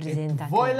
Presentati. Voi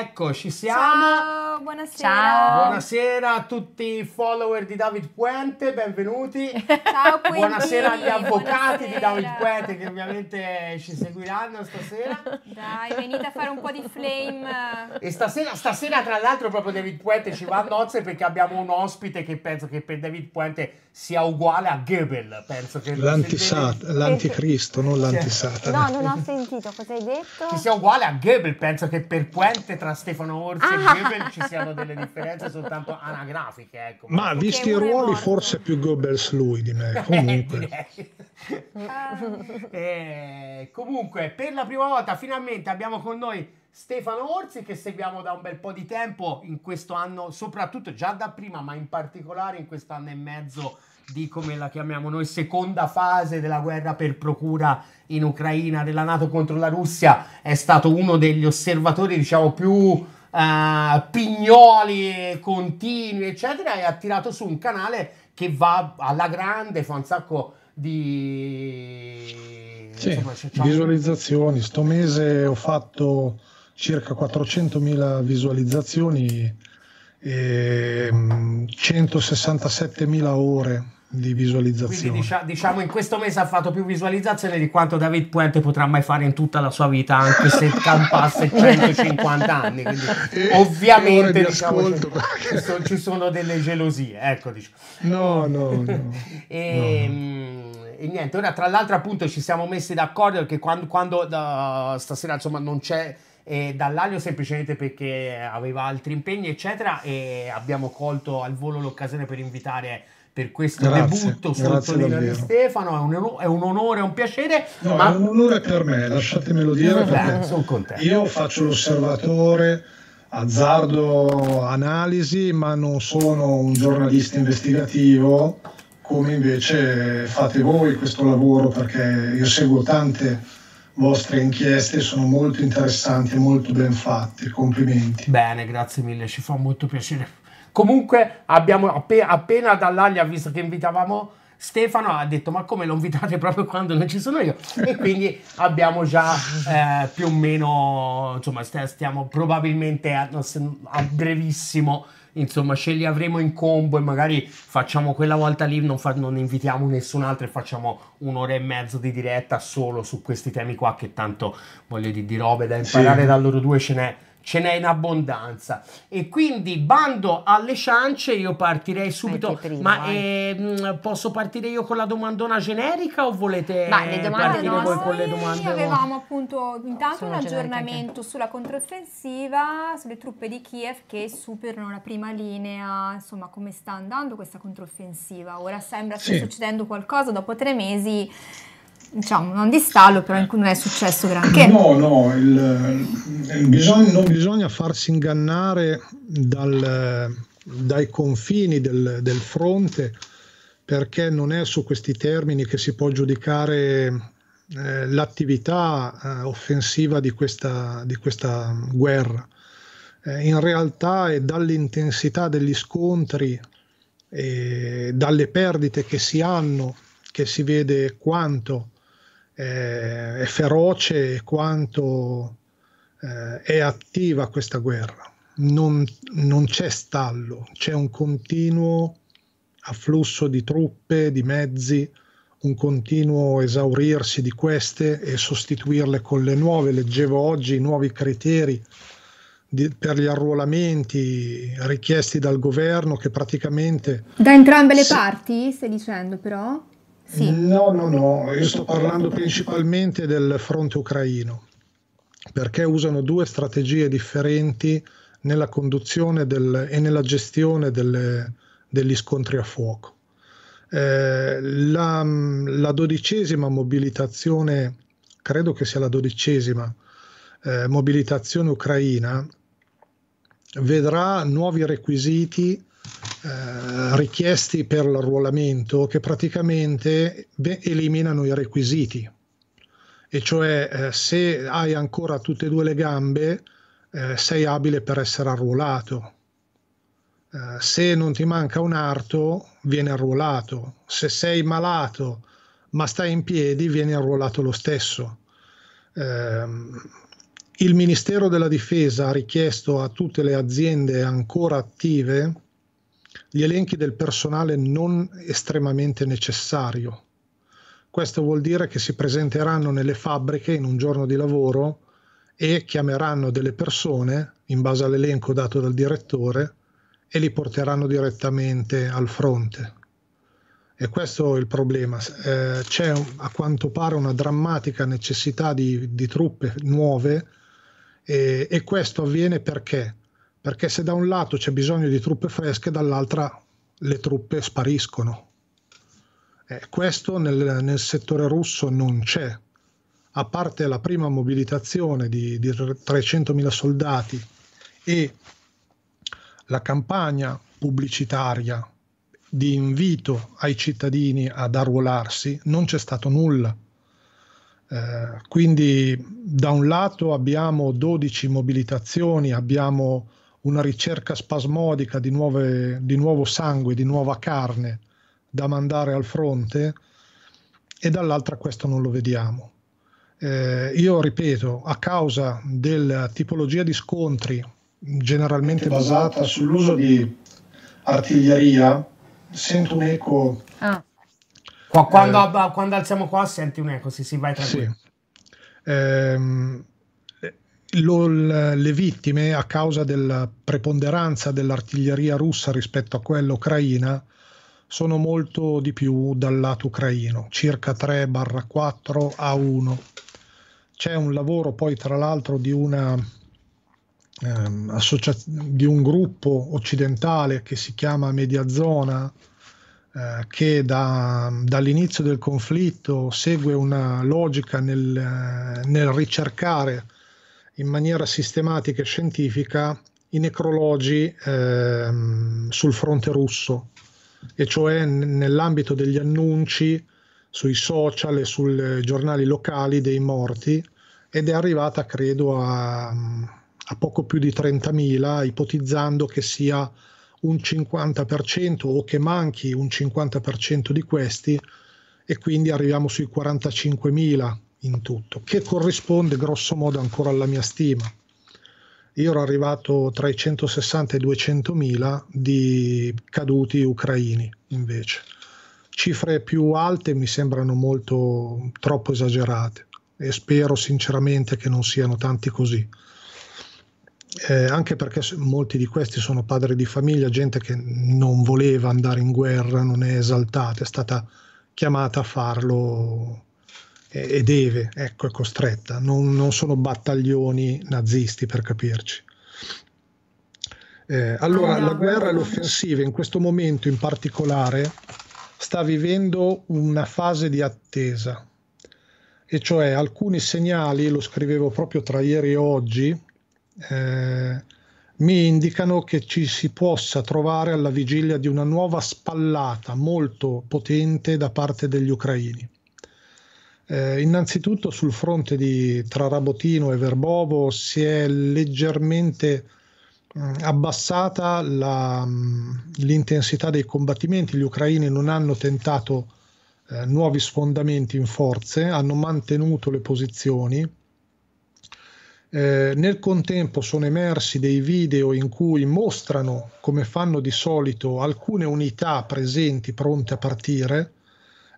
ecco, ci siamo. Ciao, buonasera. Ciao. Buonasera a tutti i follower di David Puente, benvenuti. Ciao, Puente. Buonasera agli avvocati buonasera. di David Puente che ovviamente ci seguiranno stasera. Dai, venite a fare un po' di flame. E stasera, stasera tra l'altro proprio David Puente ci va a nozze perché abbiamo un ospite che penso che per David Puente sia uguale a Goebel, penso che l'anticristo, non l'antisatana. No, non ho sentito, cosa hai detto? Che sia uguale a Goebel penso che per Puente tra Stefano Orsi ah. e Goebbels ci siano delle differenze soltanto anagrafiche. Ecco. Ma Perché visti i ruoli, forse più Goebbels lui di me. Eh, comunque. eh, comunque, per la prima volta finalmente abbiamo con noi Stefano Orsi che seguiamo da un bel po' di tempo in questo anno, soprattutto già da prima, ma in particolare in quest'anno e mezzo di come la chiamiamo noi seconda fase della guerra per procura in Ucraina della Nato contro la Russia è stato uno degli osservatori diciamo più eh, pignoli continui eccetera e ha tirato su un canale che va alla grande fa un sacco di sì, Insomma, visualizzazioni sto mese ho fatto circa 400.000 visualizzazioni eh, 167.000 ore di visualizzazione. Quindi, diciamo in questo mese ha fatto più visualizzazione di quanto David Puente potrà mai fare in tutta la sua vita, anche se campasse 150 anni. Quindi, e, eh, ovviamente di diciamo, ascolto, perché... ci, sono, ci, sono, delle gelosie. Ecco, diciamo. No, no. no, e, ehm, no. E niente, ora tra l'altro appunto ci siamo messi d'accordo perché quando, quando uh, stasera insomma non c'è e dall'Alio semplicemente perché aveva altri impegni, eccetera, e abbiamo colto al volo l'occasione per invitare per questo grazie, debutto sottolineo di Stefano, è un, è un, onore, è un piacere. No, ma... è un onore per me, lasciatemelo dire. Beh, eh, sono contento. Io faccio l'osservatore, azzardo analisi, ma non sono un giornalista investigativo come invece fate voi questo lavoro perché io seguo tante vostre inchieste sono molto interessanti e molto ben fatte. Complimenti. Bene, grazie mille, ci fa molto piacere. Comunque, abbiamo appena, appena dall'Aglia, visto che invitavamo Stefano, ha detto: Ma come lo invitate proprio quando non ci sono io? E quindi abbiamo già eh, più o meno, insomma, stiamo probabilmente a, a brevissimo insomma ce li avremo in combo e magari facciamo quella volta lì, non, fa, non invitiamo nessun altro e facciamo un'ora e mezzo di diretta solo su questi temi qua che tanto voglio dire di robe da imparare sì. da loro due ce n'è ce n'è in abbondanza. E quindi bando alle ciance, io partirei subito. Prima, ma eh, posso partire io con la domandona generica o volete ma le partire no, voi con le domande? Noi avevamo appunto intanto Sono un aggiornamento sulla controffensiva, sulle truppe di Kiev che superano la prima linea, insomma come sta andando questa controffensiva? Ora sembra che sì. stia succedendo qualcosa dopo tre mesi diciamo, non di stallo, però in cui non è successo granché. No, no, il, il bisogno, non bisogna farsi ingannare dal, dai confini del, del, fronte, perché non è su questi termini che si può giudicare eh, l'attività eh, offensiva di questa, di questa guerra. Eh, in realtà è dall'intensità degli scontri e dalle perdite che si hanno che si vede quanto eh, è feroce e quanto eh, è attiva questa guerra. Non, non c'è stallo, c'è un continuo afflusso di truppe, di mezzi, un continuo esaurirsi di queste e sostituirle con le nuove. Leggevo oggi i nuovi criteri di, per gli arruolamenti richiesti dal governo che praticamente... Da entrambe le se, parti, stai dicendo però? Sì. No, no, no, io sto parlando principalmente del fronte ucraino, perché usano due strategie differenti nella conduzione del, e nella gestione delle, degli scontri a fuoco. Eh, la, la, dodicesima mobilitazione, credo che sia la dodicesima eh, mobilitazione ucraina, vedrà nuovi requisiti eh, richiesti per l'arruolamento che praticamente beh, eliminano i requisiti. E cioè eh, se hai ancora tutte e due le gambe eh, sei abile per essere arruolato. Eh, se non ti manca un arto vieni arruolato. Se sei malato ma stai in piedi vieni arruolato lo stesso. Ehm, il Ministero della Difesa ha richiesto a tutte le aziende ancora attive gli elenchi del personale non estremamente necessario. Questo vuol dire che si presenteranno nelle fabbriche in un giorno di lavoro e chiameranno delle persone in base all'elenco dato dal direttore e li porteranno direttamente al fronte. E questo è il problema. Eh, c'è a quanto pare una drammatica necessità di, di truppe nuove e, eh, e questo avviene perché? perché se da un lato c'è bisogno di truppe fresche, dall'altra le truppe spariscono. Eh, questo nel, nel, settore russo non c'è, a parte la prima mobilitazione di, di 300.000 soldati e la campagna pubblicitaria di invito ai cittadini ad arruolarsi, non c'è stato nulla. Eh, quindi da un lato abbiamo 12 mobilitazioni, abbiamo una ricerca spasmodica di, nuove, di nuovo sangue, di nuova carne da mandare al fronte e dall'altra questo non lo vediamo. Eh, io ripeto, a causa della tipologia di scontri generalmente basata sull'uso di artiglieria, sento un eco. Ah. Quando, eh, quando, alziamo qua senti un eco, sì, sì, vai tranquillo. Sì. Eh, lo, le vittime, a causa della preponderanza dell'artiglieria russa rispetto a quella ucraina, sono molto di più dal lato ucraino, circa 3-4 a 1. C'è un lavoro poi tra l'altro di, una, ehm, associa- di un gruppo occidentale che si chiama Mediazona, eh, che da, dall'inizio del conflitto segue una logica nel, eh, nel ricercare in maniera sistematica e scientifica i necrologi eh, sul fronte russo, e cioè nell'ambito degli annunci sui social e sui giornali locali dei morti ed è arrivata credo a, a poco più di 30.000 ipotizzando che sia un 50% o che manchi un 50% di questi e quindi arriviamo sui 45.000 in tutto, che corrisponde grosso modo ancora alla mia stima. Io ero arrivato tra i 160 e i 200 mila di caduti ucraini, invece. Cifre più alte mi sembrano molto troppo esagerate e spero sinceramente che non siano tanti così. Eh, anche perché molti di questi sono padri di famiglia, gente che non voleva andare in guerra, non è esaltata, è stata chiamata a farlo e deve, ecco, è costretta, non, non sono battaglioni nazisti per capirci. Eh, allora, ah, la guerra e l'offensiva in questo momento in particolare sta vivendo una fase di attesa, e cioè alcuni segnali, lo scrivevo proprio tra ieri e oggi, eh, mi indicano che ci si possa trovare alla vigilia di una nuova spallata molto potente da parte degli ucraini. Eh, innanzitutto sul fronte di, tra e Verbovo si è leggermente mh, mm, abbassata la, mh, mm, l'intensità dei combattimenti, gli ucraini non hanno tentato eh, nuovi sfondamenti in forze, hanno mantenuto le posizioni. Eh, nel contempo sono emersi dei video in cui mostrano come fanno di solito alcune unità presenti pronte a partire,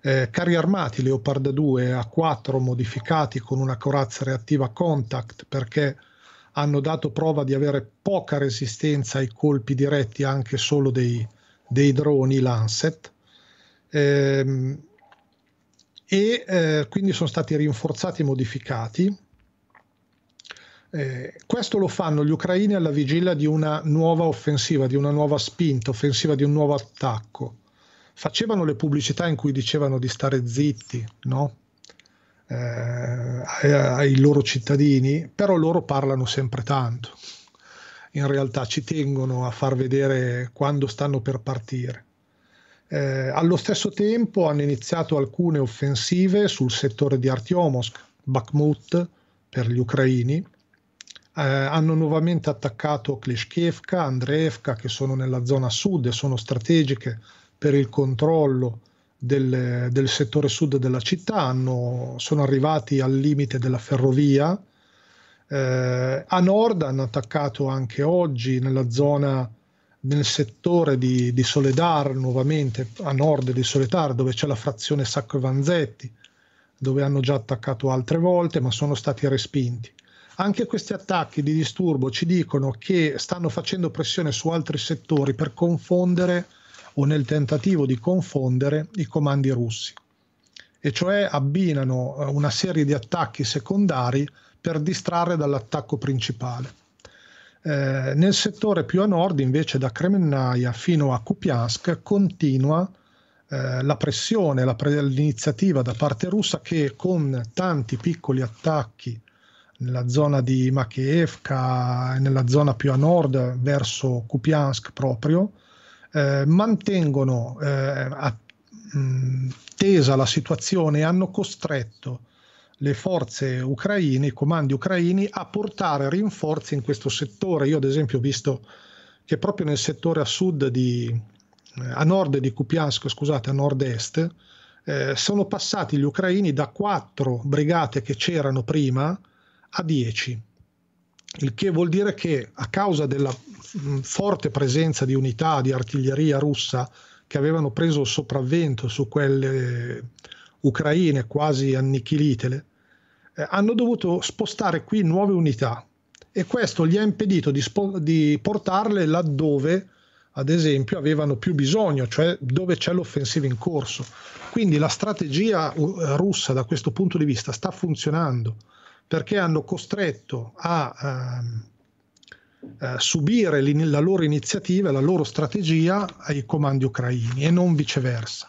eh, carri armati Leopard 2 A4 modificati con una corazza reattiva Contact perché hanno dato prova di avere poca resistenza ai colpi diretti anche solo dei, dei droni Lancet. Eh, e eh, quindi sono stati rinforzati e modificati. Eh, questo lo fanno gli ucraini alla vigilia di una nuova offensiva, di una nuova spinta, offensiva di un nuovo attacco facevano le pubblicità in cui dicevano di stare zitti, no? eh, ai, loro cittadini, però loro parlano sempre tanto. In realtà ci tengono a far vedere quando stanno per partire. Eh, allo stesso tempo hanno iniziato alcune offensive sul settore di Artyomovsk, Bakhmut per gli ucraini. Eh, hanno nuovamente attaccato Kleshkevka, Andreevka, che sono nella zona sud e sono strategiche per il controllo del, del settore sud della città, hanno, sono arrivati al limite della ferrovia. Eh, a nord hanno attaccato anche oggi nella zona, nel settore di, di Soledar, nuovamente a nord di Soledar, dove c'è la frazione Sacco e Vanzetti, dove hanno già attaccato altre volte, ma sono stati respinti. Anche questi attacchi di disturbo ci dicono che stanno facendo pressione su altri settori per confondere o nel tentativo di confondere i comandi russi, e cioè abbinano eh, una serie di attacchi secondari per distrarre dall'attacco principale. Eh, nel settore più a nord, invece, da Kremennaia fino a Kupiansk, continua eh, la pressione, la pre- l'iniziativa da parte russa che con tanti piccoli attacchi nella zona di Makievka e nella zona più a nord verso Kupiansk proprio, eh, mantengono eh, a, tesa la situazione e hanno costretto le forze ucraine, i comandi ucraini, a portare rinforzi in questo settore. Io ad esempio ho visto che proprio nel settore a sud di, eh, a nord di Kupiansk, scusate, a nord-est, eh, sono passati gli ucraini da quattro brigate che c'erano prima a dieci. il che vuol dire che a causa della Mm, forte presenza di unità di artiglieria russa che avevano preso il sopravvento su quelle ucraine quasi annichilitele, eh, hanno dovuto spostare qui nuove unità e questo gli ha impedito di, spo- di portarle laddove, ad esempio, avevano più bisogno, cioè dove c'è l'offensiva in corso. Quindi la strategia uh, russa da questo punto di vista sta funzionando perché hanno costretto a... Ehm, eh, subire la loro iniziativa e la loro strategia ai comandi ucraini e non viceversa.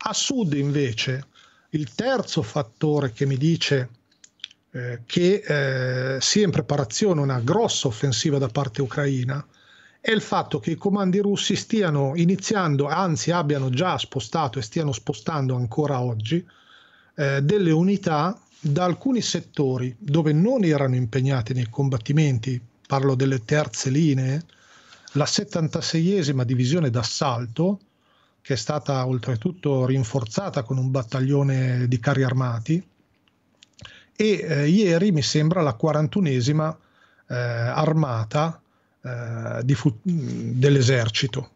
A sud invece il terzo fattore che mi dice eh, che eh, sia in preparazione una grossa offensiva da parte ucraina è il fatto che i comandi russi stiano iniziando, anzi abbiano già spostato e stiano spostando ancora oggi, eh, delle unità da alcuni settori dove non erano impegnati nei combattimenti parlo delle terze linee, la 76esima divisione d'assalto, che è stata oltretutto rinforzata con un battaglione di carri armati, e eh, ieri mi sembra la 41esima eh, armata eh, fu- dell'esercito.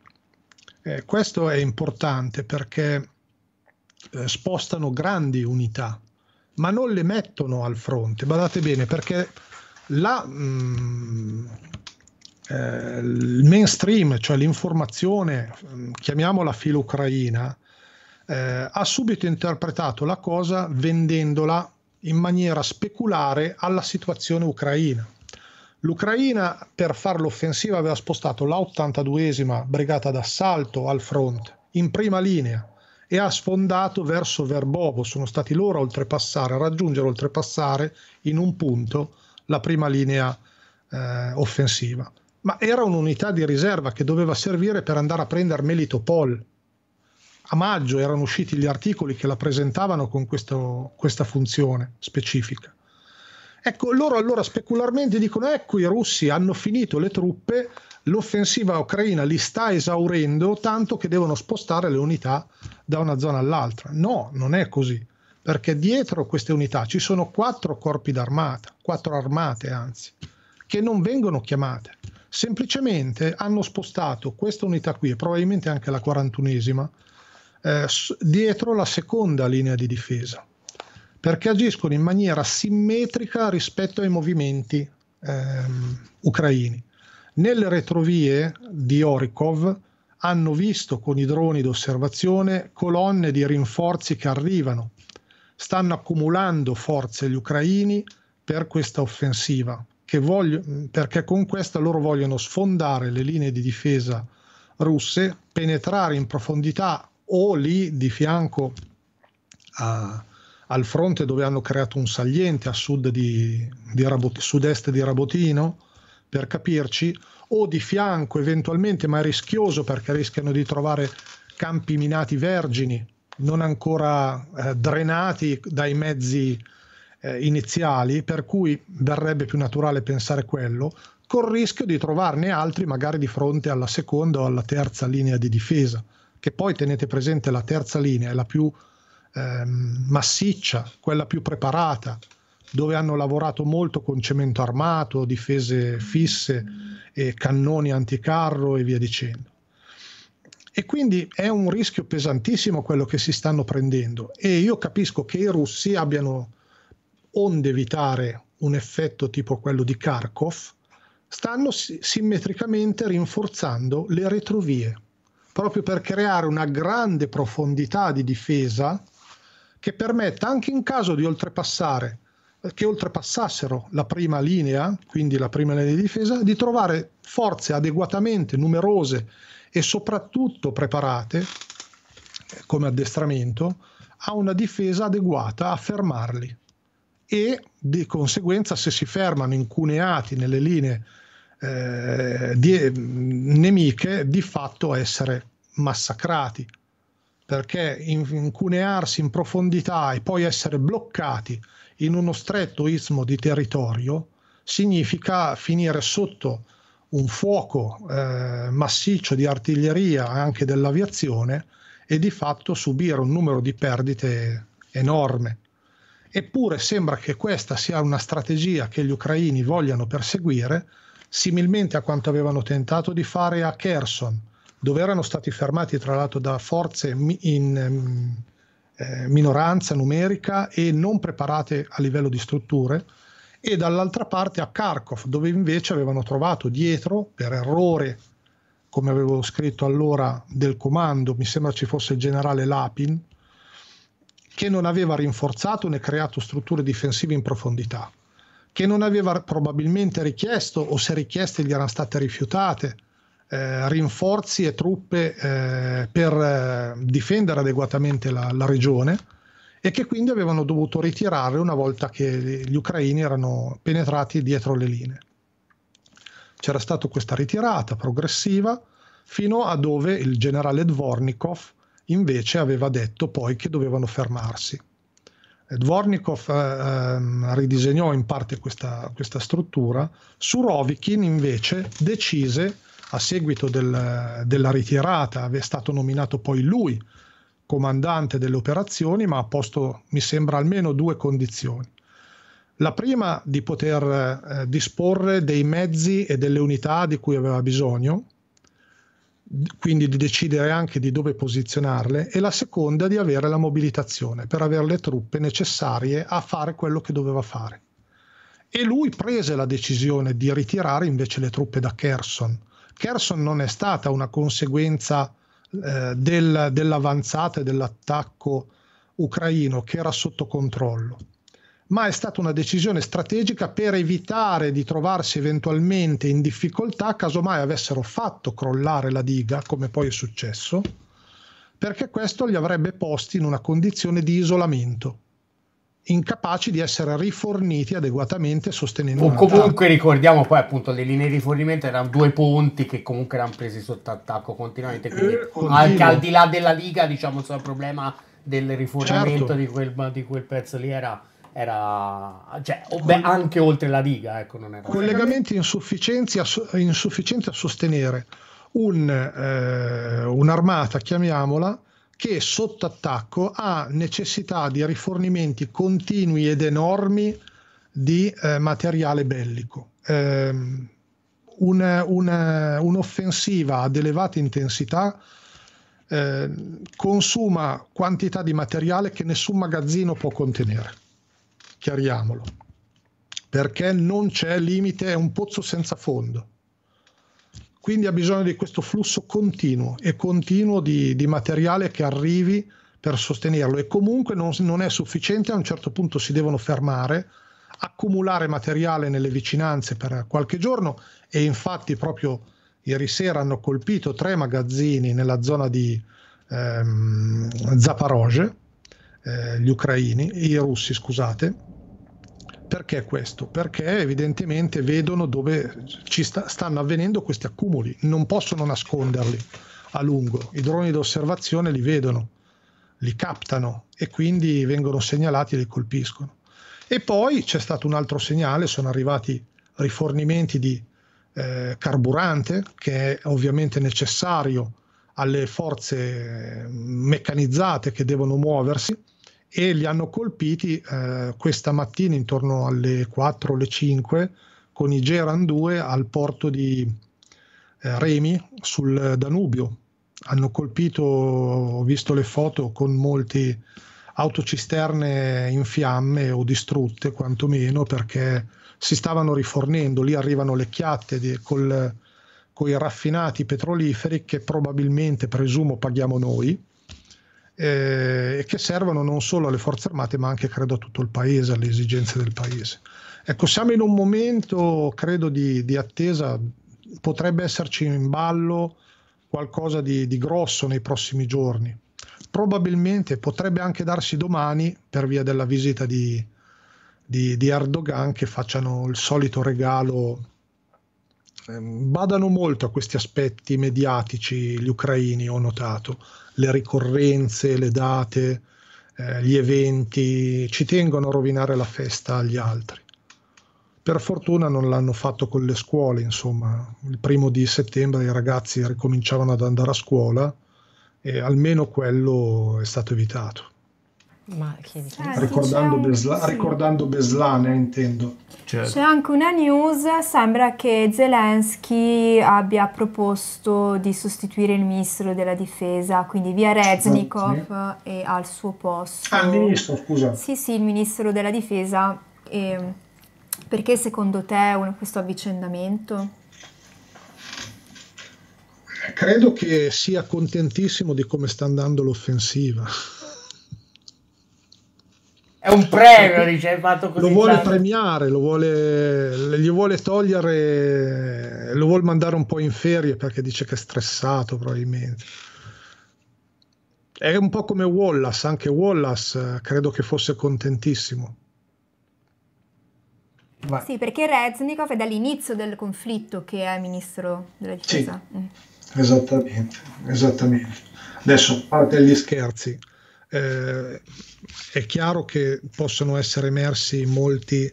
Eh, questo è importante perché eh, spostano grandi unità, ma non le mettono al fronte. Badate bene perché la, mh, mm, eh, il mainstream, cioè l'informazione, mm, chiamiamola filo-ucraina, eh, ha subito interpretato la cosa vendendola in maniera speculare alla situazione ucraina. L'Ucraina per fare l'offensiva aveva spostato la 82esima brigata d'assalto al fronte, in prima linea, e ha sfondato verso Verbovo. Sono stati loro a oltrepassare, a raggiungere oltrepassare in un punto la prima linea eh, offensiva, ma era un'unità di riserva che doveva servire per andare a prendere Melitopol. A maggio erano usciti gli articoli che la presentavano con questo, questa funzione specifica. Ecco, loro allora specularmente dicono: ecco, i russi hanno finito le truppe, l'offensiva ucraina li sta esaurendo, tanto che devono spostare le unità da una zona all'altra. No, non è così perché dietro queste unità ci sono quattro corpi d'armata, quattro armate anzi, che non vengono chiamate. Semplicemente hanno spostato questa unità qui, e probabilmente anche la 41esima, eh, dietro la seconda linea di difesa, perché agiscono in maniera simmetrica rispetto ai movimenti ehm, ucraini. Nelle retrovie di Orikov hanno visto con i droni d'osservazione colonne di rinforzi che arrivano stanno accumulando forze gli ucraini per questa offensiva, voglio, perché con questa loro vogliono sfondare le linee di difesa russe, penetrare in profondità o lì di fianco a, al fronte dove hanno creato un saliente a sud di, di Rabot, sud-est di Rabotino, per capirci, o di fianco eventualmente, ma è rischioso perché rischiano di trovare campi minati vergini non ancora eh, drenati dai mezzi eh, iniziali, per cui verrebbe più naturale pensare quello, col rischio di trovarne altri magari di fronte alla seconda o alla terza linea di difesa, che poi tenete presente la terza linea è la più eh, massiccia, quella più preparata, dove hanno lavorato molto con cemento armato, difese fisse e cannoni anticarro e via dicendo. E quindi è un rischio pesantissimo quello che si stanno prendendo. E io capisco che i russi abbiano, onde evitare un effetto tipo quello di Kharkov, stanno simmetricamente rinforzando le retrovie, proprio per creare una grande profondità di difesa che permetta anche in caso di oltrepassare che oltrepassassero la prima linea, quindi la prima linea di difesa, di trovare forze adeguatamente numerose e soprattutto preparate come addestramento a una difesa adeguata a fermarli e di conseguenza se si fermano incuneati nelle linee eh, di, nemiche di fatto essere massacrati perché incunearsi in profondità e poi essere bloccati in uno stretto istmo di territorio significa finire sotto un fuoco eh, massiccio di artiglieria e anche dell'aviazione e di fatto subire un numero di perdite enorme. Eppure sembra che questa sia una strategia che gli ucraini vogliano perseguire, similmente a quanto avevano tentato di fare a Kherson, dove erano stati fermati tra l'altro da forze in ehm, eh, minoranza numerica e non preparate a livello di strutture, e dall'altra parte a Kharkov, dove invece avevano trovato dietro, per errore, come avevo scritto allora, del comando, mi sembra ci fosse il generale Lapin, che non aveva rinforzato né creato strutture difensive in profondità, che non aveva probabilmente richiesto, o se richieste gli erano state rifiutate, eh, rinforzi e truppe eh, per eh, difendere adeguatamente la, la regione e che quindi avevano dovuto ritirare una volta che gli ucraini erano penetrati dietro le linee. C'era stata questa ritirata progressiva fino a dove il generale Dvornikov invece aveva detto poi che dovevano fermarsi. Dvornikov eh, ehm, ridisegnò in parte questa, questa struttura, Surovikin invece decise, a seguito del, della ritirata, è stato nominato poi lui comandante delle operazioni, ma ha posto, mi sembra, almeno due condizioni. La prima di poter eh, disporre dei mezzi e delle unità di cui aveva bisogno, quindi di decidere anche di dove posizionarle, e la seconda di avere la mobilitazione per avere le truppe necessarie a fare quello che doveva fare. E lui prese la decisione di ritirare invece le truppe da Kherson. Kherson non è stata una conseguenza eh, del, dell'avanzata e dell'attacco ucraino che era sotto controllo, ma è stata una decisione strategica per evitare di trovarsi eventualmente in difficoltà casomai avessero fatto crollare la diga, come poi è successo, perché questo li avrebbe posti in una condizione di isolamento incapaci di essere riforniti adeguatamente sostenendo o comunque ricordiamo poi appunto le linee di rifornimento erano due ponti che comunque erano presi sotto attacco continuamente eh, quindi eh, anche al di là della diga diciamo il problema del rifornimento certo. di, quel, di quel pezzo lì era era cioè, beh, anche oltre la diga. Ecco, collegamenti insufficienti a, insufficienti a sostenere un, eh, un'armata, chiamiamola, che sotto attacco ha necessità di rifornimenti continui ed enormi di eh, materiale bellico. Eh, un, un, un'offensiva ad elevata intensità eh, consuma quantità di materiale che nessun magazzino può contenere. Chiariamolo. Perché non c'è limite, è un pozzo senza fondo. Quindi ha bisogno di questo flusso continuo e continuo di, di materiale che arrivi per sostenerlo e comunque non, non, è sufficiente, a un certo punto si devono fermare, accumulare materiale nelle vicinanze per qualche giorno e infatti proprio ieri sera hanno colpito tre magazzini nella zona di ehm, Zaporozhye, eh, gli ucraini, i russi scusate, perché questo? Perché evidentemente vedono dove ci sta, stanno avvenendo questi accumuli, non possono nasconderli a lungo, i droni d'osservazione li vedono, li captano e quindi vengono segnalati e li colpiscono. E poi c'è stato un altro segnale, sono arrivati rifornimenti di eh, carburante che è ovviamente necessario alle forze meccanizzate che devono muoversi e li hanno colpiti eh, questa mattina intorno alle 4 alle 5 con i Geran 2 al porto di eh, Remi sul Danubio. Hanno colpito, ho visto le foto con molte autocisterne in fiamme o distrutte quantomeno perché si stavano rifornendo, lì arrivano le chiatte di, col, con i raffinati petroliferi che probabilmente, presumo, paghiamo noi eh, che servono non solo alle forze armate ma anche credo a tutto il paese, alle esigenze del paese. Ecco, siamo in un momento credo di, di attesa, potrebbe esserci in ballo qualcosa di, di grosso nei prossimi giorni, probabilmente potrebbe anche darsi domani per via della visita di, di, di Erdogan che facciano il solito regalo Ehm, badano molto a questi aspetti mediatici gli ucraini, ho notato, le ricorrenze, le date, eh, gli eventi, ci tengono a rovinare la festa agli altri. Per fortuna non l'hanno fatto con le scuole, insomma, il primo di settembre i ragazzi ricominciavano ad andare a scuola e almeno quello è stato evitato. Ma chi dice? Eh, ricordando, Besla- sì. ricordando Beslane, intendo. Certo. C'è anche una news, sembra che Zelensky abbia proposto di sostituire il ministro della difesa, quindi via Reznikov certo. e al suo posto. Ah, il ministro, scusa. Sì, sì, il ministro della difesa. E perché secondo te un, questo avvicendamento? Credo che sia contentissimo di come sta andando l'offensiva. È un premio, dice, hai fatto così. Lo vuole tanto. premiare, lo vuole, gli vuole togliere, lo vuole mandare un po' in ferie perché dice che è stressato probabilmente. È un po' come Wallace, anche Wallace eh, credo che fosse contentissimo. Vai. Sì, perché Reznikov è dall'inizio del conflitto che è ministro della difesa. Sì, mm. esattamente, esattamente. Adesso, a parte gli scherzi, eh, è chiaro che possono essere emersi molti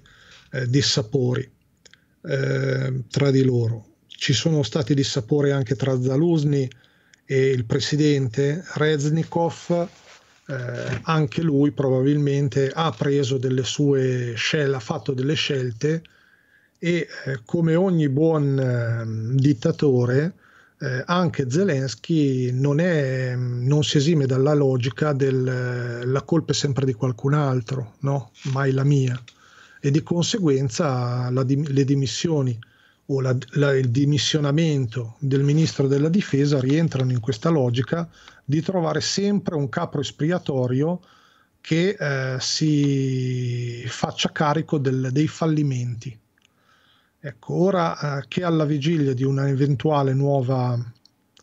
eh, dissapori eh, tra di loro. Ci sono stati dissapori anche tra Zaluzny e il presidente Reznikov, eh, anche lui probabilmente ha preso delle sue scelte, ha fatto delle scelte e eh, come ogni buon ehm, dittatore eh, anche Zelensky non, è, non, si esime dalla logica del eh, la colpa è sempre di qualcun altro, no? mai la mia. E di conseguenza la, le dimissioni o la, la, il dimissionamento del ministro della difesa rientrano in questa logica di trovare sempre un capro espiatorio che eh, si faccia carico del, dei fallimenti Ecco, ora eh, che alla vigilia di una eventuale nuova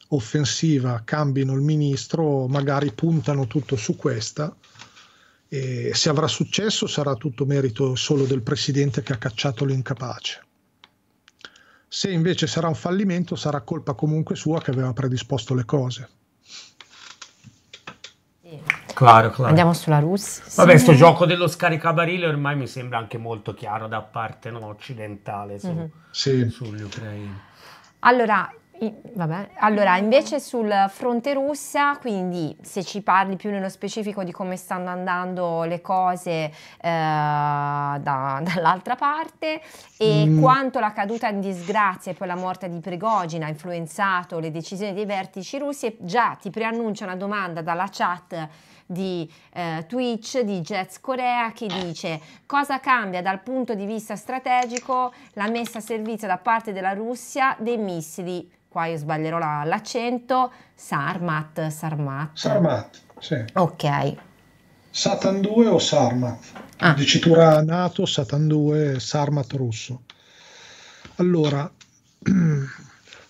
offensiva cambino il ministro, magari puntano tutto su questa e se avrà successo sarà tutto merito solo del presidente che ha cacciato l'incapace. Se invece sarà un fallimento sarà colpa comunque sua che aveva predisposto le cose. Yeah. Claro, claro. Andiamo sulla Russia. Vabbè, questo sì. gioco dello scaricabarile ormai mi sembra anche molto chiaro da parte no, occidentale su, mm-hmm. sì. sugli ucraini. Allora, Vabbè. Allora, invece sul fronte russa, quindi se ci parli più nello specifico di come stanno andando le cose eh, da, dall'altra parte e mm. quanto la caduta in disgrazia e poi la morte di Prigogine ha influenzato le decisioni dei vertici russi, già ti preannuncio una domanda dalla chat di eh, Twitch di Jets Corea che dice cosa cambia dal punto di vista strategico la messa a servizio da parte della Russia dei missili qua io sbaglierò la, l'accento Sarmat Sarmat Sarmat sì. ok Satan 2 o Sarmat ah. dicitura NATO Satan 2 Sarmat russo allora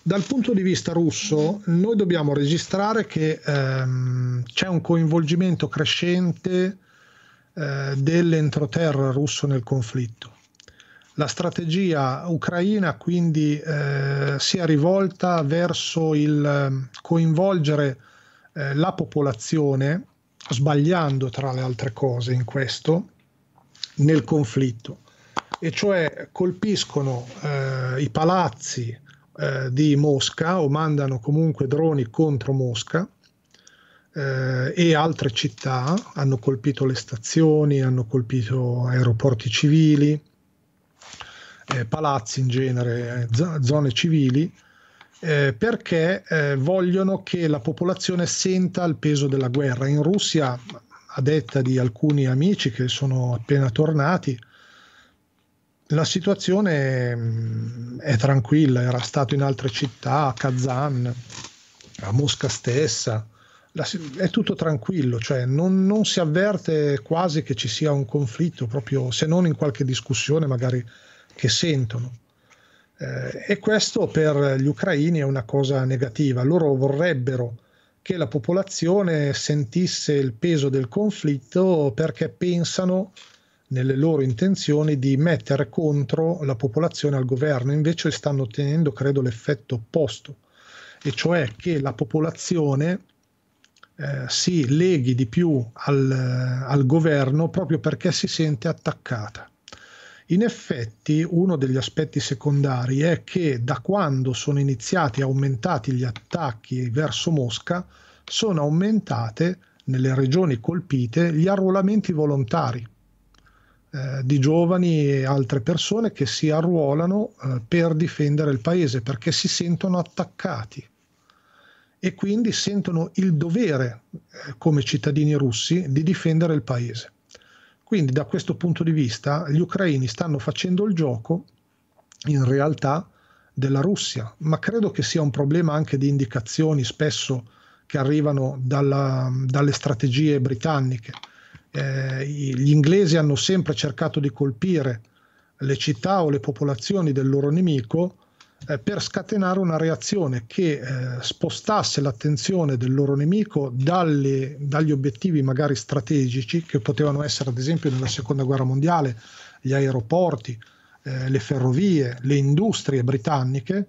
Dal punto di vista russo, noi dobbiamo registrare che ehm, c'è un coinvolgimento crescente eh, dell'entroterra russo nel conflitto. La strategia ucraina quindi eh, si è rivolta verso il ehm, coinvolgere eh, la popolazione, sbagliando tra le altre cose in questo, nel conflitto. E cioè colpiscono eh, i palazzi, eh, di Mosca o mandano comunque droni contro Mosca eh, e altre città, hanno colpito le stazioni, hanno colpito aeroporti civili, eh, palazzi in genere, eh, z- zone civili. Eh, perché eh, vogliono che la popolazione senta il peso della guerra. In Russia, a detta di alcuni amici che sono appena tornati, la situazione mm, è tranquilla, era stato in altre città, a Kazan, a Mosca stessa, la, è tutto tranquillo, cioè non, non, si avverte quasi che ci sia un conflitto, proprio se non in qualche discussione magari che sentono. Eh, e questo per gli ucraini è una cosa negativa, loro vorrebbero che la popolazione sentisse il peso del conflitto perché pensano nelle loro intenzioni di mettere contro la popolazione al governo, invece stanno ottenendo, credo, l'effetto opposto, e cioè che la popolazione eh, si leghi di più al, eh, al governo proprio perché si sente attaccata. In effetti uno degli aspetti secondari è che da quando sono iniziati e aumentati gli attacchi verso Mosca, sono aumentate nelle regioni colpite gli arruolamenti volontari, eh, di giovani e altre persone che si arruolano eh, per difendere il paese perché si sentono attaccati e quindi sentono il dovere eh, come cittadini russi di difendere il paese. Quindi da questo punto di vista gli ucraini stanno facendo il gioco in realtà della Russia, ma credo che sia un problema anche di indicazioni spesso che arrivano dalla, dalle strategie britanniche eh, gli inglesi hanno sempre cercato di colpire le città o le popolazioni del loro nemico eh, per scatenare una reazione che eh, spostasse l'attenzione del loro nemico dalle, dagli obiettivi magari strategici che potevano essere ad esempio nella seconda guerra mondiale gli aeroporti, eh, le ferrovie, le industrie britanniche,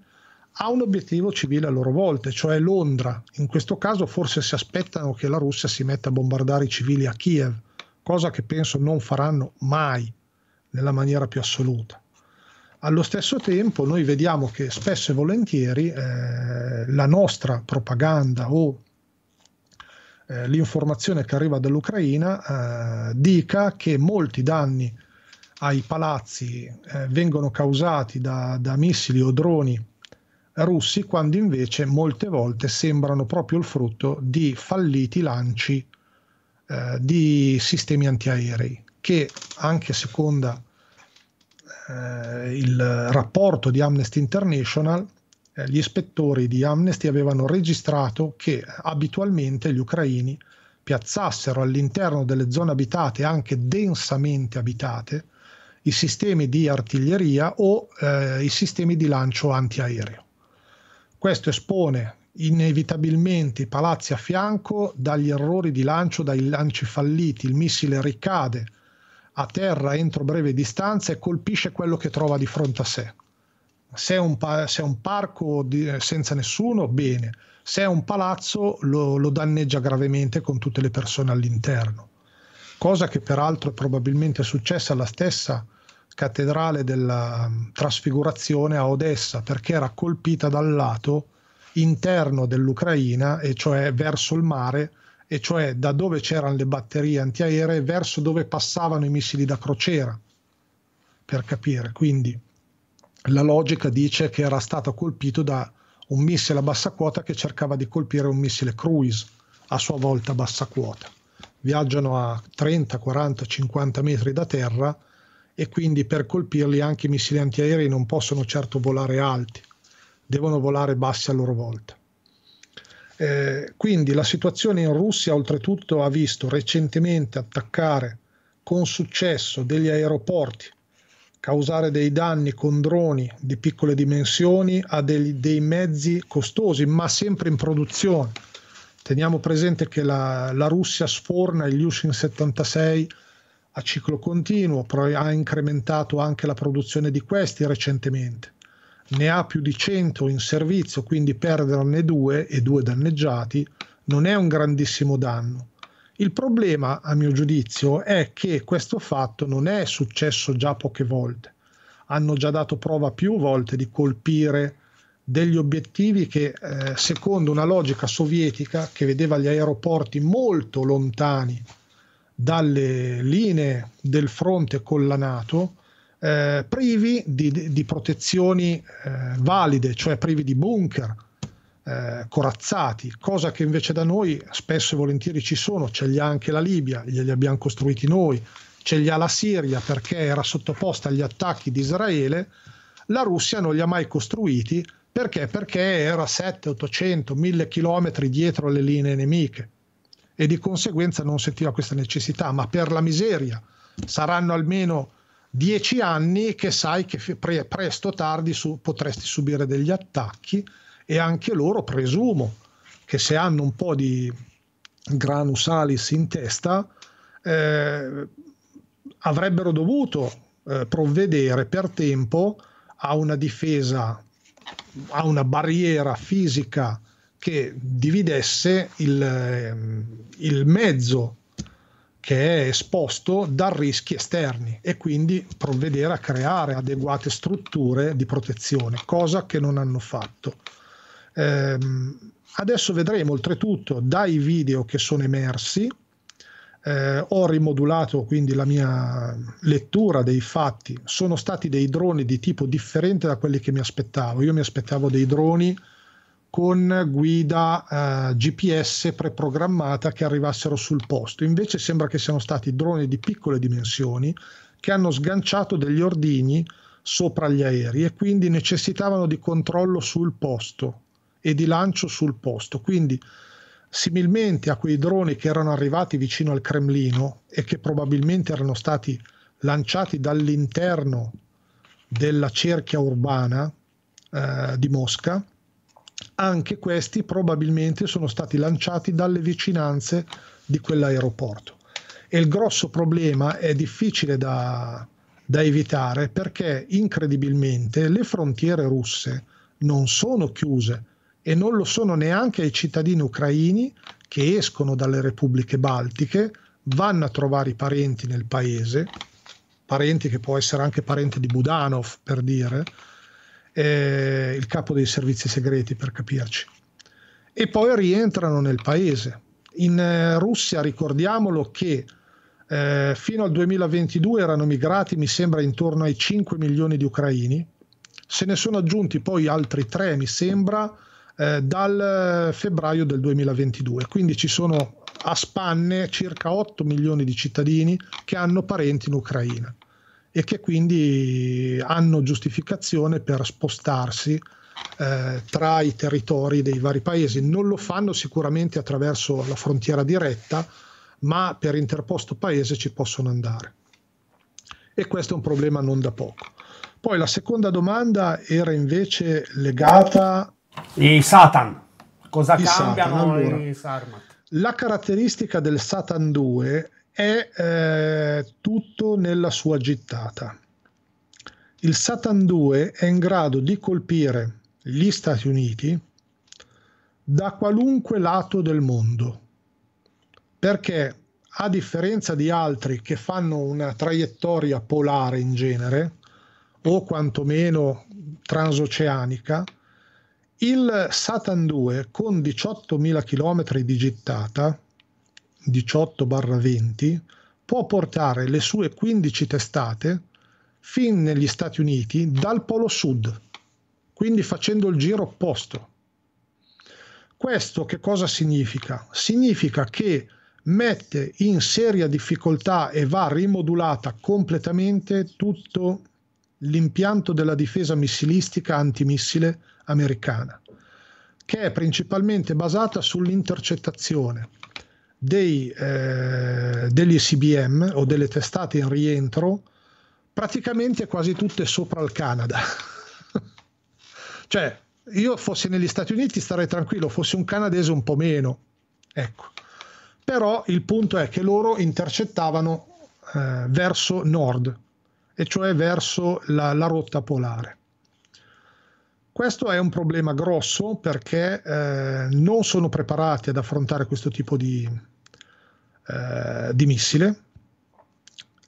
ha un obiettivo civile a loro volta, cioè Londra. In questo caso forse si aspettano che la Russia si metta a bombardare i civili a Kiev, cosa che penso non faranno mai nella maniera più assoluta. Allo stesso tempo noi vediamo che spesso e volentieri eh, la nostra propaganda o eh, l'informazione che arriva dall'Ucraina eh, dica che molti danni ai palazzi eh, vengono causati da, da missili o droni russi, quando invece molte volte sembrano proprio il frutto di falliti lanci eh, di sistemi antiaerei che anche secondo eh, il rapporto di Amnesty International eh, gli ispettori di Amnesty avevano registrato che abitualmente gli ucraini piazzassero all'interno delle zone abitate anche densamente abitate i sistemi di artiglieria o eh, i sistemi di lancio antiaereo. Questo espone inevitabilmente i palazzi a fianco dagli errori di lancio, dai lanci falliti, il missile ricade a terra entro breve distanza e colpisce quello che trova di fronte a sé. Se è un, pa- se è un parco di- senza nessuno, bene, se è un palazzo lo-, lo danneggia gravemente con tutte le persone all'interno, cosa che peraltro è probabilmente successa alla stessa cattedrale della mm, Trasfigurazione a Odessa perché era colpita dal lato interno dell'Ucraina, e cioè verso il mare, e cioè da dove c'erano le batterie antiaeree verso dove passavano i missili da crociera, per capire. Quindi la logica dice che era stato colpito da un missile a bassa quota che cercava di colpire un missile cruise, a sua volta a bassa quota. Viaggiano a 30, 40, 50 metri da terra e quindi per colpirli anche i missili antiaerei non possono certo volare alti devono volare bassi a loro volta. Eh, quindi la situazione in Russia oltretutto ha visto recentemente attaccare con successo degli aeroporti, causare dei danni con droni di piccole dimensioni a dei, dei mezzi costosi ma sempre in produzione. Teniamo presente che la, la Russia sforna il Yushin 76 a ciclo continuo, però ha incrementato anche la produzione di questi recentemente ne ha più di 100 in servizio, quindi perderne due e due danneggiati non è un grandissimo danno. Il problema, a mio giudizio, è che questo fatto non è successo già poche volte. Hanno già dato prova più volte di colpire degli obiettivi che, eh, secondo una logica sovietica che vedeva gli aeroporti molto lontani dalle linee del fronte con la Nato, eh, privi di, di, protezioni eh, valide, cioè privi di bunker, eh, corazzati, cosa che invece da noi spesso e volentieri ci sono, ce li ha anche la Libia, glieli abbiamo costruiti noi, ce li ha la Siria perché era sottoposta agli attacchi di Israele, la Russia non li ha mai costruiti perché? Perché era 7, 800, 1000 chilometri dietro le linee nemiche e di conseguenza non sentiva questa necessità, ma per la miseria saranno almeno dieci anni che sai che pre- presto o tardi su- potresti subire degli attacchi e anche loro presumo che se hanno un po' di granus alis in testa eh, avrebbero dovuto eh, provvedere per tempo a una difesa, a una barriera fisica che dividesse il, ehm, il mezzo che è esposto da rischi esterni e quindi provvedere a creare adeguate strutture di protezione, cosa che non hanno fatto. Ehm, adesso vedremo oltretutto dai video che sono emersi, eh, ho rimodulato quindi la mia lettura dei fatti, sono stati dei droni di tipo differente da quelli che mi aspettavo. Io mi aspettavo dei droni con guida eh, GPS preprogrammata che arrivassero sul posto. Invece sembra che siano stati droni di piccole dimensioni che hanno sganciato degli ordigni sopra gli aerei e quindi necessitavano di controllo sul posto e di lancio sul posto. Quindi similmente a quei droni che erano arrivati vicino al Cremlino e che probabilmente erano stati lanciati dall'interno della cerchia urbana eh, di Mosca, anche questi probabilmente sono stati lanciati dalle vicinanze di quell'aeroporto. E il grosso problema è difficile da, da evitare perché incredibilmente le frontiere russe non sono chiuse e non lo sono neanche ai cittadini ucraini che escono dalle repubbliche baltiche, vanno a trovare i parenti nel paese, parenti che può essere anche parente di Budanov per dire, eh, il capo dei servizi segreti per capirci, e poi rientrano nel paese. In eh, Russia ricordiamolo che eh, fino al 2022 erano migrati, mi sembra, intorno ai 5 milioni di ucraini, se ne sono aggiunti poi altri 3, mi sembra, eh, dal eh, febbraio del 2022, quindi ci sono a spanne circa 8 milioni di cittadini che hanno parenti in Ucraina e che quindi hanno giustificazione per spostarsi eh, tra i territori dei vari paesi. Non lo fanno sicuramente attraverso la frontiera diretta, ma per interposto paese ci possono andare. E questo è un problema non da poco. Poi la seconda domanda era invece legata... I Satan. Cosa I cambiano Satan, allora. i Sarmat? La caratteristica del Satan 2 è eh, tutto nella sua gittata. Il Satan 2 è in grado di colpire gli Stati Uniti da qualunque lato del mondo, perché a differenza di altri che fanno una traiettoria polare in genere, o quantomeno transoceanica, il Satan 2 con 18.000 km di gittata 18-20 può portare le sue 15 testate fin negli Stati Uniti dal Polo Sud, quindi facendo il giro opposto. Questo che cosa significa? Significa che mette in seria difficoltà e va rimodulata completamente tutto l'impianto della difesa missilistica antimissile americana, che è principalmente basata sull'intercettazione, dei, eh, degli SBM o delle testate in rientro praticamente quasi tutte sopra il Canada. cioè, io fossi negli Stati Uniti starei tranquillo, fossi un canadese un po' meno. Ecco. Però il punto è che loro intercettavano eh, verso nord, e cioè verso la, la rotta polare. Questo è un problema grosso perché eh, non sono preparati ad affrontare questo tipo di, eh, di missile.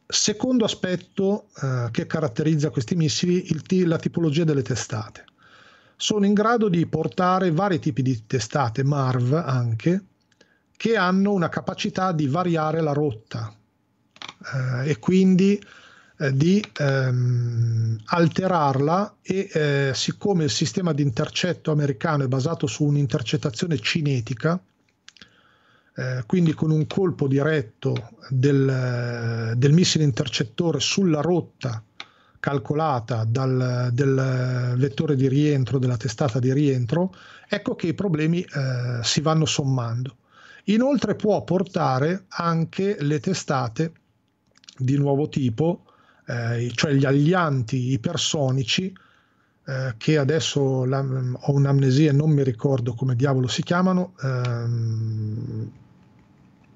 Secondo aspetto eh, che caratterizza questi missili, il, la tipologia delle testate. Sono in grado di portare vari tipi di testate, MARV anche, che hanno una capacità di variare la rotta eh, e quindi eh, di ehm, alterarla e eh, siccome il sistema di intercetto americano è basato su un'intercettazione cinetica, eh, quindi con un colpo diretto del, eh, del missile intercettore sulla rotta calcolata dal del vettore di rientro, della testata di rientro, ecco che i problemi eh, si vanno sommando. Inoltre può portare anche le testate di nuovo tipo eh, cioè gli alianti ipersonici, eh, che adesso la, ho un'amnesia e non mi ricordo come diavolo si chiamano, ehm,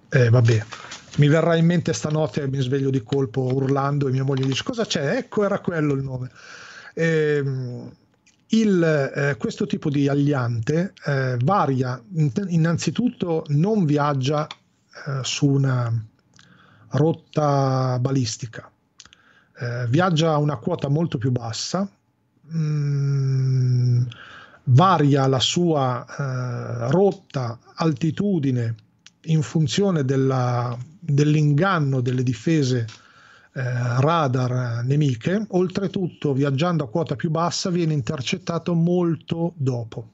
eh, vabbè, mi verrà in mente stanotte e mi sveglio di colpo urlando e mia moglie dice cosa c'è? Ecco, era quello il nome. Eh, il, eh, questo tipo di aliante eh, varia, innanzitutto non viaggia eh, su una rotta balistica, eh, viaggia a una quota molto più bassa, mh, mm, varia la sua eh, rotta, altitudine in funzione della, dell'inganno delle difese eh, radar nemiche, oltretutto viaggiando a quota più bassa viene intercettato molto dopo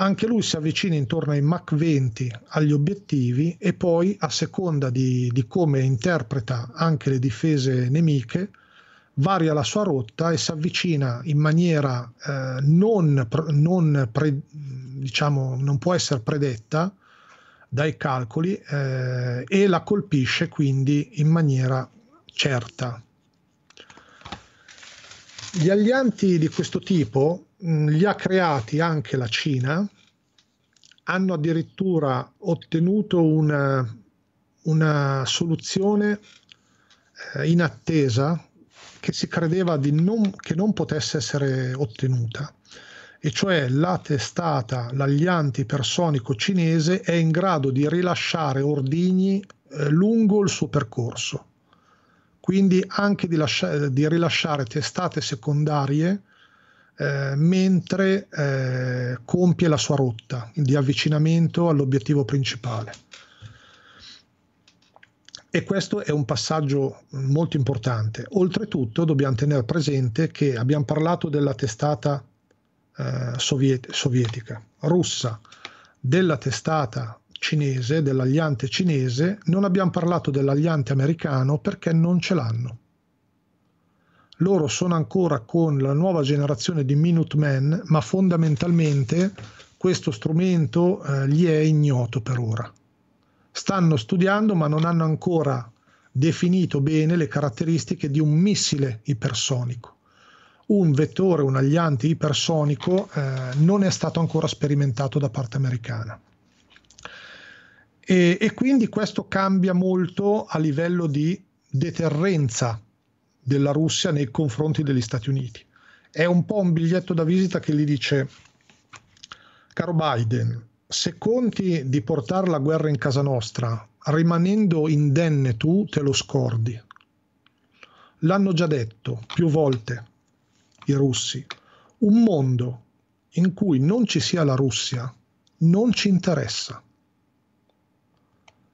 anche lui si avvicina intorno ai Mach 20 agli obiettivi e poi a seconda di, di come interpreta anche le difese nemiche varia la sua rotta e si avvicina in maniera eh, non, non, pre, diciamo, non può essere predetta dai calcoli eh, e la colpisce quindi in maniera certa gli alianti di questo tipo mh, mm, li ha creati anche la Cina, hanno addirittura ottenuto una, una soluzione eh, in attesa che si credeva non, che non potesse essere ottenuta, e cioè la testata, l'Aglianti Personico Cinese è in grado di rilasciare ordigni eh, lungo il suo percorso quindi anche di, lascia- di rilasciare testate secondarie eh, mentre eh, compie la sua rotta di avvicinamento all'obiettivo principale. E questo è un passaggio molto importante. Oltretutto dobbiamo tenere presente che abbiamo parlato della testata eh, soviet- sovietica, russa, della testata cinese, dell'agliante cinese, non abbiamo parlato dell'agliante americano perché non ce l'hanno. Loro sono ancora con la nuova generazione di Minutemen, ma fondamentalmente questo strumento eh, gli è ignoto per ora. Stanno studiando ma non hanno ancora definito bene le caratteristiche di un missile ipersonico. Un vettore, un agliante ipersonico eh, non è stato ancora sperimentato da parte americana. E, e quindi questo cambia molto a livello di deterrenza della Russia nei confronti degli Stati Uniti. È un po' un biglietto da visita che gli dice, caro Biden, se conti di portare la guerra in casa nostra, rimanendo indenne tu te lo scordi. L'hanno già detto più volte i russi, un mondo in cui non ci sia la Russia non ci interessa.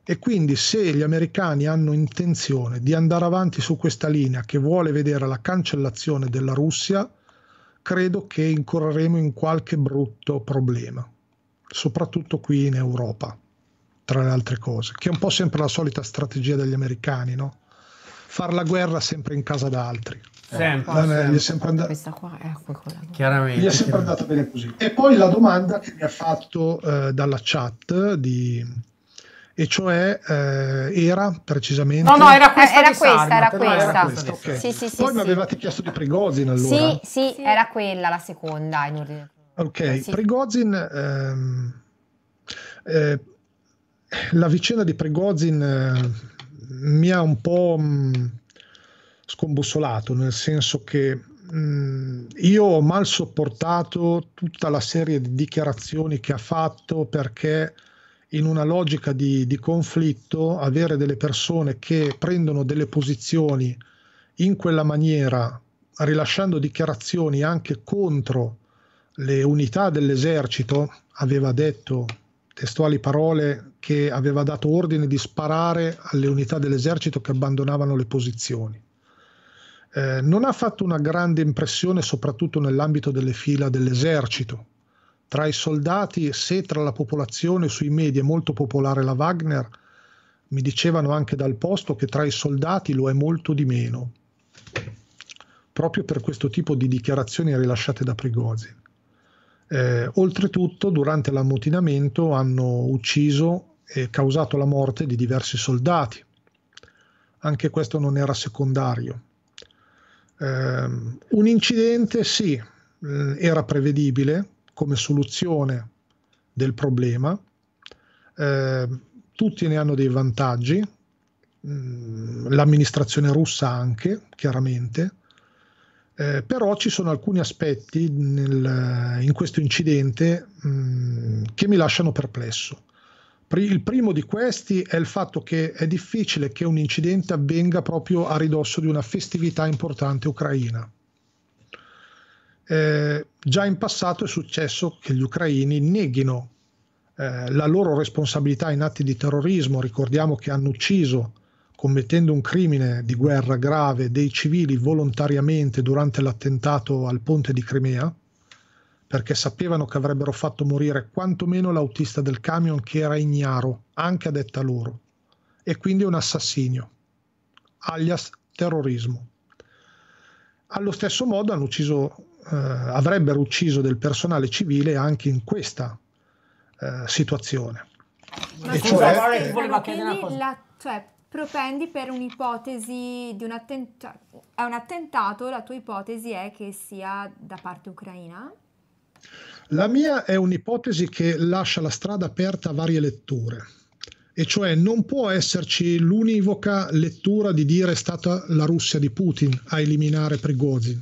E quindi se gli americani hanno intenzione di andare avanti su questa linea che vuole vedere la cancellazione della Russia, credo che incorreremo in qualche brutto problema, soprattutto qui in Europa, tra le altre cose, che è un po' sempre la solita strategia degli americani, no? Far la guerra sempre in casa da altri. Sempre. Eh, sempre. È sempre andata... Questa qua è quella. Chiaramente. Gli è sempre andata bene così. E poi la domanda che mi ha fatto eh, dalla chat di e cioè eh, era precisamente... No, no, era eh, questa, era questa, Sarmat, era questa. Era questa okay. sì, sì, sì, Poi mi avevate chiesto di Prigozin allora. Sì, sì, era quella la seconda in ordine. Ok, Prigozin... Ehm, eh, la vicenda di Prigozin eh, mi ha un po' mh, mm, scombussolato, nel senso che mh, mm, io ho mal sopportato tutta la serie di dichiarazioni che ha fatto perché in una logica di, di conflitto avere delle persone che prendono delle posizioni in quella maniera, rilasciando dichiarazioni anche contro le unità dell'esercito, aveva detto testuali parole che aveva dato ordine di sparare alle unità dell'esercito che abbandonavano le posizioni. Eh, non ha fatto una grande impressione soprattutto nell'ambito delle fila dell'esercito, tra i soldati, se tra la popolazione sui media è molto popolare la Wagner, mi dicevano anche dal posto che tra i soldati lo è molto di meno, proprio per questo tipo di dichiarazioni rilasciate da Prigozhin. Eh, oltretutto, durante l'ammutinamento hanno ucciso e causato la morte di diversi soldati. Anche questo non era secondario. Eh, un incidente sì, mm, era prevedibile, come soluzione del problema. Eh, tutti ne hanno dei vantaggi, mm, l'amministrazione russa anche, chiaramente, eh, però ci sono alcuni aspetti nel, in questo incidente mh, mm, che mi lasciano perplesso. Il primo di questi è il fatto che è difficile che un incidente avvenga proprio a ridosso di una festività importante ucraina eh, già in passato è successo che gli ucraini neghino eh, la loro responsabilità in atti di terrorismo, ricordiamo che hanno ucciso commettendo un crimine di guerra grave dei civili volontariamente durante l'attentato al ponte di Crimea, perché sapevano che avrebbero fatto morire quantomeno l'autista del camion che era ignaro, anche a detta loro, e quindi un assassino, alias terrorismo. Allo stesso modo hanno ucciso eh, avrebbero ucciso del personale civile anche in questa eh, situazione. Ma e scusa, cioè, eh, Laura, chiedere una cosa. La, cioè, propendi per un'ipotesi di un attentato, cioè, è un attentato, la tua ipotesi è che sia da parte ucraina? La mia è un'ipotesi che lascia la strada aperta a varie letture, e cioè non può esserci l'univoca lettura di dire è stata la Russia di Putin a eliminare Prigozhin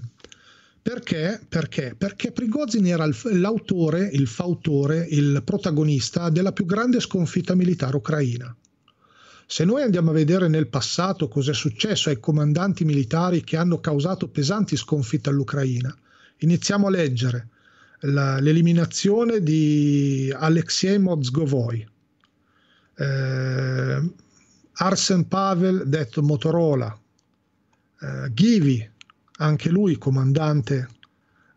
perché? Perché? Perché Prigozhin era il, l'autore, il fautore, il protagonista della più grande sconfitta militare ucraina. Se noi andiamo a vedere nel passato cos'è successo ai comandanti militari che hanno causato pesanti sconfitte all'Ucraina, iniziamo a leggere la, l'eliminazione di Alexei Mozgovoy, eh, Arsen Pavel, detto Motorola, eh, Ghivi, anche lui comandante,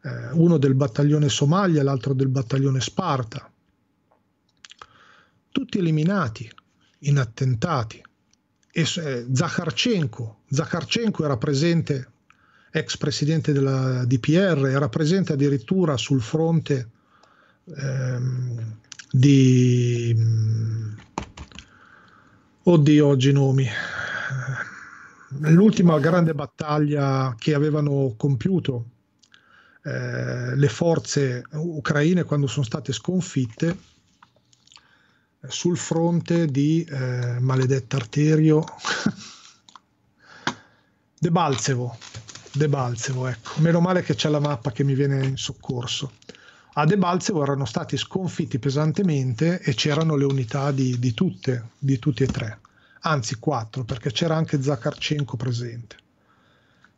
eh, uno del battaglione Somalia, l'altro del battaglione Sparta. Tutti eliminati in attentati. E, eh, Zakharchenko, Zakharchenko era presente, ex presidente della DPR, era presente addirittura sul fronte ehm, di... Mm, oddio, oggi nomi l'ultima grande battaglia che avevano compiuto eh, le forze ucraine quando sono state sconfitte sul fronte di eh, maledetta arterio Debalzevo. Debalzevo, ecco. Meno male che c'è la mappa che mi viene in soccorso. A Debalzevo erano stati sconfitti pesantemente e c'erano le unità di, di, tutte, di tutti e tre anzi quattro, perché c'era anche Zakarchenko presente.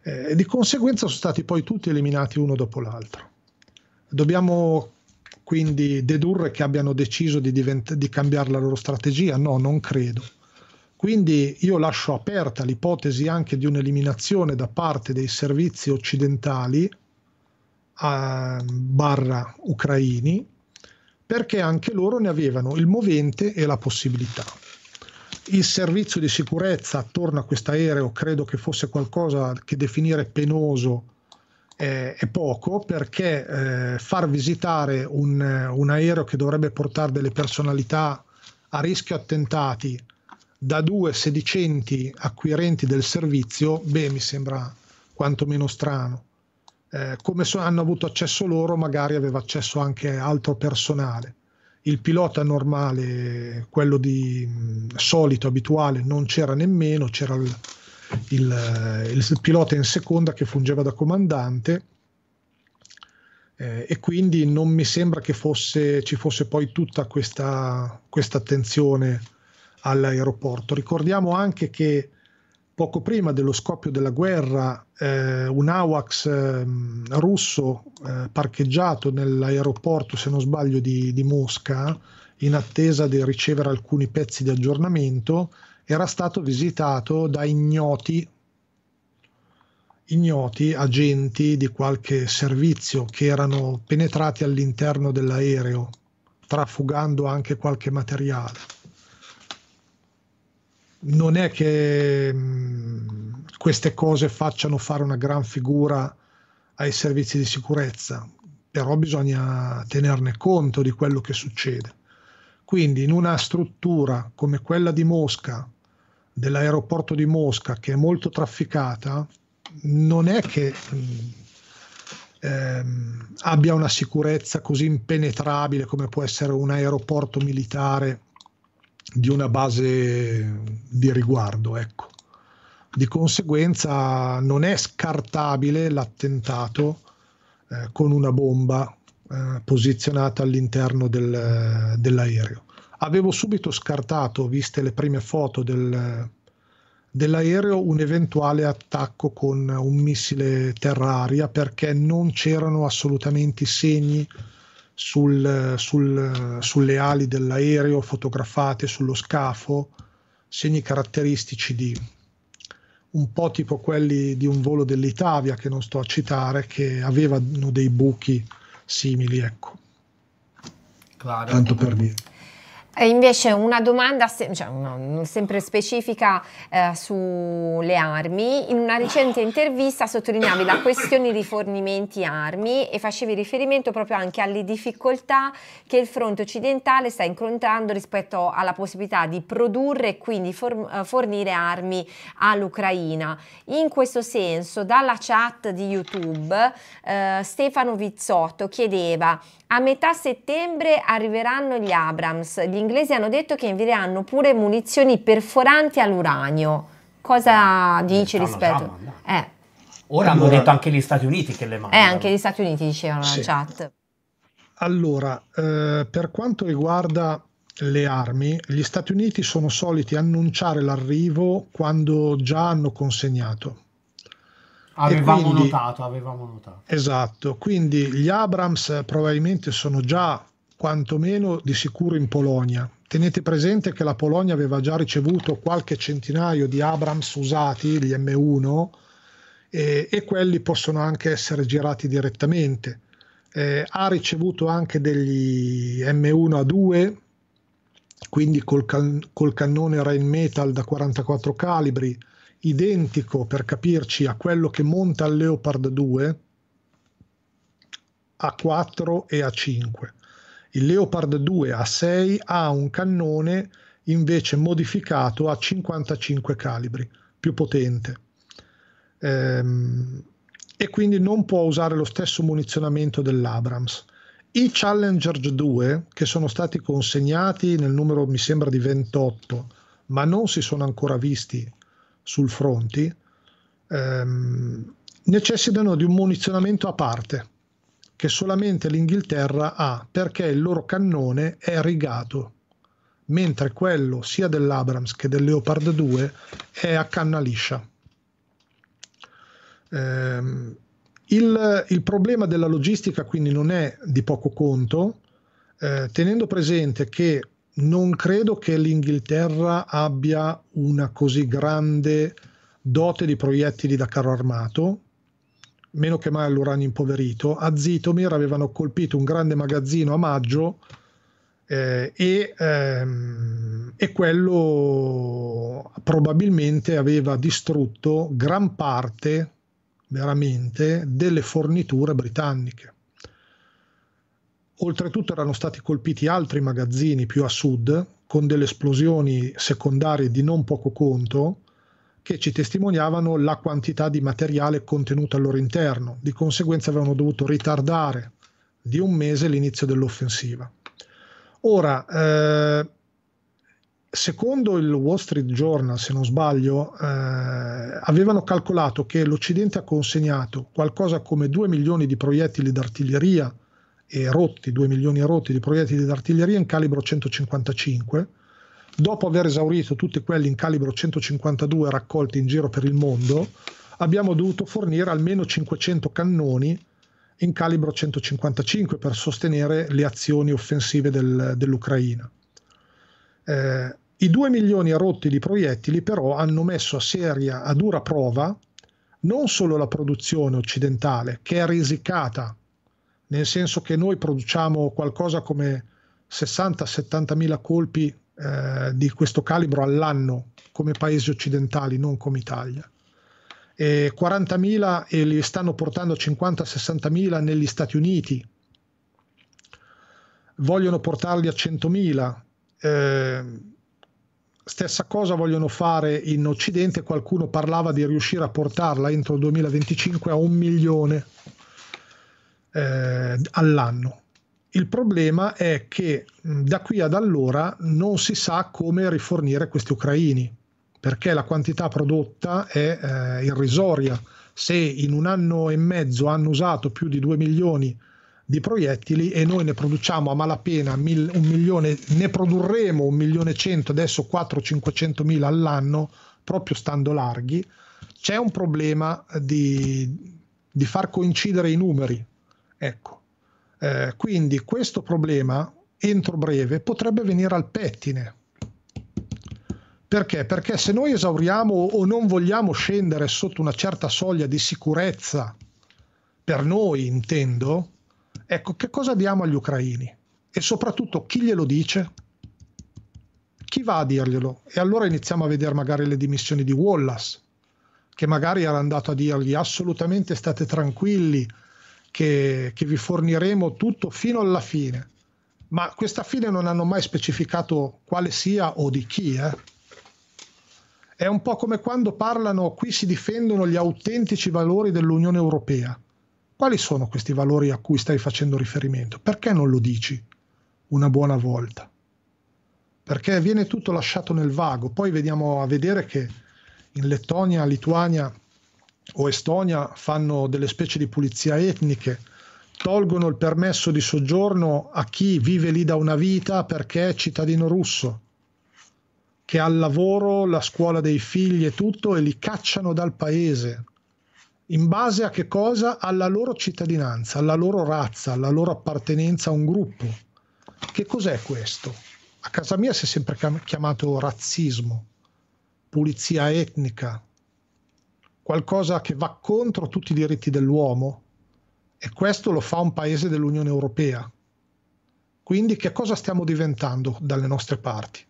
Eh, e di conseguenza sono stati poi tutti eliminati uno dopo l'altro. Dobbiamo quindi dedurre che abbiano deciso di, divent- di cambiare la loro strategia? No, non credo. Quindi io lascio aperta l'ipotesi anche di un'eliminazione da parte dei servizi occidentali a, barra ucraini, perché anche loro ne avevano il movente e la possibilità. Il servizio di sicurezza attorno a questo aereo credo che fosse qualcosa che definire penoso è, eh, è poco perché eh, far visitare un, eh, un, aereo che dovrebbe portare delle personalità a rischio attentati da due sedicenti acquirenti del servizio, beh, mi sembra quantomeno strano. Eh, come so, hanno avuto accesso loro, magari aveva accesso anche altro personale il pilota normale, quello di solito, abituale, non c'era nemmeno, c'era il, il, il, pilota in seconda che fungeva da comandante eh, e quindi non mi sembra che fosse, ci fosse poi tutta questa, questa attenzione all'aeroporto. Ricordiamo anche che poco prima dello scoppio della guerra eh, un AWACS eh, russo eh, parcheggiato nell'aeroporto, se non sbaglio, di, di, Mosca, in attesa di ricevere alcuni pezzi di aggiornamento, era stato visitato da ignoti, ignoti agenti di qualche servizio che erano penetrati all'interno dell'aereo, trafugando anche qualche materiale non è che mh, mm, queste cose facciano fare una gran figura ai servizi di sicurezza, però bisogna tenerne conto di quello che succede. Quindi in una struttura come quella di Mosca, dell'aeroporto di Mosca, che è molto trafficata, non è che mm, ehm, abbia una sicurezza così impenetrabile come può essere un aeroporto militare di una base di riguardo. Ecco. Di conseguenza non è scartabile l'attentato eh, con una bomba eh, posizionata all'interno del, dell'aereo. Avevo subito scartato, viste le prime foto del, dell'aereo, un eventuale attacco con un missile terra-aria perché non c'erano assolutamente segni sul, sul, sulle ali dell'aereo fotografate sullo scafo, segni caratteristici di un po' tipo quelli di un volo dell'Italia che non sto a citare, che avevano dei buchi simili, ecco. Claro. Tanto per dire. E invece una domanda cioè, no, sempre specifica eh, sulle armi. In una recente intervista sottolineavi la questione di fornimenti armi e facevi riferimento proprio anche alle difficoltà che il fronte occidentale sta incontrando rispetto alla possibilità di produrre e quindi for eh, fornire armi all'Ucraina. In questo senso, dalla chat di YouTube, eh, Stefano Vizzotto chiedeva a metà settembre arriveranno gli Abrams. Gli inglesi hanno detto che invieranno pure munizioni perforanti all'uranio. Cosa dici rispetto? Eh. Ora allora, hanno detto anche gli Stati Uniti che le mandano. Eh, anche gli Stati Uniti dicevano sì. nella chat. Allora, eh, per quanto riguarda le armi, gli Stati Uniti sono soliti annunciare l'arrivo quando già hanno consegnato Avevamo quindi, notato, avevamo notato. Esatto, quindi gli Abrams eh, probabilmente sono già quantomeno di sicuro in Polonia. Tenete presente che la Polonia aveva già ricevuto qualche centinaio di Abrams usati, gli M1, e, e quelli possono anche essere girati direttamente. Eh, ha ricevuto anche degli M1A2, quindi col, can- col cannone Rain Metal da 44 calibri, identico per capirci a quello che monta il Leopard 2 A4 e A5. Il Leopard 2 A6 ha un cannone invece modificato a 55 calibri, più potente. Ehm, e quindi non può usare lo stesso munizionamento dell'Abrams. I Challenger 2, che sono stati consegnati nel numero mi sembra di 28, ma non si sono ancora visti sul fronti, ehm, necessitano di un munizionamento a parte che solamente l'Inghilterra ha perché il loro cannone è rigato, mentre quello sia dell'Abrams che del Leopard 2 è a canna liscia. Ehm, il, il, problema della logistica quindi non è di poco conto, eh, tenendo presente che non credo che l'Inghilterra abbia una così grande dote di proiettili da carro armato, meno che mai l'uranio impoverito. A Zitomir avevano colpito un grande magazzino a maggio eh, e, ehm, e quello probabilmente aveva distrutto gran parte veramente delle forniture britanniche. Oltretutto erano stati colpiti altri magazzini più a sud con delle esplosioni secondarie di non poco conto che ci testimoniavano la quantità di materiale contenuto al loro interno, di conseguenza avevano dovuto ritardare di un mese l'inizio dell'offensiva. Ora, eh, secondo il Wall Street Journal, se non sbaglio, eh, avevano calcolato che l'Occidente ha consegnato qualcosa come 2 milioni di proiettili d'artiglieria e rotti, 2 milioni e rotti di proiettili d'artiglieria in calibro 155, dopo aver esaurito tutti quelli in calibro 152 raccolti in giro per il mondo, abbiamo dovuto fornire almeno 500 cannoni in calibro 155 per sostenere le azioni offensive del, dell'Ucraina. Eh, I 2 milioni e rotti di proiettili però hanno messo a seria, a dura prova, non solo la produzione occidentale, che è risicata nel senso che noi produciamo qualcosa come 60-70 mila colpi eh, di questo calibro all'anno come paesi occidentali, non come Italia. E 40.000 e li stanno portando a 50-60.000 negli Stati Uniti. Vogliono portarli a 100.000. Eh, stessa cosa vogliono fare in Occidente, qualcuno parlava di riuscire a portarla entro il 2025 a un milione eh, all'anno. Il problema è che da qui ad allora non si sa come rifornire questi ucraini, perché la quantità prodotta è eh, irrisoria. Se in un anno e mezzo hanno usato più di 2 milioni di proiettili e noi ne produciamo a malapena mil, un milione, ne produrremo un milione e cento, adesso 4-500 mila all'anno, proprio stando larghi, c'è un problema di, di far coincidere i numeri, Ecco. Eh, quindi questo problema entro breve potrebbe venire al pettine. Perché? Perché se noi esauriamo o non vogliamo scendere sotto una certa soglia di sicurezza, per noi intendo, ecco che cosa diamo agli ucraini? E soprattutto chi glielo dice? Chi va a dirglielo? E allora iniziamo a vedere magari le dimissioni di Wallace, che magari era andato a dirgli assolutamente state tranquilli, che, che vi forniremo tutto fino alla fine. Ma questa fine non hanno mai specificato quale sia o di chi. Eh. È un po' come quando parlano qui si difendono gli autentici valori dell'Unione Europea. Quali sono questi valori a cui stai facendo riferimento? Perché non lo dici una buona volta? Perché viene tutto lasciato nel vago. Poi vediamo a vedere che in Lettonia, Lituania o Estonia fanno delle specie di pulizia etniche, tolgono il permesso di soggiorno a chi vive lì da una vita perché è cittadino russo, che ha il lavoro, la scuola dei figli e tutto e li cacciano dal paese. In base a che cosa? Alla loro cittadinanza, alla loro razza, alla loro appartenenza a un gruppo. Che cos'è questo? A casa mia si è sempre chiamato razzismo, pulizia etnica, qualcosa che va contro tutti i diritti dell'uomo e questo lo fa un paese dell'Unione Europea. Quindi che cosa stiamo diventando dalle nostre parti?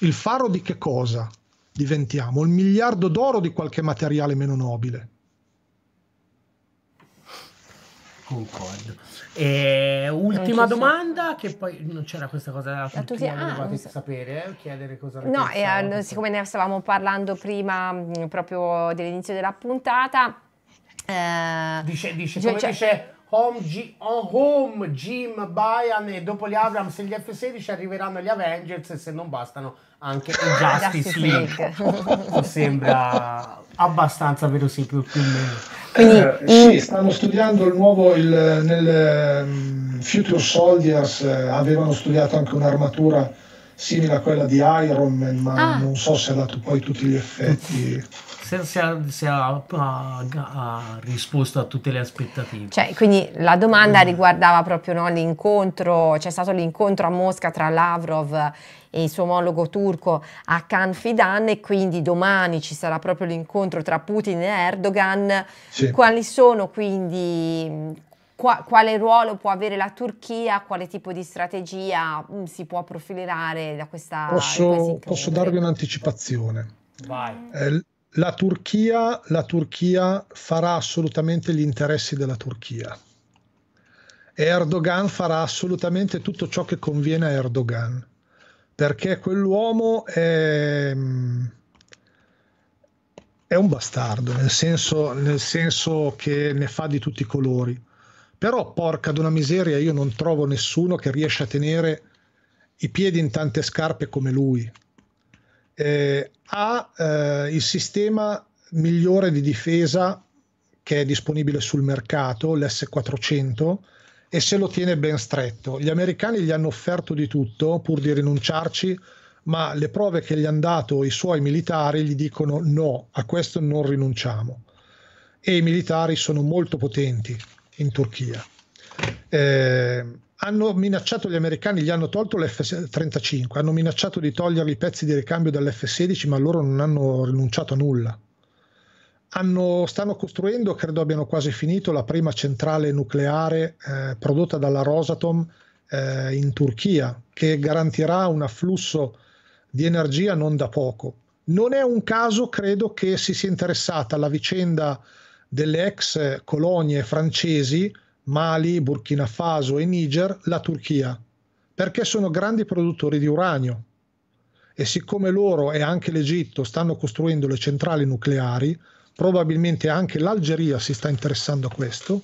Il faro di che cosa diventiamo? Il miliardo d'oro di qualche materiale meno nobile? Concordo. E ultima eh, domanda, che poi non c'era questa cosa della Turchia. La Turchia ah, so. sapere, eh, chiedere cosa ne No, e, eh, siccome ne stavamo parlando prima, mm, proprio dell'inizio della puntata... Eh, dice, dice, cioè, come cioè, dice Home, G- home Jim Bayan e dopo gli Abrams e gli F-16 arriveranno gli Avengers e se non bastano anche Justice League sembra abbastanza verosimile più o meno eh, sì, stanno studiando il nuovo il, nel um, Future Soldiers eh, avevano studiato anche un'armatura simile a quella di Iron Man ma ah. non so se ha dato poi tutti gli effetti se, se, ha, se ha, ha, ha, risposto a tutte le aspettative cioè, quindi la domanda riguardava proprio no, l'incontro c'è stato l'incontro a Mosca tra Lavrov e il suo omologo turco Hakan Fidan e quindi domani ci sarà proprio l'incontro tra Putin e Erdogan. Sì. Quali sono quindi, qua, quale ruolo può avere la Turchia, quale tipo di strategia mh, mm, si può profilare da questa... Posso, posso darvi un'anticipazione. Eh, la, Turchia, la Turchia farà assolutamente gli interessi della Turchia. Erdogan farà assolutamente tutto ciò che conviene a Erdogan perché quell'uomo è, mm, è un bastardo, nel senso, nel senso, che ne fa di tutti i colori. Però, porca d'una miseria, io non trovo nessuno che riesce a tenere i piedi in tante scarpe come lui. Eh, ha eh, il sistema migliore di difesa che è disponibile sul mercato, l'S400, e se lo tiene ben stretto. Gli americani gli hanno offerto di tutto pur di rinunciarci, ma le prove che gli hanno dato i suoi militari gli dicono no, a questo non rinunciamo. E i militari sono molto potenti in Turchia. Eh, hanno minacciato gli americani, gli hanno tolto l'F-35, hanno minacciato di togliergli i pezzi di ricambio dall'F-16, ma loro non hanno rinunciato a nulla hanno, stanno costruendo, credo abbiano quasi finito, la prima centrale nucleare eh, prodotta dalla Rosatom eh, in Turchia, che garantirà un afflusso di energia non da poco. Non è un caso, credo, che si sia interessata alla vicenda delle ex eh, colonie francesi, Mali, Burkina Faso e Niger, la Turchia, perché sono grandi produttori di uranio e siccome loro e anche l'Egitto stanno costruendo le centrali nucleari, probabilmente anche l'Algeria si sta interessando a questo.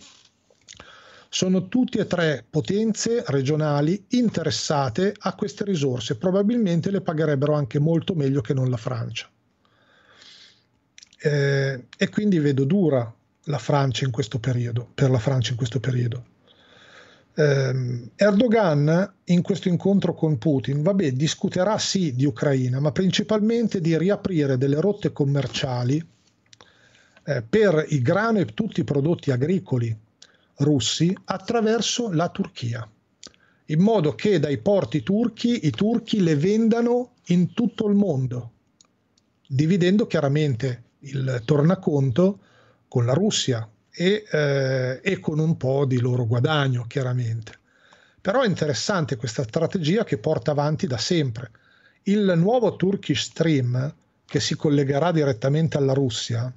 Sono tutte e tre potenze regionali interessate a queste risorse, probabilmente le pagherebbero anche molto meglio che non la Francia. Eh, e quindi vedo dura la Francia in questo periodo, per la Francia in questo periodo. Eh, Erdogan in questo incontro con Putin, vabbè, discuterà sì di Ucraina, ma principalmente di riaprire delle rotte commerciali eh, per il grano e tutti i prodotti agricoli russi attraverso la Turchia, in modo che dai porti turchi i turchi le vendano in tutto il mondo, dividendo chiaramente il tornaconto con la Russia e, eh, e con un po' di loro guadagno, chiaramente. Però è interessante questa strategia che porta avanti da sempre. Il nuovo Turkish Stream, che si collegherà direttamente alla Russia,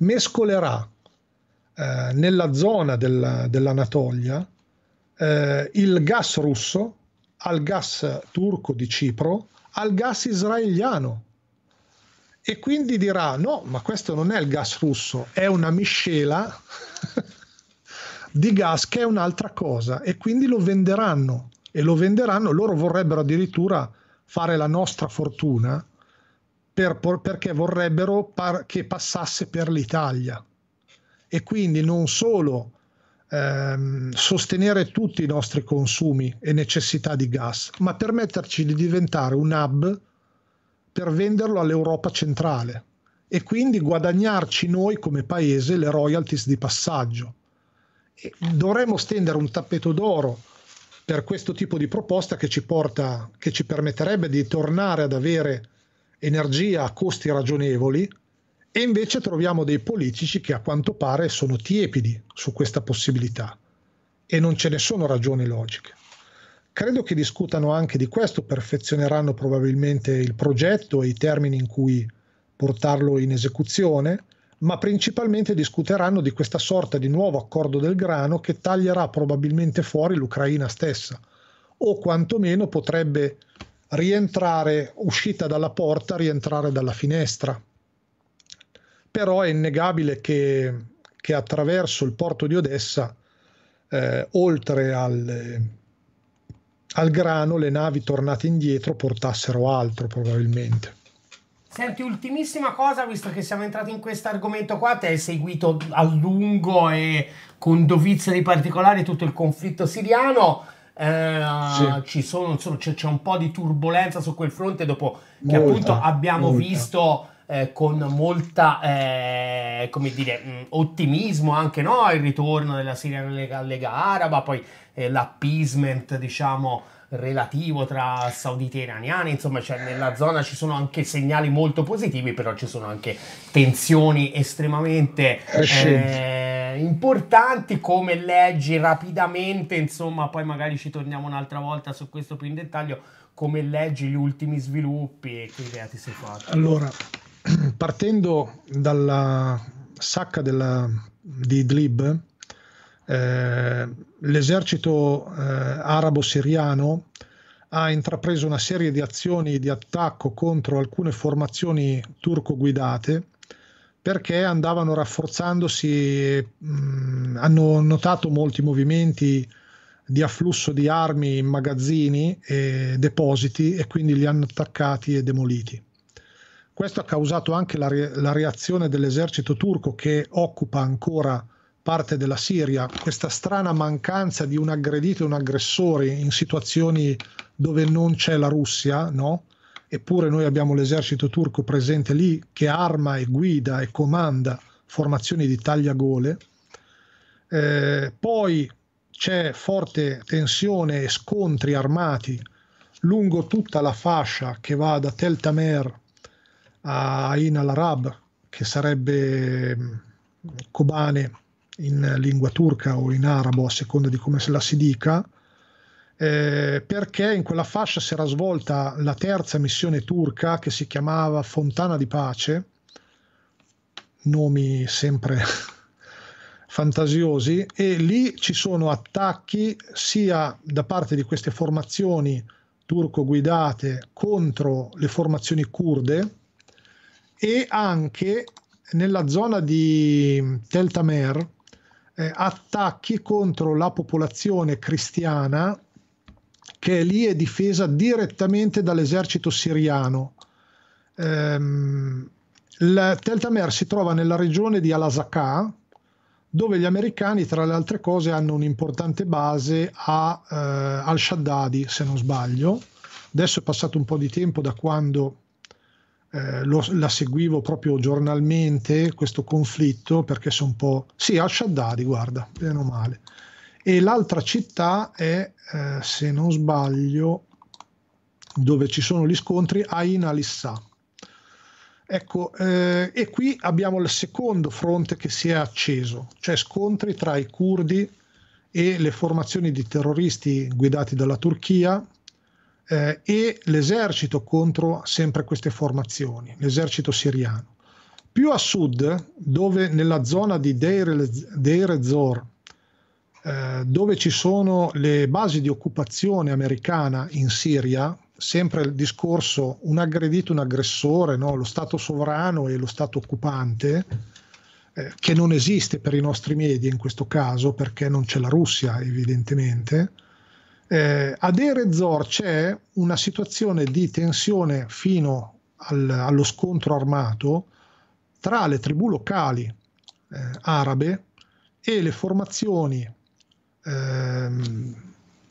mescolerà eh, nella zona del, dell'Anatolia eh, il gas russo al gas turco di Cipro, al gas israeliano. E quindi dirà: no, ma questo non è il gas russo, è una miscela di gas che è un'altra cosa. E quindi lo venderanno e lo venderanno. Loro vorrebbero addirittura fare la nostra fortuna per, perché vorrebbero par- che passasse per l'Italia. E quindi non solo ehm, sostenere tutti i nostri consumi e necessità di gas, ma permetterci di diventare un hub per venderlo all'Europa centrale e quindi guadagnarci noi come paese le royalties di passaggio. E dovremmo stendere un tappeto d'oro per questo tipo di proposta che ci, porta, che ci permetterebbe di tornare ad avere energia a costi ragionevoli e invece troviamo dei politici che a quanto pare sono tiepidi su questa possibilità e non ce ne sono ragioni logiche. Credo che discutano anche di questo, perfezioneranno probabilmente il progetto e i termini in cui portarlo in esecuzione, ma principalmente discuteranno di questa sorta di nuovo accordo del grano che taglierà probabilmente fuori l'Ucraina stessa o quantomeno potrebbe rientrare, uscita dalla porta, rientrare dalla finestra. Però è innegabile che, che attraverso il porto di Odessa, eh, oltre al, al grano, le navi tornate indietro portassero altro probabilmente. Senti, ultimissima cosa, visto che siamo entrati in questo argomento qua, te hai seguito a lungo e con dovizia di particolari tutto il conflitto siriano. Eh, sì. ci sono, insomma, c'è, c'è, un po' di turbolenza su quel fronte dopo molta, che appunto abbiamo molta. visto eh, con molta, eh, come dire, mh, ottimismo anche no? il ritorno della Siria nella Lega Araba, poi eh, l'appeasement, diciamo, relativo tra sauditi e iraniani, insomma cioè nella zona ci sono anche segnali molto positivi, però ci sono anche tensioni estremamente eh, importanti come leggi rapidamente, insomma poi magari ci torniamo un'altra volta su questo più in dettaglio, come leggi gli ultimi sviluppi e che idea ti sei fatto? Allora, partendo dalla sacca della, di Idlib, eh, l'esercito eh, arabo-siriano ha intrapreso una serie di azioni di attacco contro alcune formazioni turco guidate perché andavano rafforzandosi, mh, mm, hanno notato molti movimenti di afflusso di armi in magazzini e depositi e quindi li hanno attaccati e demoliti. Questo ha causato anche la, re- la reazione dell'esercito turco che occupa ancora parte della Siria, questa strana mancanza di un aggredito e un aggressore in situazioni dove non c'è la Russia, no? Eppure noi abbiamo l'esercito turco presente lì che arma e guida e comanda formazioni di tagliagole. Eh, poi c'è forte tensione e scontri armati lungo tutta la fascia che va da Tel Tamer a Ain al-Arab, che sarebbe Kobane mm, in lingua turca o in arabo, a seconda di come se la si dica, eh, perché in quella fascia si era svolta la terza missione turca che si chiamava Fontana di Pace, nomi sempre fantasiosi, e lì ci sono attacchi sia da parte di queste formazioni turco guidate contro le formazioni kurde e anche nella zona di Tel Tamer, eh, attacchi contro la popolazione cristiana che lì è difesa direttamente dall'esercito siriano. Ehm, il Teltamer si trova nella regione di Al-Azakah, dove gli americani, tra le altre cose, hanno un'importante base a eh, al-Shaddadi, se non sbaglio. Adesso è passato un po' di tempo da quando eh, lo, la seguivo proprio giornalmente questo conflitto perché sono un po'... Sì, al Shaddadi, guarda, meno male. E l'altra città è, eh, se non sbaglio, dove ci sono gli scontri, Ain Alissa. Ecco, eh, e qui abbiamo il secondo fronte che si è acceso, cioè scontri tra i curdi e le formazioni di terroristi guidati dalla Turchia eh, e l'esercito contro sempre queste formazioni, l'esercito siriano. Più a sud, dove nella zona di Deir, Deir Zor, eh, dove ci sono le basi di occupazione americana in Siria, sempre il discorso un aggredito, un aggressore, no? lo Stato sovrano e lo Stato occupante, eh, che non esiste per i nostri media in questo caso perché non c'è la Russia evidentemente, eh, ad Erezor c'è una situazione di tensione fino al, allo scontro armato tra le tribù locali eh, arabe e le formazioni ehm,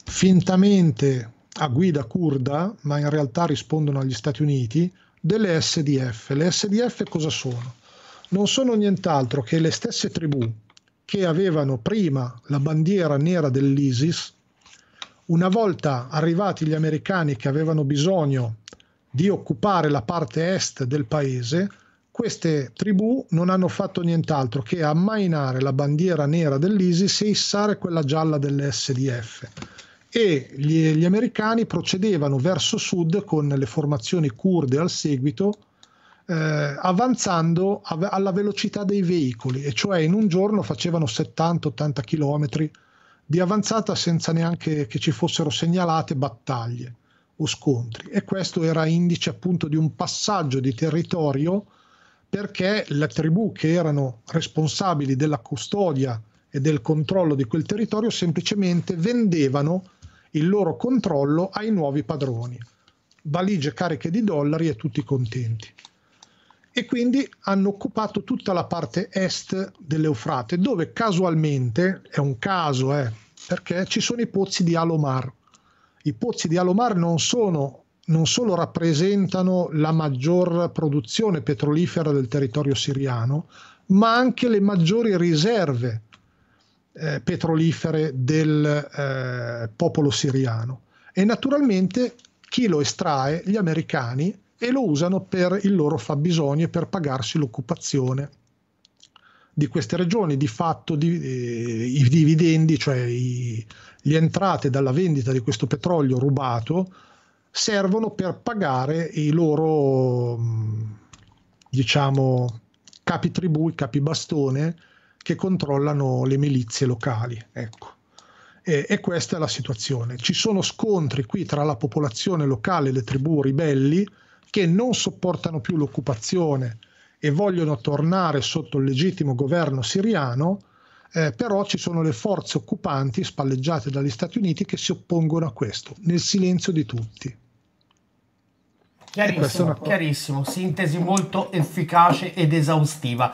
fintamente a guida kurda, ma in realtà rispondono agli Stati Uniti, delle SDF. Le SDF cosa sono? Non sono nient'altro che le stesse tribù che avevano prima la bandiera nera dell'ISIS una volta arrivati gli americani che avevano bisogno di occupare la parte est del paese, queste tribù non hanno fatto nient'altro che ammainare la bandiera nera dell'ISIS e issare quella gialla dell'SDF. E gli, gli americani procedevano verso sud con le formazioni kurde al seguito, eh, avanzando alla velocità dei veicoli, e cioè in un giorno facevano 70-80 km di avanzata senza neanche che ci fossero segnalate battaglie o scontri e questo era indice appunto di un passaggio di territorio perché le tribù che erano responsabili della custodia e del controllo di quel territorio semplicemente vendevano il loro controllo ai nuovi padroni. Valigie cariche di dollari e tutti contenti e quindi hanno occupato tutta la parte est dell'Eufrate, dove casualmente, è un caso, eh, perché ci sono i pozzi di Alomar. I pozzi di Alomar non, sono, non solo rappresentano la maggior produzione petrolifera del territorio siriano, ma anche le maggiori riserve eh, petrolifere del eh, popolo siriano. E naturalmente chi lo estrae? Gli americani e lo usano per il loro fabbisogno e per pagarsi l'occupazione di queste regioni. Di fatto di, eh, i dividendi, cioè i, le entrate dalla vendita di questo petrolio rubato, servono per pagare i loro, mm, diciamo, capi tribù, i capi bastone che controllano le milizie locali. Ecco. E, e, questa è la situazione. Ci sono scontri qui tra la popolazione locale e le tribù ribelli che non sopportano più l'occupazione e vogliono tornare sotto il legittimo governo siriano, eh, però ci sono le forze occupanti spalleggiate dagli Stati Uniti che si oppongono a questo, nel silenzio di tutti. Chiarissimo, una... chiarissimo, sintesi molto efficace ed esaustiva.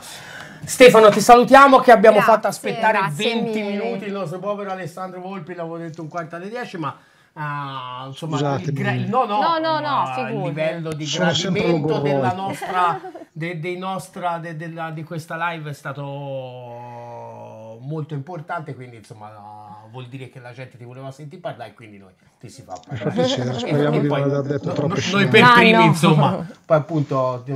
Stefano, ti salutiamo che abbiamo grazie, fatto aspettare 20 mille. minuti il nostro povero Alessandro Volpi, l'avevo detto un quarto alle 10, ma Ah, insomma, il gra- no, no, no, no, no il livello di Sono gradimento della nostra, de, de nostra de, della, di questa live è stato molto importante, quindi insomma eh, vuol dire che la gente ti voleva sentire parlare e quindi noi ti si fa eh, parlare. speriamo di non aver detto no, Noi per no, ah, primi, no. insomma, poi appunto eh,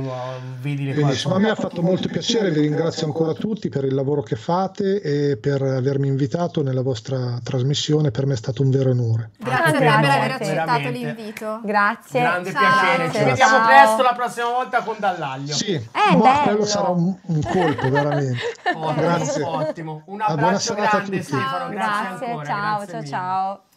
vedi le cose. A me ha fatto molto piacere, vi ringrazio ancora tutti per il lavoro che fate e per avermi invitato nella vostra trasmissione, per me è stato un vero onore. Grazie per aver accettato l'invito. Grazie. Grande Ciao. piacere. Ci vediamo Ciao. presto la prossima volta con Dallaglio. Sì, eh, ma bello. quello sarà un, un colpo veramente. Ottimo, Grazie. ottimo. Un un abbraccio grande Stefano, grazie, grazie ancora. Ciao, grazie ciao, ciao.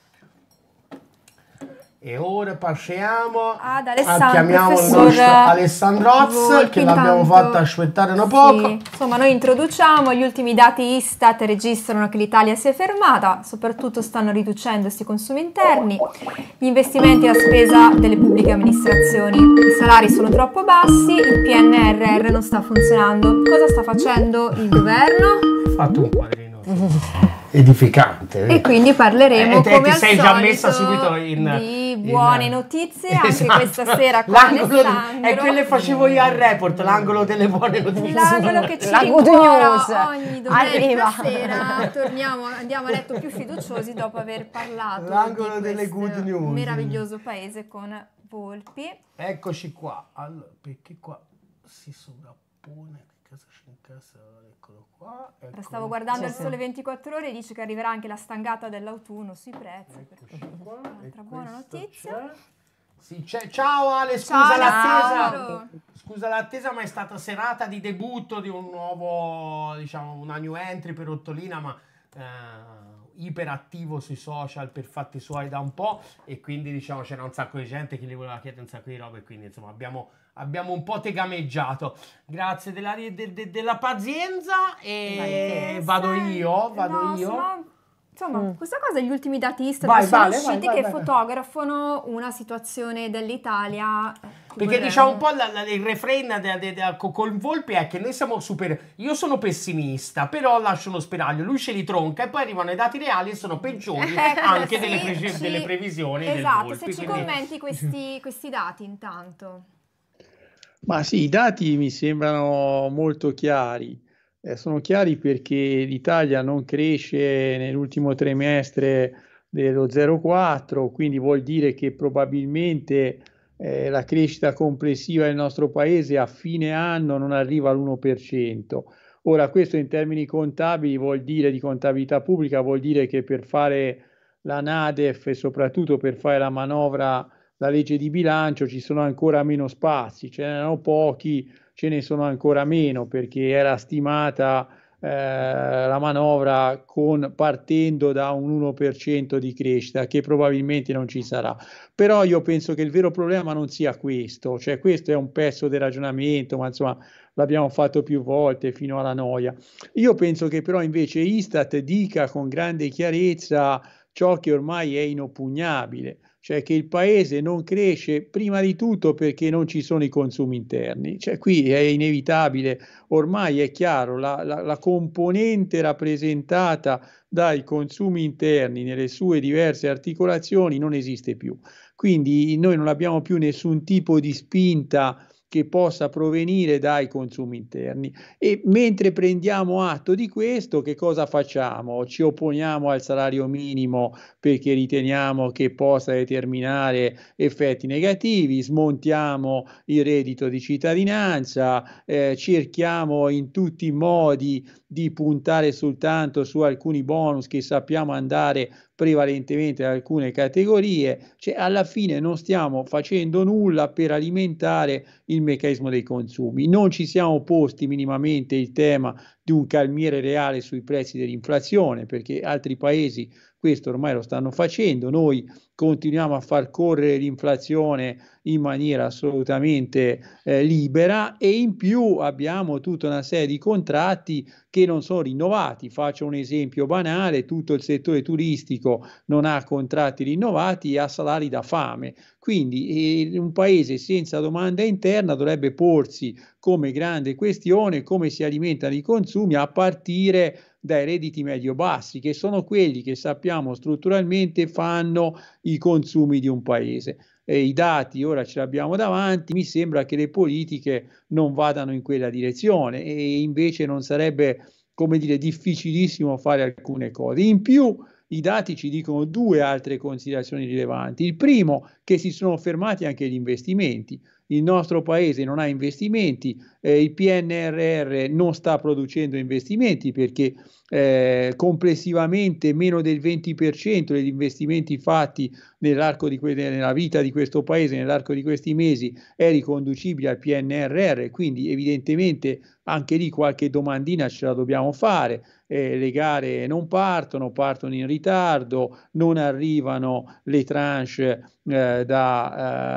E ora passiamo ad Alessandro, a, chiamiamo il nostro Alessandro Volpi, che l'abbiamo fatto aspettare una sì. poco. Insomma, noi introduciamo gli ultimi dati Istat registrano che l'Italia si è fermata, soprattutto stanno riducendo i consumi interni, gli investimenti e la spesa delle pubbliche amministrazioni, i salari sono troppo bassi, il PNRR non sta funzionando. Cosa sta facendo il governo? Fatto un quadrino. edificante. E quindi parleremo eh, come ti al sei già messa subito in, di buone in, notizie esatto. anche questa sera con l'angolo Alessandro. È quello che facevo io al report, l'angolo delle buone notizie. L'angolo che ci rincora ogni domenica sera. Torniamo, andiamo a letto più fiduciosi dopo aver parlato l'angolo delle good news. meraviglioso paese con Volpi. Eccoci qua, allora, perché qua si sovrappone che cosa c'è in casa? qua. Ecco. Stavo guardando il sole 24 ore e dice che arriverà anche la stangata dell'autunno sui prezzi. Un'altra buona notizia. C'è. ciao Ale, scusa ciao, l'attesa. Scusa l'attesa, ma è stata serata di debutto di un nuovo, diciamo, una new entry per Ottolina, ma eh, iperattivo sui social per fatti suoi da un po' e quindi diciamo c'era un sacco di gente che gli voleva chiedere un sacco di robe, quindi insomma abbiamo abbiamo un po' tegameggiato. Grazie della, de, de, della pazienza e vado io, vado no, io. Insomma, mm. questa cosa gli ultimi dati Istat vai, sono vale, usciti vai, vai, che fotografano una situazione dell'Italia. Eh, Perché vorrei... diciamo un po' la, la, il refrain de, de, de, col Volpe è che noi siamo super... Io sono pessimista, però lascio uno spiraglio. Lui ce li tronca e poi arrivano i dati reali e sono peggiori eh, anche delle, pre- ci... delle, previsioni Esatto, Volpe, se ci quindi... commenti questi, questi dati intanto. Ma sì, i dati mi sembrano molto chiari. Eh, sono chiari perché l'Italia non cresce nell'ultimo trimestre dello 0,4, quindi vuol dire che probabilmente eh, la crescita complessiva del nostro paese a fine anno non arriva all'1%. Ora, questo in termini contabili vuol dire di contabilità pubblica, vuol dire che per fare la NADEF e soprattutto per fare la manovra la legge di bilancio ci sono ancora meno spazi, ce n'erano pochi, ce ne sono ancora meno perché era stimata eh, la manovra con, partendo da un 1% di crescita che probabilmente non ci sarà. Però io penso che il vero problema non sia questo, cioè questo è un pezzo del ragionamento, ma insomma l'abbiamo fatto più volte fino alla noia. Io penso che però invece Istat dica con grande chiarezza ciò che ormai è inoppugnabile, cioè che il paese non cresce prima di tutto perché non ci sono i consumi interni, cioè qui è inevitabile, ormai è chiaro, la, la, la componente rappresentata dai consumi interni nelle sue diverse articolazioni non esiste più, quindi noi non abbiamo più nessun tipo di spinta che possa provenire dai consumi interni. E mentre prendiamo atto di questo, che cosa facciamo? Ci opponiamo al salario minimo perché riteniamo che possa determinare effetti negativi, smontiamo il reddito di cittadinanza, eh, cerchiamo in tutti i modi di puntare soltanto su alcuni bonus che sappiamo andare prevalentemente alcune categorie, cioè alla fine non stiamo facendo nulla per alimentare il meccanismo dei consumi. Non ci siamo posti minimamente il tema di un calmiere reale sui prezzi dell'inflazione, perché altri paesi questo ormai lo stanno facendo, noi continuiamo a far correre l'inflazione in maniera assolutamente eh, libera e in più abbiamo tutta una serie di contratti che non sono rinnovati. Faccio un esempio banale, tutto il settore turistico non ha contratti rinnovati e ha salari da fame. Quindi eh, un paese senza domanda interna dovrebbe porsi come grande questione come si alimentano i consumi a partire dai redditi medio-bassi, che sono quelli che sappiamo strutturalmente fanno i consumi di un paese. E I dati ora ce li abbiamo davanti, mi sembra che le politiche non vadano in quella direzione e invece non sarebbe, come dire, difficilissimo fare alcune cose. In più, i dati ci dicono due altre considerazioni rilevanti. Il primo, che si sono fermati anche gli investimenti. Il nostro paese non ha investimenti, eh, il PNRR non sta producendo investimenti perché eh, complessivamente meno del 20% degli investimenti fatti nell'arco di que- nella vita di questo paese, nell'arco di questi mesi, è riconducibile al PNRR, quindi evidentemente anche lì qualche domandina ce la dobbiamo fare. Eh, le gare non partono, partono in ritardo, non arrivano le tranche eh, da, eh,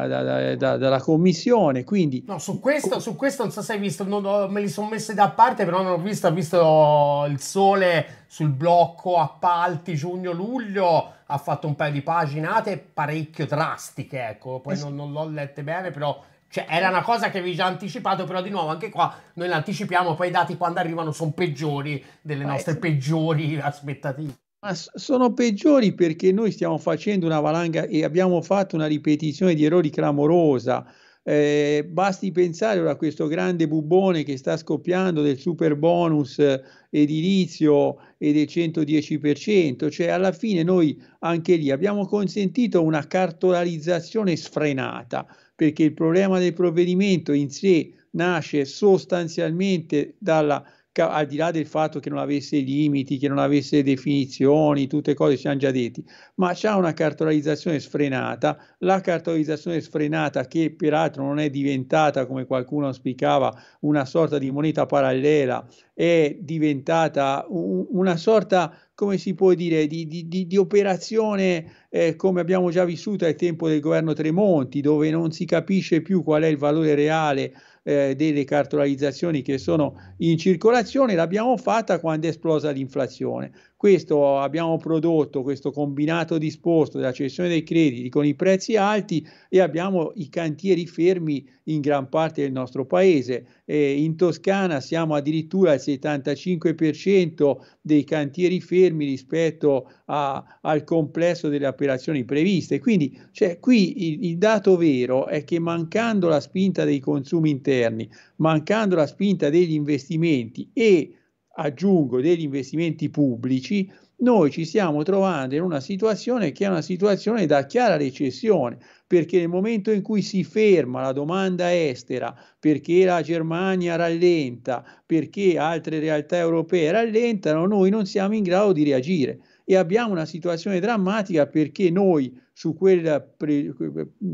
da, da, dalla commissione. Quindi... No, su questo, su questo non so se hai visto? Non, me li sono messi da parte, però non ho visto. Ho visto il sole sul blocco appalti giugno-luglio. Ha fatto un paio di paginate parecchio drastiche, ecco. Poi non, non l'ho lette bene, però cioè, era una cosa che vi già anticipato, però di nuovo anche qua noi l'anticipiamo, poi i dati quando arrivano sono peggiori delle eh, nostre peggiori aspettative. Ma sono peggiori perché noi stiamo facendo una valanga e abbiamo fatto una ripetizione di errori clamorosa eh, basti pensare ora a questo grande bubone che sta scoppiando del super bonus eh, edilizio e del 110%, cioè alla fine noi anche lì abbiamo consentito una cartolarizzazione sfrenata, perché il problema del provvedimento in sé nasce sostanzialmente dalla al di là del fatto che non avesse limiti, che non avesse definizioni, tutte cose ci hanno già detti, ma c'è una cartolarizzazione sfrenata, la cartolarizzazione sfrenata che peraltro non è diventata, come qualcuno spiegava, una sorta di moneta parallela, è diventata una sorta come si può dire, di, di, di, di operazione eh, come abbiamo già vissuto al tempo del governo Tremonti, dove non si capisce più qual è il valore reale eh, delle cartolarizzazioni che sono in circolazione l'abbiamo fatta quando è esplosa l'inflazione. Questo abbiamo prodotto questo combinato disposto della cessione dei crediti con i prezzi alti e abbiamo i cantieri fermi in gran parte del nostro paese. Eh, in Toscana siamo addirittura al 75% dei cantieri fermi rispetto a, al complesso delle operazioni previste. Quindi cioè, qui il, il dato vero è che mancando la spinta dei consumi interni, mancando la spinta degli investimenti e aggiungo degli investimenti pubblici, noi ci stiamo trovando in una situazione che è una situazione da chiara recessione, perché nel momento in cui si ferma la domanda estera, perché la Germania rallenta, perché altre realtà europee rallentano, noi non siamo in grado di reagire e abbiamo una situazione drammatica perché noi su quella pre-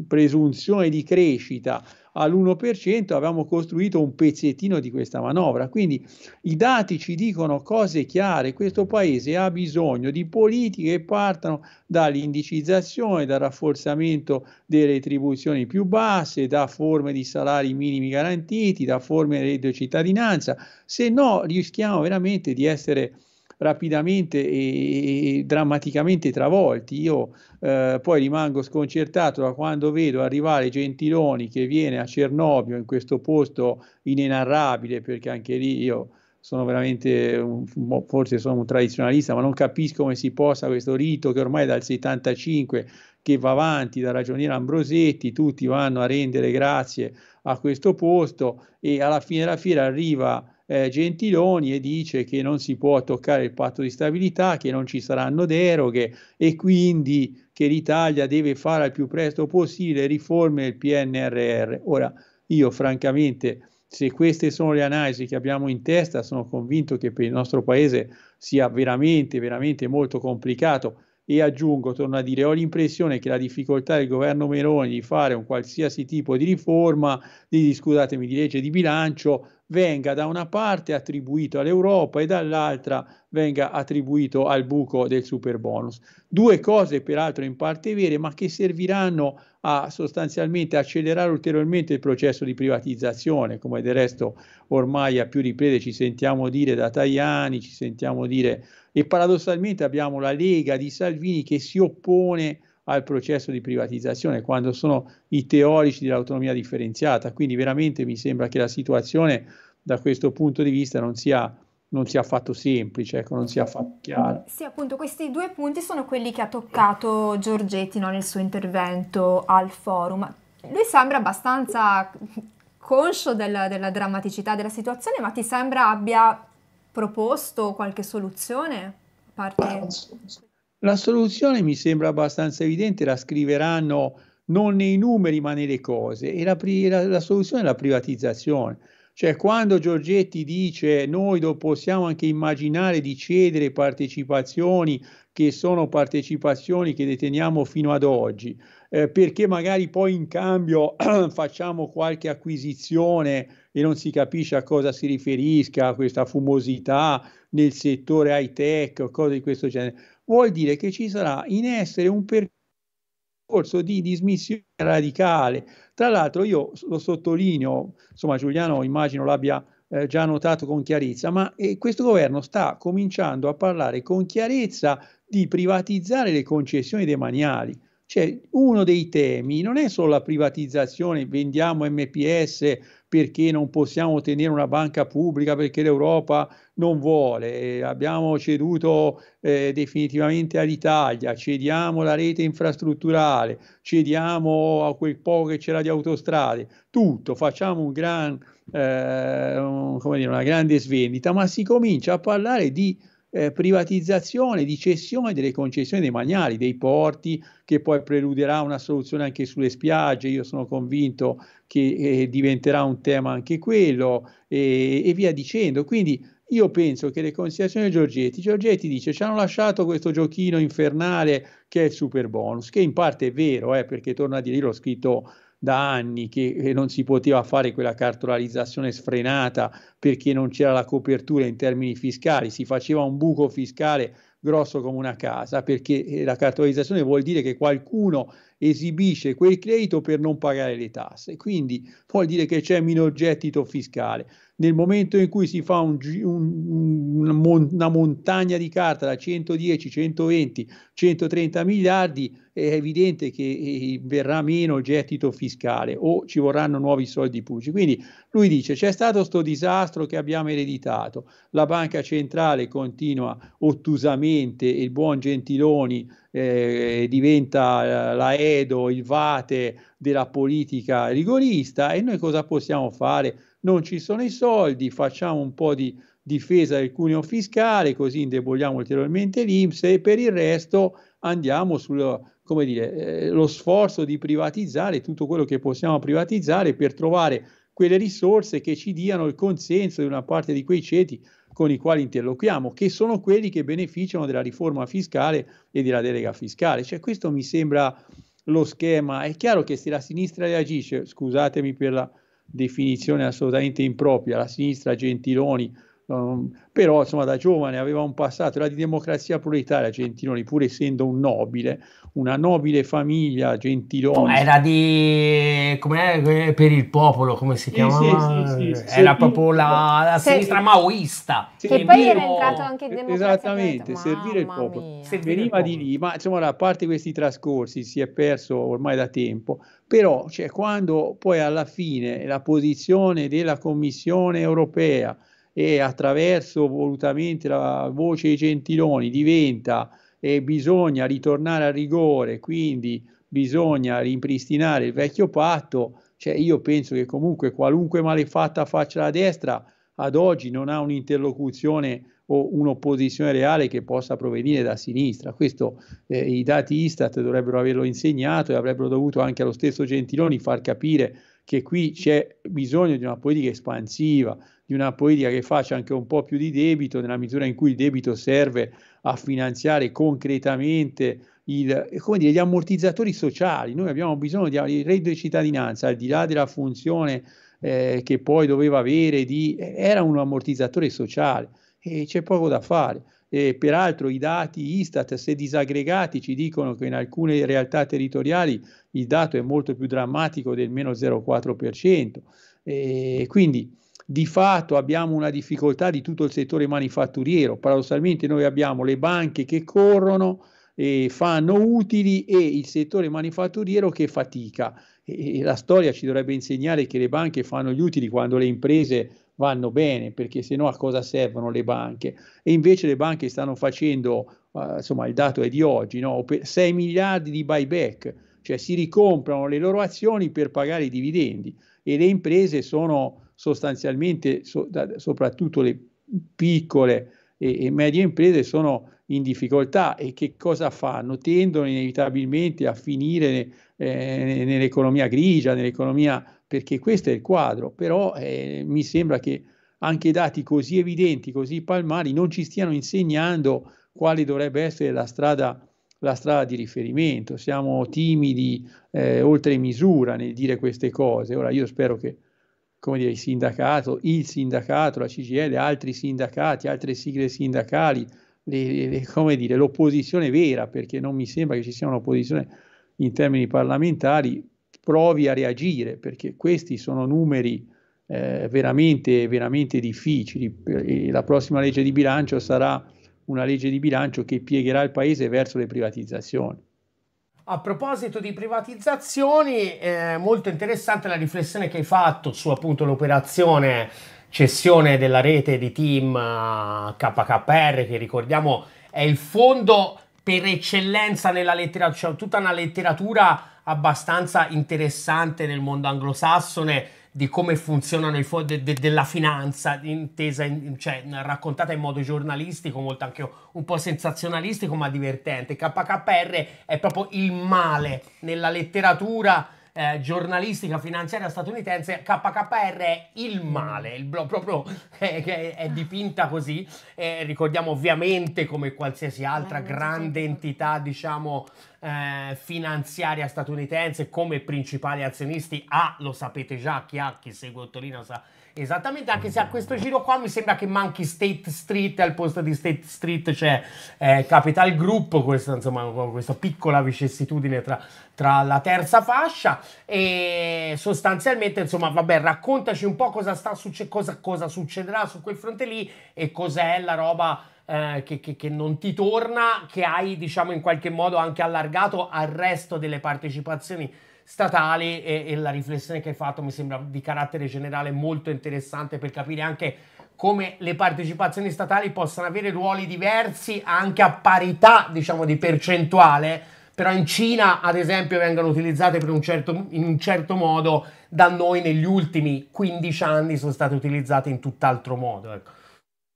presunzione di crescita all'1% avevamo costruito un pezzettino di questa manovra. Quindi i dati ci dicono cose chiare, questo Paese ha bisogno di politiche che partano dall'indicizzazione, dal rafforzamento delle retribuzioni più basse, da forme di salari minimi garantiti, da forme di reddito cittadinanza, se no rischiamo veramente di essere rapidamente e, e drammaticamente travolti. Io eh, poi rimango sconcertato da quando vedo arrivare Gentiloni che viene a Cernobio in questo posto inenarrabile, perché anche lì io sono veramente, un, forse sono un tradizionalista, ma non capisco come si possa questo rito che ormai dal 75 che va avanti da ragioniera Ambrosetti, tutti vanno a rendere grazie a questo posto e alla fine della fiera arriva eh, Gentiloni e dice che non si può toccare il patto di stabilità, che non ci saranno deroghe e quindi che l'Italia deve fare al più presto possibile riforme del PNRR. Ora, io francamente, se queste sono le analisi che abbiamo in testa, sono convinto che per il nostro Paese sia veramente, veramente molto complicato. E aggiungo, torno a dire, ho l'impressione che la difficoltà del governo Meloni di fare un qualsiasi tipo di riforma, di, scusatemi, di legge di bilancio, venga da una parte attribuito all'Europa e dall'altra venga attribuito al buco del super bonus. Due cose peraltro in parte vere, ma che serviranno a sostanzialmente accelerare ulteriormente il processo di privatizzazione, come del resto ormai a più riprese ci sentiamo dire da Tajani, ci sentiamo dire e paradossalmente abbiamo la Lega di Salvini che si oppone a al processo di privatizzazione, quando sono i teorici dell'autonomia differenziata. Quindi veramente mi sembra che la situazione da questo punto di vista non sia non sia affatto semplice, ecco, non sia affatto chiara. Sì, appunto, questi due punti sono quelli che ha toccato Giorgetti no, nel suo intervento al forum. Lui sembra abbastanza conscio della, della drammaticità della situazione, ma ti sembra abbia proposto qualche soluzione? A parte... La soluzione mi sembra abbastanza evidente, la scriveranno non nei numeri ma nelle cose e la, la, la soluzione è la privatizzazione. Cioè quando Giorgetti dice noi possiamo anche immaginare di cedere partecipazioni che sono partecipazioni che deteniamo fino ad oggi, eh, perché magari poi in cambio facciamo qualche acquisizione e non si capisce a cosa si riferisca questa fumosità nel settore high tech o cose di questo genere vuol dire che ci sarà in essere un percorso di dismissione radicale. Tra l'altro io lo sottolineo, insomma Giuliano immagino l'abbia eh, già notato con chiarezza, ma eh, questo governo sta cominciando a parlare con chiarezza di privatizzare le concessioni demaniali. Cioè, uno dei temi non è solo la privatizzazione, vendiamo MPS, perché non possiamo tenere una banca pubblica, perché l'Europa non vuole, abbiamo ceduto eh, definitivamente all'Italia, cediamo la rete infrastrutturale, cediamo a quel poco che c'era di autostrade, tutto, facciamo un gran, eh, un, dire, una grande svendita, ma si comincia a parlare di eh, privatizzazione, di cessione delle concessioni dei demaniali, dei porti, che poi preluderà una soluzione anche sulle spiagge, io sono convinto che eh, diventerà un tema anche quello, eh, e via dicendo. Quindi io penso che le considerazioni di Giorgetti, Giorgetti dice ci hanno lasciato questo giochino infernale che è il super bonus, che in parte è vero, eh, perché torno a dire, io l'ho scritto da anni che, che non si poteva fare quella cartolarizzazione sfrenata perché non c'era la copertura in termini fiscali, si faceva un buco fiscale grosso come una casa, perché eh, la cartolarizzazione vuol dire che qualcuno esibisce quel credito per non pagare le tasse. Quindi vuol dire che c'è minor gettito fiscale. Nel momento in cui si fa un, un, una montagna di carta da 110, 120, 130 miliardi, è evidente che eh, verrà meno il gettito fiscale o ci vorranno nuovi soldi pubblici. Quindi lui dice c'è stato questo disastro che abbiamo ereditato, la banca centrale continua ottusamente, e il buon Gentiloni eh, diventa eh, l'Aedo, il Vate della politica rigorista e noi cosa possiamo fare? Non ci sono i soldi, facciamo un po' di difesa del cuneo fiscale, così indeboliamo ulteriormente l'Inps e per il resto andiamo sul, come dire, eh, lo sforzo di privatizzare tutto quello che possiamo privatizzare per trovare quelle risorse che ci diano il consenso di una parte di quei ceti con i quali interloquiamo, che sono quelli che beneficiano della riforma fiscale e della delega fiscale. Cioè, questo mi sembra lo schema. È chiaro che se la sinistra reagisce, scusatemi per la definizione assolutamente impropria, la sinistra Gentiloni, Um, però insomma da giovane aveva un passato, era di democrazia proletaria Gentiloni, pur essendo un nobile, una nobile famiglia Gentiloni. Era di com'è, eh, per il popolo, come si chiama? Sì, sì, sì, era proprio la, la sinistra maoista. Che poi era entrato anche in democrazia. Esattamente, servire il popolo. Servire Veniva il popolo. di lì, ma insomma a parte questi trascorsi si è perso ormai da tempo, però cioè, quando poi alla fine la posizione della Commissione europea e attraverso volutamente la voce dei gentiloni diventa e eh, bisogna ritornare al rigore, quindi bisogna ripristinare il vecchio patto, cioè io penso che comunque qualunque malefatta faccia la destra, ad oggi non ha un'interlocuzione o un'opposizione reale che possa provenire da sinistra. Questo eh, i dati Istat dovrebbero averlo insegnato e avrebbero dovuto anche allo stesso Gentiloni far capire che qui c'è bisogno di una politica espansiva, di una politica che faccia anche un po' più di debito, nella misura in cui il debito serve a finanziare concretamente il, dire, gli ammortizzatori sociali. Noi abbiamo bisogno di il reddito di cittadinanza, al di là della funzione eh, che poi doveva avere, di, era un ammortizzatore sociale e c'è poco da fare. E peraltro i dati Istat, se disaggregati, ci dicono che in alcune realtà territoriali il dato è molto più drammatico del meno 0,4%. E quindi di fatto abbiamo una difficoltà di tutto il settore manifatturiero. Paradossalmente noi abbiamo le banche che corrono, e fanno utili e il settore manifatturiero che fatica. E, la storia ci dovrebbe insegnare che le banche fanno gli utili quando le imprese vanno bene, perché se no a cosa servono le banche? E invece le banche stanno facendo, uh, insomma il dato è di oggi, no? 6 miliardi di buyback, cioè si ricomprano le loro azioni per pagare i dividendi e le imprese sono sostanzialmente so, da, soprattutto le piccole e, e, medie imprese sono in difficoltà e che cosa fanno? Tendono inevitabilmente a finire eh, nell'economia grigia, nell'economia perché questo è il quadro, però eh, mi sembra che anche dati così evidenti, così palmari, non ci stiano insegnando quale dovrebbe essere la strada, la strada di riferimento. Siamo timidi eh, oltre misura nel dire queste cose. Ora io spero che come dire, il sindacato, il sindacato, la CGL, altri sindacati, altre sigle sindacali, le, le, come dire, l'opposizione vera, perché non mi sembra che ci sia un'opposizione in termini parlamentari, provi a reagire, perché questi sono numeri eh, veramente, veramente difficili. E la prossima legge di bilancio sarà una legge di bilancio che piegherà il Paese verso le privatizzazioni. A proposito di privatizzazioni, eh, molto interessante la riflessione che hai fatto su appunto l'operazione cessione della rete di team eh, KKR, che ricordiamo è il fondo per eccellenza nella letteratura, cioè tutta una letteratura abbastanza interessante nel mondo anglosassone di come funzionano i fondi de, de, della finanza, intesa in, cioè, raccontata in modo giornalistico, molto anche un po' sensazionalistico, ma divertente. KKR è proprio il male nella letteratura eh, giornalistica finanziaria statunitense. KKR è il male, il blo- proprio eh, è, è, dipinta così. Eh, ricordiamo ovviamente come qualsiasi altra grande entità, diciamo eh, finanziaria statunitense come principali azionisti ha, ah, lo sapete già, chi ha, chi segue Ottolino sa esattamente, anche se a questo giro qua mi sembra che manchi State Street, al posto di State Street c'è eh, Capital Group, questa, insomma, questa piccola vicissitudine tra, tra la terza fascia e sostanzialmente, insomma, vabbè, raccontaci un po' cosa, sta succe- cosa, cosa succederà su quel fronte lì e cos'è la roba eh, che, che, che, non ti torna, che hai diciamo in qualche modo anche allargato al resto delle partecipazioni statali e, e la riflessione che hai fatto mi sembra di carattere generale molto interessante per capire anche come le partecipazioni statali possano avere ruoli diversi anche a parità diciamo di percentuale però in Cina ad esempio vengono utilizzate un certo, in un certo modo, da noi negli ultimi 15 anni sono state utilizzate in tutt'altro modo. Ecco.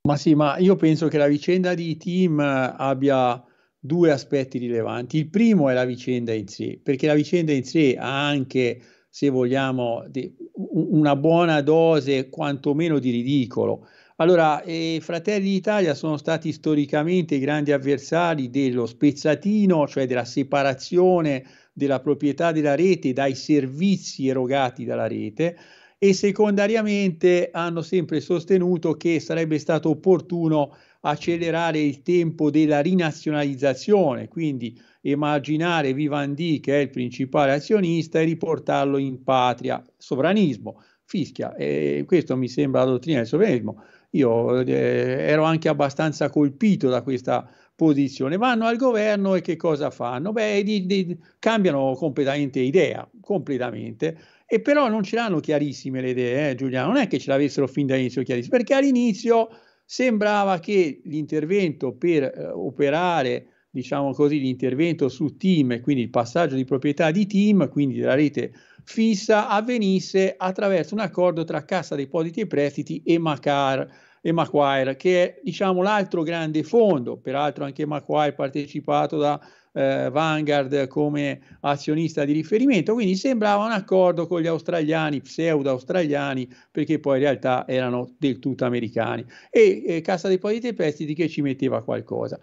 Ma sì, ma io penso che la vicenda di Team abbia due aspetti rilevanti. Il primo è la vicenda in sé, perché la vicenda in sé ha anche, se vogliamo, una buona dose quantomeno di ridicolo. Allora, eh, Fratelli d'Italia sono stati storicamente grandi avversari dello spezzatino, cioè della separazione della proprietà della rete dai servizi erogati dalla rete e secondariamente hanno sempre sostenuto che sarebbe stato opportuno accelerare il tempo della rinazionalizzazione, quindi emarginare Vivendi, che è il principale azionista, e riportarlo in patria. Sovranismo, fischia, eh, questo mi sembra la dottrina del sovranismo. Io eh, ero anche abbastanza colpito da questa posizione. Vanno al governo e che cosa fanno? Beh, di, di, cambiano completamente idea, completamente e però non ce l'hanno chiarissime le idee, eh, Giuliano, non è che ce l'avessero fin dall'inizio chiarissime, perché all'inizio sembrava che l'intervento per eh, operare, diciamo così, l'intervento su team, quindi il passaggio di proprietà di team, quindi della rete fissa, avvenisse attraverso un accordo tra Cassa Depositi e Prestiti e Macar e Macquarie, che è diciamo, l'altro grande fondo, peraltro anche Macquarie partecipato da eh, Vanguard come azionista di riferimento, quindi sembrava un accordo con gli australiani, pseudo-australiani, perché poi in realtà erano del tutto americani, e eh, Cassa Depositi e Prestiti che ci metteva qualcosa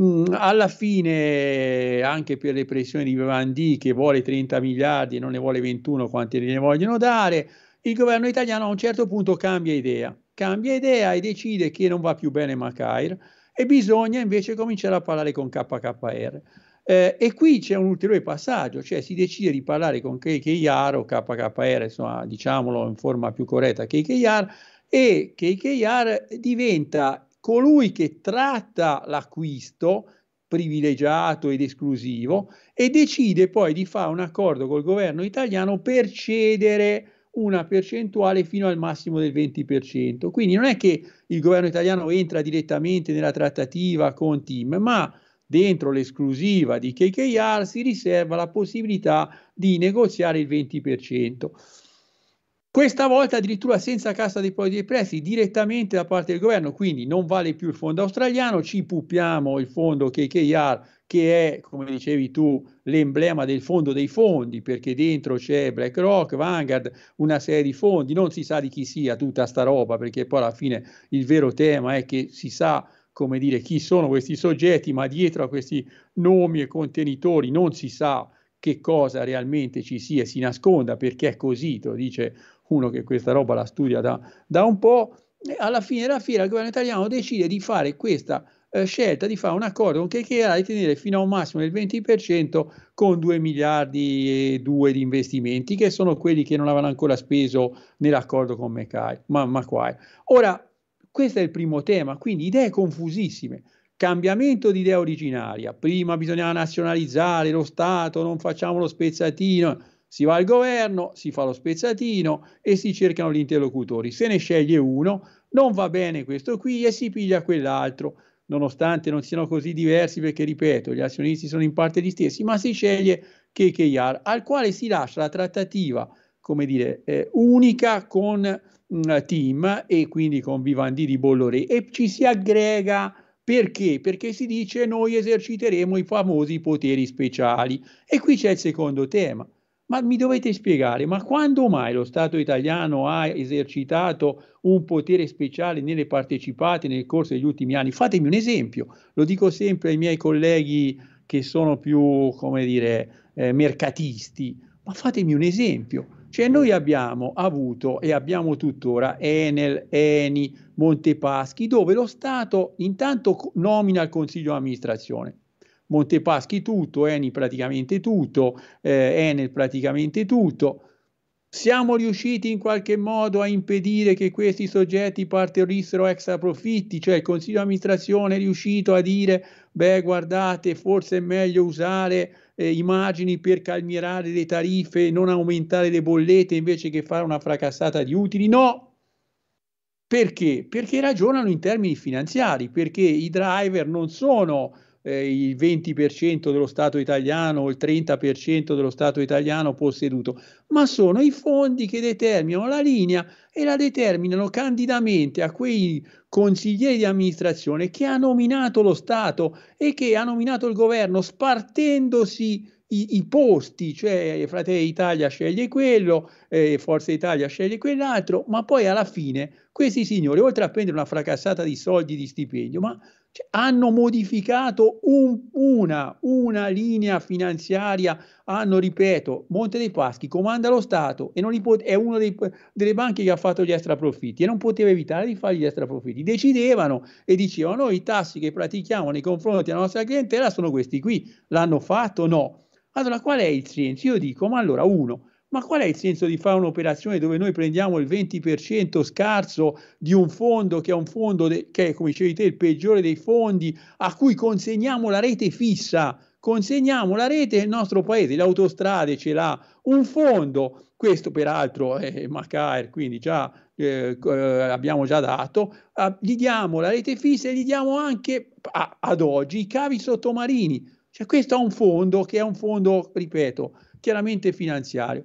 mm, alla fine anche per le pressioni di Vivendi che vuole 30 miliardi e non ne vuole 21 quanti ne vogliono dare, il governo italiano a un certo punto cambia idea, cambia idea e decide che non va più bene Macair e bisogna invece cominciare a parlare con KKR. Eh, e qui c'è un ulteriore passaggio, cioè si decide di parlare con KKR o KKR, insomma, diciamolo in forma più corretta, KKR, e KKR diventa colui che tratta l'acquisto privilegiato ed esclusivo e decide poi di fare un accordo col governo italiano per cedere una percentuale fino al massimo del 20%. Quindi non è che il governo italiano entra direttamente nella trattativa con Tim, ma dentro l'esclusiva di KKR si riserva la possibilità di negoziare il 20%. Questa volta addirittura senza cassa depositi e prestiti direttamente da parte del governo, quindi non vale più il fondo australiano, ci puppiamo il fondo KKR che è, come dicevi tu, l'emblema del fondo dei fondi, perché dentro c'è BlackRock, Vanguard, una serie di fondi, non si sa di chi sia tutta sta roba, perché poi alla fine il vero tema è che si sa come dire, chi sono questi soggetti, ma dietro a questi nomi e contenitori non si sa che cosa realmente ci sia e si nasconda, perché è così, lo dice uno che questa roba la studia da, da un po', e alla fine della fiera il governo italiano decide di fare questa eh, scelta, di fare un accordo con Chechera di tenere fino a un massimo del 20% con 2 miliardi e 2 di investimenti, che sono quelli che non avevano ancora speso nell'accordo con Meccai, ma, ma qua. Ora, questo è il primo tema, quindi idee confusissime. Cambiamento di idea originaria, prima bisognava nazionalizzare lo Stato, non facciamo lo spezzatino, si va al governo, si fa lo spezzatino e si cercano gli interlocutori. Se ne sceglie uno, non va bene questo qui e si piglia quell'altro, nonostante non siano così diversi perché, ripeto, gli azionisti sono in parte gli stessi, ma si sceglie KKR, al quale si lascia la trattativa, come dire, eh, unica con team e quindi con Vivandi di Bollore e ci si aggrega perché? Perché si dice noi eserciteremo i famosi poteri speciali e qui c'è il secondo tema. Ma mi dovete spiegare, ma quando mai lo Stato italiano ha esercitato un potere speciale nelle partecipate nel corso degli ultimi anni? Fatemi un esempio, lo dico sempre ai miei colleghi che sono più, come dire, eh, mercatisti, ma fatemi un esempio. Cioè noi abbiamo avuto e abbiamo tuttora Enel, Eni, Montepaschi, dove lo Stato intanto nomina il consiglio di amministrazione. Montepaschi tutto, Eni praticamente tutto, eh, Enel praticamente tutto, siamo riusciti in qualche modo a impedire che questi soggetti partorissero extra profitti, cioè il Consiglio di amministrazione è riuscito a dire, beh guardate, forse è meglio usare eh, i per calmierare le tariffe, non aumentare le bollette invece che fare una fracassata di utili? No, perché? Perché ragionano in termini finanziari, perché i driver non sono eh, il 20% dello Stato italiano o il 30% dello Stato italiano posseduto, ma sono i fondi che determinano la linea e la determinano candidamente a quei consiglieri di amministrazione che ha nominato lo Stato e che ha nominato il governo spartendosi i, i, posti, cioè eh, Fratelli Italia sceglie quello, eh, Forza Italia sceglie quell'altro, ma poi alla fine questi signori, oltre a prendere una fracassata di soldi di stipendio, ma cioè, hanno modificato un, una, una, linea finanziaria, hanno, ripeto, Monte dei Paschi comanda lo Stato e non pot- è una delle banche che ha fatto gli extraprofitti e non poteva evitare di fargli gli extraprofitti. Decidevano e dicevano noi i tassi che pratichiamo nei confronti della nostra clientela sono questi qui, l'hanno fatto? No. Allora qual è il senso? Io dico, ma allora uno, ma qual è il senso di fare un'operazione dove noi prendiamo il 20% scarso di un fondo che è un fondo de- che è, come dicevi te, il peggiore dei fondi, a cui consegniamo la rete fissa? consegniamo la rete nel nostro paese, le autostrade ce l'ha un fondo, questo peraltro è eh, eh, Macaer, quindi già eh, eh, abbiamo già dato, ah, gli diamo la rete fissa e gli diamo anche a, ad oggi i cavi sottomarini, cioè questo è un fondo che è un fondo, ripeto, chiaramente finanziario.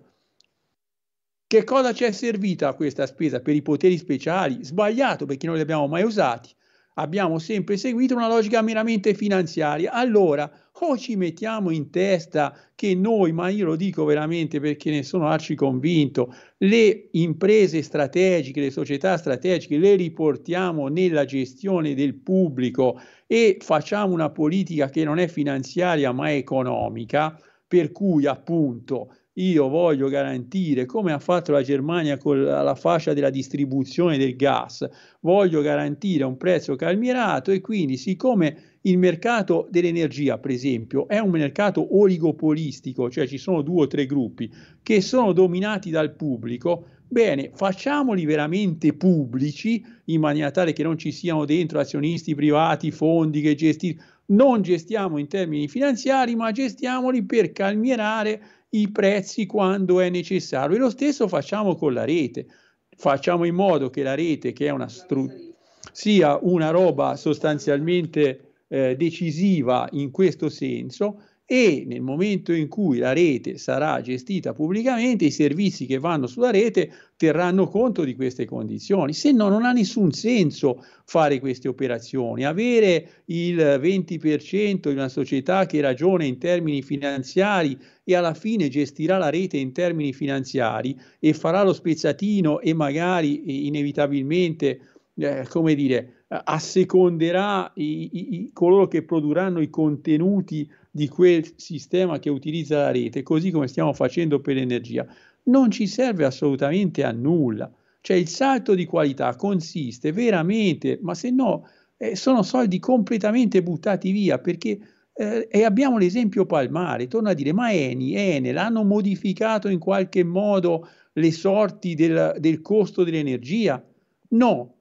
Che cosa ci è servita questa spesa per i poteri speciali? Sbagliato perché non li abbiamo mai usati. Abbiamo sempre seguito una logica meramente finanziaria. Allora, o ci mettiamo in testa che noi, ma io lo dico veramente perché ne sono arci convinto, le imprese strategiche, le società strategiche le riportiamo nella gestione del pubblico e facciamo una politica che non è finanziaria ma economica, per cui appunto io voglio garantire, come ha fatto la Germania con la fascia della distribuzione del gas, voglio garantire un prezzo calmierato e quindi siccome il mercato dell'energia, per esempio, è un mercato oligopolistico, cioè ci sono due o tre gruppi che sono dominati dal pubblico, bene, facciamoli veramente pubblici in maniera tale che non ci siano dentro azionisti privati, fondi che gestiscono, non gestiamo in termini finanziari, ma gestiamoli per calmierare i prezzi quando è necessario. E lo stesso facciamo con la rete, facciamo in modo che la rete, che è una struttura, sia una roba sostanzialmente eh, decisiva in questo senso, e nel momento in cui la rete sarà gestita pubblicamente, i servizi che vanno sulla rete terranno conto di queste condizioni, se no non ha nessun senso fare queste operazioni. Avere il 20% di una società che ragiona in termini finanziari e alla fine gestirà la rete in termini finanziari e farà lo spezzatino e magari eh, inevitabilmente, eh, come dire, asseconderà i, i, coloro che produrranno i contenuti di quel sistema che utilizza la rete, così come stiamo facendo per l'energia, non ci serve assolutamente a nulla. Cioè il salto di qualità consiste veramente, ma se no eh, sono soldi completamente buttati via perché eh, e abbiamo l'esempio palmare, torno a dire, ma Eni, Enel hanno modificato in qualche modo le sorti del, del costo dell'energia? No,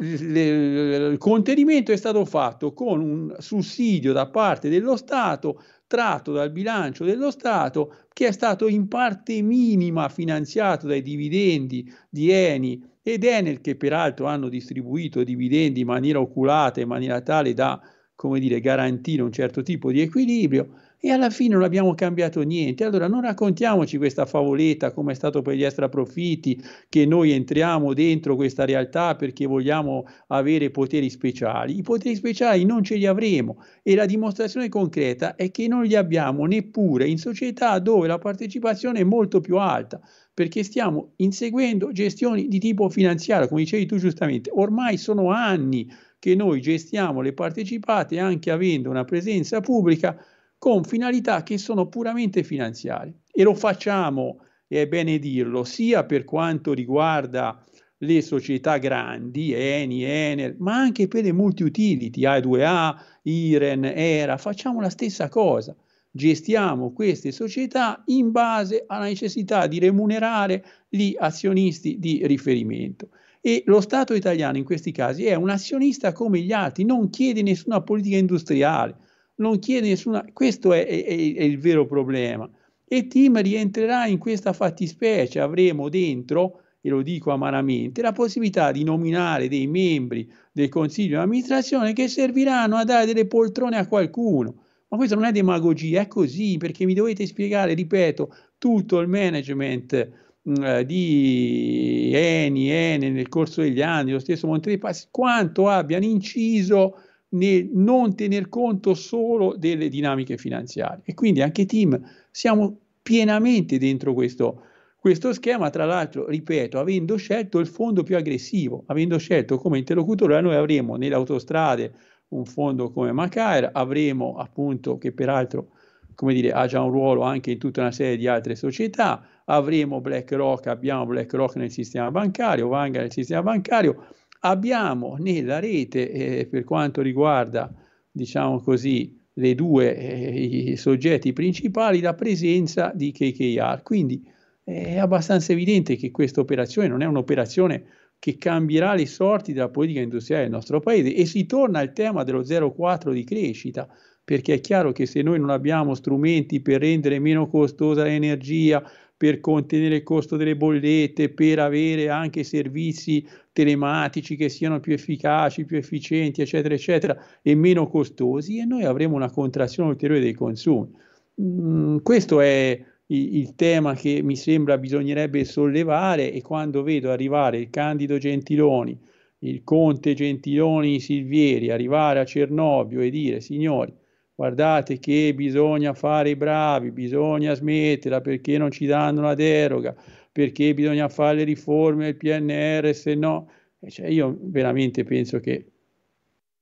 il contenimento è stato fatto con un sussidio da parte dello Stato tratto dal bilancio dello Stato che è stato in parte minima finanziato dai dividendi di Eni ed Enel che peraltro hanno distribuito dividendi in maniera oculata in maniera tale da come dire garantire un certo tipo di equilibrio e alla fine non abbiamo cambiato niente. Allora non raccontiamoci questa favoletta come è stato per gli extraprofitti, che noi entriamo dentro questa realtà perché vogliamo avere poteri speciali. I poteri speciali non ce li avremo e la dimostrazione concreta è che non li abbiamo neppure in società dove la partecipazione è molto più alta perché stiamo inseguendo gestioni di tipo finanziario, come dicevi tu giustamente. Ormai sono anni che noi gestiamo le partecipate anche avendo una presenza pubblica con finalità che sono puramente finanziarie e lo facciamo, è bene dirlo, sia per quanto riguarda le società grandi, Eni, Enel, ma anche per le multi utility, A2A, Iren, Era, facciamo la stessa cosa. Gestiamo queste società in base alla necessità di remunerare gli azionisti di riferimento. E lo Stato italiano in questi casi è un azionista come gli altri, non chiede nessuna politica industriale, non chiede nessuna... Questo è, è, è il vero problema. E Tim rientrerà in questa fattispecie, avremo dentro, e lo dico amaramente, la possibilità di nominare dei membri del consiglio di amministrazione che serviranno a dare delle poltrone a qualcuno. Ma questa non è demagogia, è così, perché mi dovete spiegare, ripeto, tutto il management mh, mm, eh, di Eni, Eni nel corso degli anni, lo stesso Monte quanto abbiano inciso nel non tener conto solo delle dinamiche finanziarie. E quindi anche Tim siamo pienamente dentro questo, questo schema, tra l'altro, ripeto, avendo scelto il fondo più aggressivo, avendo scelto come interlocutore, noi avremo nelle autostrade un fondo come Macair, avremo appunto che peraltro come dire, ha già un ruolo anche in tutta una serie di altre società, avremo BlackRock, abbiamo BlackRock nel sistema bancario, Vanga nel sistema bancario, Abbiamo nella rete, eh, per quanto riguarda, diciamo così, le due eh, soggetti principali, la presenza di KKR. Quindi eh, è abbastanza evidente che questa operazione non è un'operazione che cambierà le sorti della politica industriale del nostro paese e si torna al tema dello 0,4 di crescita, perché è chiaro che se noi non abbiamo strumenti per rendere meno costosa l'energia, per contenere il costo delle bollette, per avere anche servizi telematici che siano più efficaci, più efficienti, eccetera, eccetera, e meno costosi e noi avremo una contrazione ulteriore dei consumi. Mm, questo è il tema che mi sembra bisognerebbe sollevare e quando vedo arrivare il Candido Gentiloni, il Conte Gentiloni Silvieri, arrivare a Cernobio e dire signori, guardate che bisogna fare i bravi, bisogna smetterla perché non ci danno la deroga, perché bisogna fare le riforme, il PNR, se no... Cioè, io veramente penso che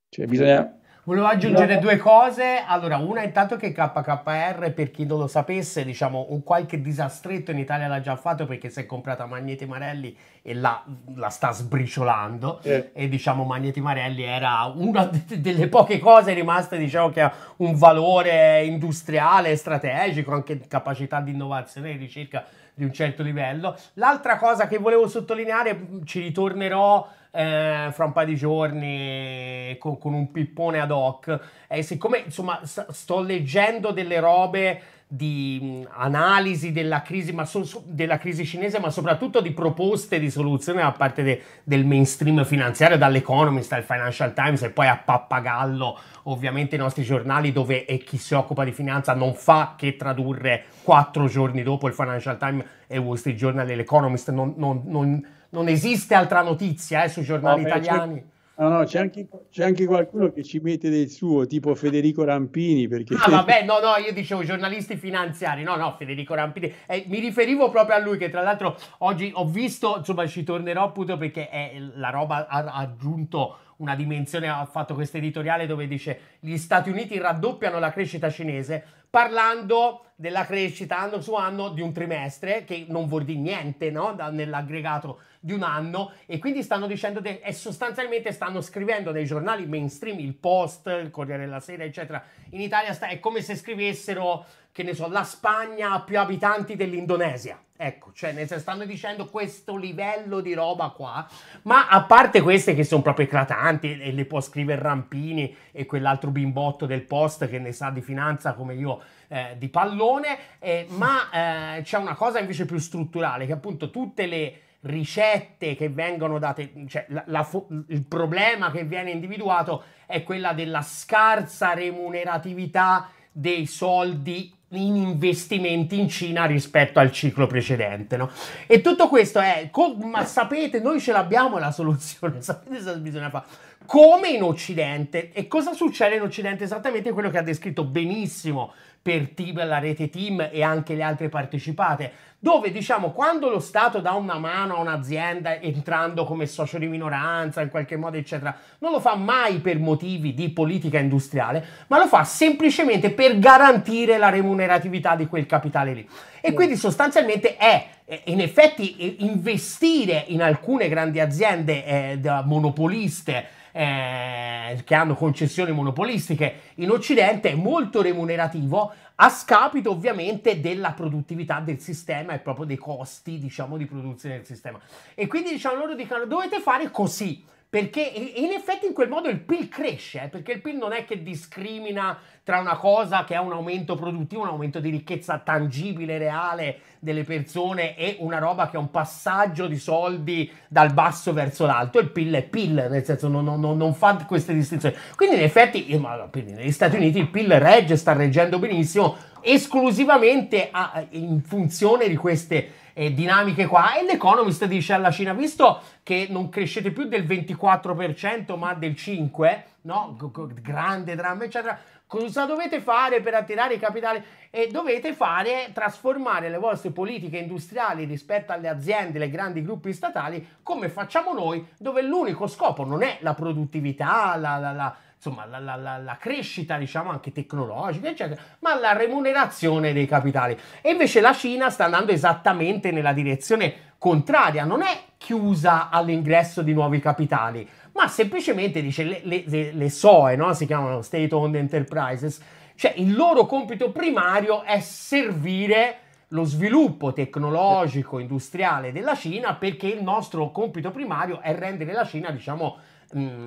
cioè, bisogna Volevo aggiungere due cose. Allora, una intanto che KKR, per chi non lo sapesse, diciamo, un qualche disastretto in Italia l'ha già fatto perché si è comprata Magneti Marelli e la, la sta sbriciolando. Eh. E diciamo, Magneti Marelli era una de- delle poche cose rimaste, diciamo, che ha un valore industriale, strategico, anche capacità di innovazione e ricerca di un certo livello. L'altra cosa che volevo sottolineare, ci ritornerò eh, fra un paio di giorni con, con un pippone ad hoc. eh, siccome insomma st- sto leggendo delle robe di mh, analisi della crisi, ma so, della crisi cinese, ma soprattutto di proposte di soluzione da parte de, del mainstream finanziario, dall'Economist al Financial Times e poi a Pappagallo, ovviamente i nostri giornali dove e chi si occupa di finanza non fa che tradurre quattro giorni dopo il Financial Times e Wall Street Journal e l'Economist, non, non, non non esiste altra notizia eh, sui giornali no, italiani. No, no, c'è anche, c'è anche, qualcuno che ci mette del suo, tipo Federico Rampini. Perché... Ah, vabbè, no, no, io dicevo giornalisti finanziari, no, no, Federico Rampini. Eh, mi riferivo proprio a lui, che tra l'altro oggi ho visto, insomma, ci tornerò appunto perché è, la roba ha aggiunto una dimensione, ha fatto questo editoriale dove dice gli Stati Uniti raddoppiano la crescita cinese parlando della crescita anno su anno di un trimestre che non vuol dire niente no? Da, nell'aggregato di un anno e quindi stanno dicendo de- e sostanzialmente stanno scrivendo dei giornali mainstream, il Post, il Corriere della Sera, eccetera. In Italia sta- è come se scrivessero, che ne so, la Spagna ha più abitanti dell'Indonesia. Ecco, cioè ne stanno dicendo questo livello di roba qua, ma a parte queste che sono proprio eclatanti e le può scrivere Rampini e quell'altro bimbotto del Post che ne sa di finanza come io eh, di pallone, eh, ma eh, c'è una cosa invece più strutturale che appunto tutte le ricette che vengono date, cioè la, la, il problema che viene individuato è quella della scarsa remuneratività dei soldi in investimenti in Cina rispetto al ciclo precedente. No? E tutto questo è, con, ma sapete, noi ce l'abbiamo la soluzione, sapete cosa bisogna fare? Come in Occidente, e cosa succede in Occidente? Esattamente quello che ha descritto benissimo per team, la rete team e anche le altre partecipate, dove diciamo quando lo Stato dà una mano a un'azienda entrando come socio di minoranza in qualche modo eccetera, non lo fa mai per motivi di politica industriale, ma lo fa semplicemente per garantire la remuneratività di quel capitale lì. E quindi sostanzialmente è in effetti investire in alcune grandi aziende eh, monopoliste eh, che hanno concessioni monopolistiche in Occidente, è molto remunerativo a scapito ovviamente della produttività del sistema e proprio dei costi, diciamo, di produzione del sistema. E quindi diciamo loro dicono dovete fare così, perché in effetti in quel modo il PIL cresce, eh, perché il PIL non è che discrimina tra una cosa che è un aumento produttivo, un aumento di ricchezza tangibile, reale delle persone e una roba che è un passaggio di soldi dal basso verso l'alto. Il PIL è PIL, nel senso non, non, non fa queste distinzioni. Quindi in effetti negli Stati Uniti il PIL regge, sta reggendo benissimo, esclusivamente a, in funzione di queste eh, dinamiche qua. E l'Economist dice alla Cina, visto che non crescete più del 24%, ma del 5%, no? grande dramma, eccetera Cosa dovete fare per attirare i capitali? E dovete fare trasformare le vostre politiche industriali rispetto alle aziende, ai grandi gruppi statali, come facciamo noi, dove l'unico scopo non è la produttività, la, la, la insomma, la, la, la, la, crescita, diciamo, anche tecnologica, eccetera, ma la remunerazione dei capitali. E invece la Cina sta andando esattamente nella direzione contraria, non è chiusa all'ingresso di nuovi capitali, ma semplicemente dice le, le, le SOE, no? si chiamano State Owned Enterprises, cioè il loro compito primario è servire lo sviluppo tecnologico industriale della Cina perché il nostro compito primario è rendere la Cina, diciamo, mh, mm,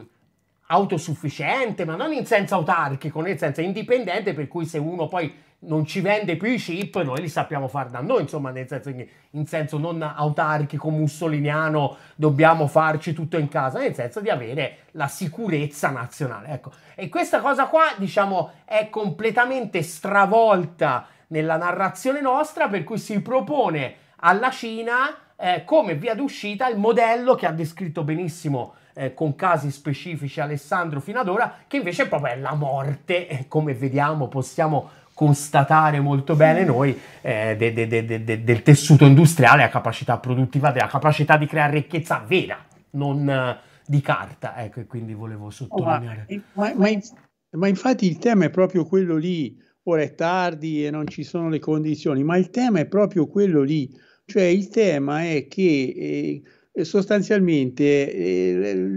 autosufficiente, ma non in senso autarchico, nel senso indipendente, per cui se uno poi non ci vende più i chip, noi li sappiamo far da noi, insomma, nel senso che in senso non autarchico, mussoliniano, dobbiamo farci tutto in casa, nel senso di avere la sicurezza nazionale. Ecco. E questa cosa qua, diciamo, è completamente stravolta nella narrazione nostra, per cui si propone alla Cina eh, come via d'uscita il modello che ha descritto benissimo eh, con casi specifici Alessandro fino ad ora, che invece proprio è la morte, come vediamo possiamo constatare molto bene noi eh, de, de, de, del tessuto industriale, la capacità produttiva, della capacità di creare ricchezza vera, non eh, di carta, ecco, e quindi volevo sottolineare. Oh, ma, ma, ma, infatti il tema è proprio quello lì, ora è tardi e non ci sono le condizioni, ma il tema è proprio quello lì, cioè il tema è che eh, eh, sostanzialmente eh,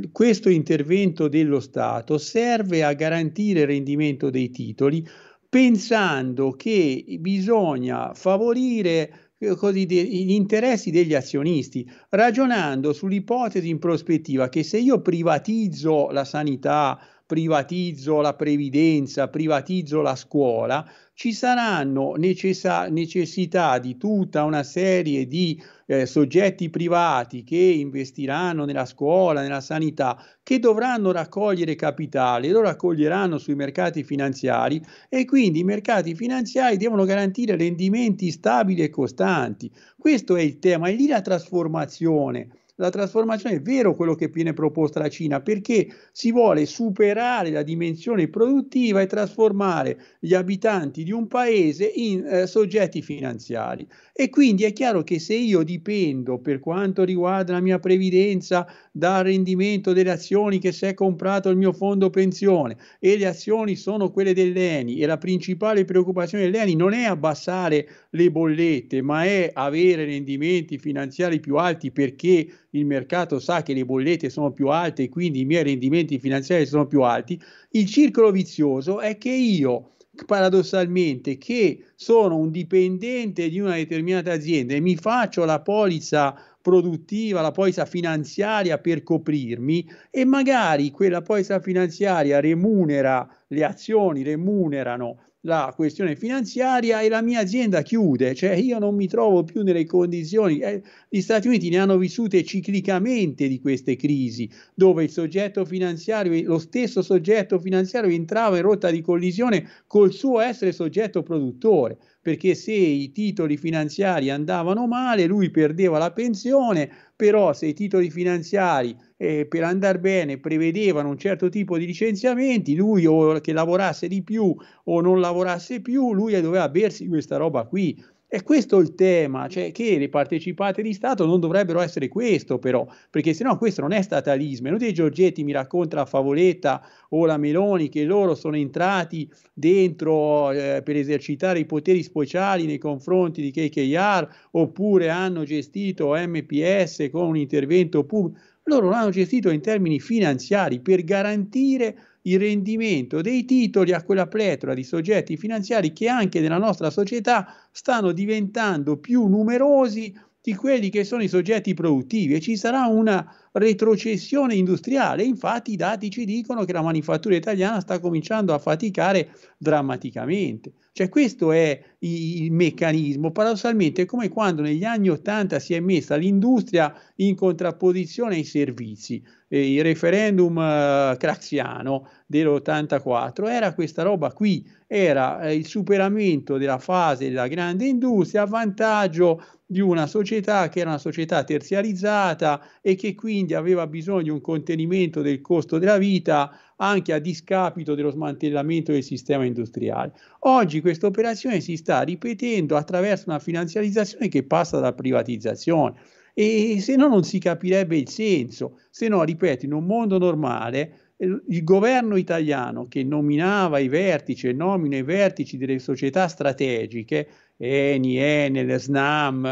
eh questo intervento dello Stato serve a garantire il rendimento dei titoli pensando che bisogna favorire eh, così, gli interessi degli azionisti, ragionando sull'ipotesi in prospettiva che se io privatizzo la sanità, privatizzo la previdenza, privatizzo la scuola, ci saranno necessa- necessità di tutta una serie di eh, soggetti privati che investiranno nella scuola, nella sanità, che dovranno raccogliere capitale, lo raccoglieranno sui mercati finanziari e quindi i mercati finanziari devono garantire rendimenti stabili e costanti. Questo è il tema, è lì la trasformazione la trasformazione, è vero quello che viene proposto alla Cina, perché si vuole superare la dimensione produttiva e trasformare gli abitanti di un paese in eh, soggetti finanziari. E quindi è chiaro che se io dipendo per quanto riguarda la mia previdenza dal rendimento delle azioni che si è comprato il mio fondo pensione e le azioni sono quelle dell'ENI e la principale preoccupazione dell'ENI non è abbassare le bollette ma è avere rendimenti finanziari più alti perché il mercato sa che le bollette sono più alte e quindi i miei rendimenti finanziari sono più alti, il circolo vizioso è che io paradossalmente che sono un dipendente di una determinata azienda e mi faccio la polizza produttiva, la poesa finanziaria per coprirmi e magari quella poesa finanziaria remunera le azioni, remunerano la questione finanziaria e la mia azienda chiude, cioè io non mi trovo più nelle condizioni, eh, gli Stati Uniti ne hanno vissute ciclicamente di queste crisi, dove il soggetto finanziario, lo stesso soggetto finanziario entrava in rotta di collisione col suo essere soggetto produttore perché se i titoli finanziari andavano male lui perdeva la pensione, però se i titoli finanziari eh, per andare bene prevedevano un certo tipo di licenziamenti, lui o che lavorasse di più o non lavorasse più, lui doveva bersi questa roba qui. E questo è il tema, cioè che le partecipate di Stato non dovrebbero essere questo però, perché sennò questo non è statalismo. E non dei Giorgetti mi racconta la Favoletta o la Meloni che loro sono entrati dentro eh, per esercitare i poteri speciali nei confronti di KKR oppure hanno gestito MPS con un intervento pubblico. Loro l'hanno gestito in termini finanziari per garantire il rendimento dei titoli a quella pletora di soggetti finanziari che anche nella nostra società stanno diventando più numerosi di quelli che sono i soggetti produttivi e ci sarà una retrocessione industriale. Infatti i dati ci dicono che la manifattura italiana sta cominciando a faticare drammaticamente. Cioè questo è il meccanismo. Paradossalmente è come quando negli anni 80 si è messa l'industria in contrapposizione ai servizi. il referendum eh, craxiano dell'84 era questa roba qui, era eh, il superamento della fase della grande industria a vantaggio di una società che era una società terziarizzata e che quindi aveva bisogno di un contenimento del costo della vita anche a discapito dello smantellamento del sistema industriale. Oggi questa operazione si sta ripetendo attraverso una finanziarizzazione che passa dalla privatizzazione e se no non si capirebbe il senso, se no, ripeto, in un mondo normale eh, il governo italiano che nominava i vertici e nomina i vertici delle società strategiche Eni, Enel, Snam,